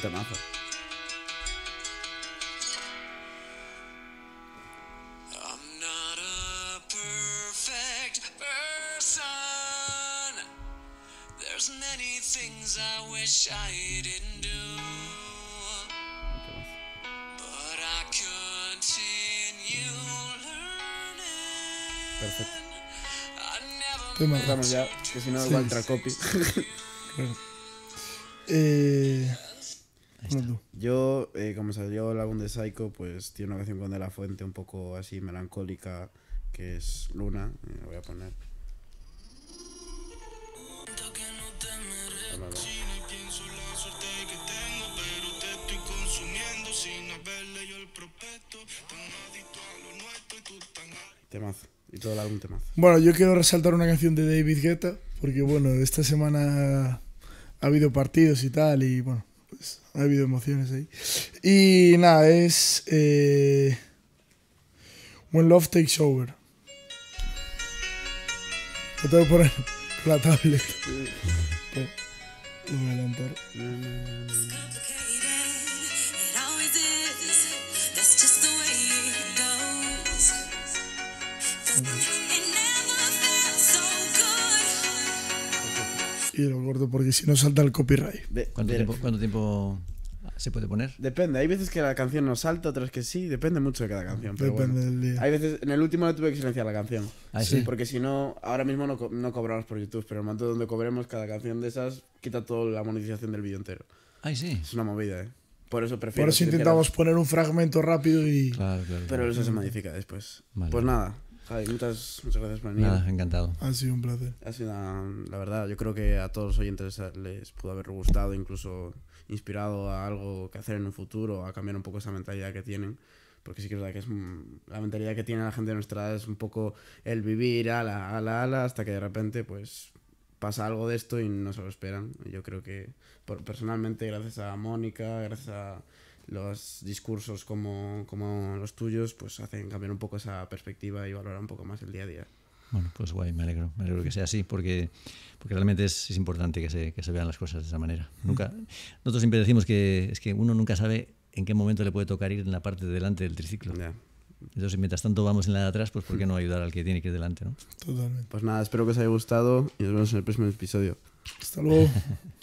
Estoy mal. ya, que si no, igual sí, copy eh, yo, eh, como salió el álbum de Psycho, pues tiene una canción con De La Fuente un poco así melancólica, que es Luna. me eh, voy a poner. No, y todo el álbum Bueno, yo quiero resaltar una canción de David Guetta, porque bueno, esta semana ha habido partidos y tal, y bueno, pues ha habido emociones ahí. Y nada, es eh, When Love Takes Over. Lo tengo que la tablet. adelantar. lo gordo, porque si no salta el copyright. ¿Cuánto, tiempo, se puede poner? Depende, hay veces que la canción no salta, otras que sí, depende mucho de cada canción. depende del día. Hay veces, en el último tuve que silenciar la canción. Ah, porque si no, ahora mismo no, no, cobramos por YouTube, pero en el momento donde cobremos cada canción de esas, quita toda la monetización del vídeo entero. Ay, sí. Es una movida, ¿eh? Por eso prefiero. Por eso intentamos poner un fragmento rápido y. Pero eso se modifica después. Pues nada, Javi, muchas, muchas gracias por venir. Nada, encantado. Ha sido un placer. Ha sido la verdad, yo creo que a todos los oyentes les pudo haber gustado, incluso inspirado a algo que hacer en un futuro, a cambiar un poco esa mentalidad que tienen. Porque sí que es verdad que es la mentalidad que tiene la gente de nuestra edad es un poco el vivir ala, ala, ala, hasta que de repente pues pasa algo de esto y no se lo esperan. Yo creo que por, personalmente, gracias a Mónica, gracias a los discursos como, como los tuyos pues hacen cambiar un poco esa perspectiva y valorar un poco más el día a día. Bueno, pues guay, me alegro, me alegro que sea así, porque, porque realmente es, importante que se, que se, vean las cosas de esa manera. Mm. Nunca, nosotros siempre decimos que es que uno nunca sabe en qué momento le puede tocar ir en la parte de delante del triciclo. Entonces, mientras tanto vamos en la de atrás, pues ¿por qué no ayudar al que tiene que ir delante? ¿no? Totalmente. Pues nada, espero que os haya gustado y nos vemos en el próximo episodio. Hasta luego.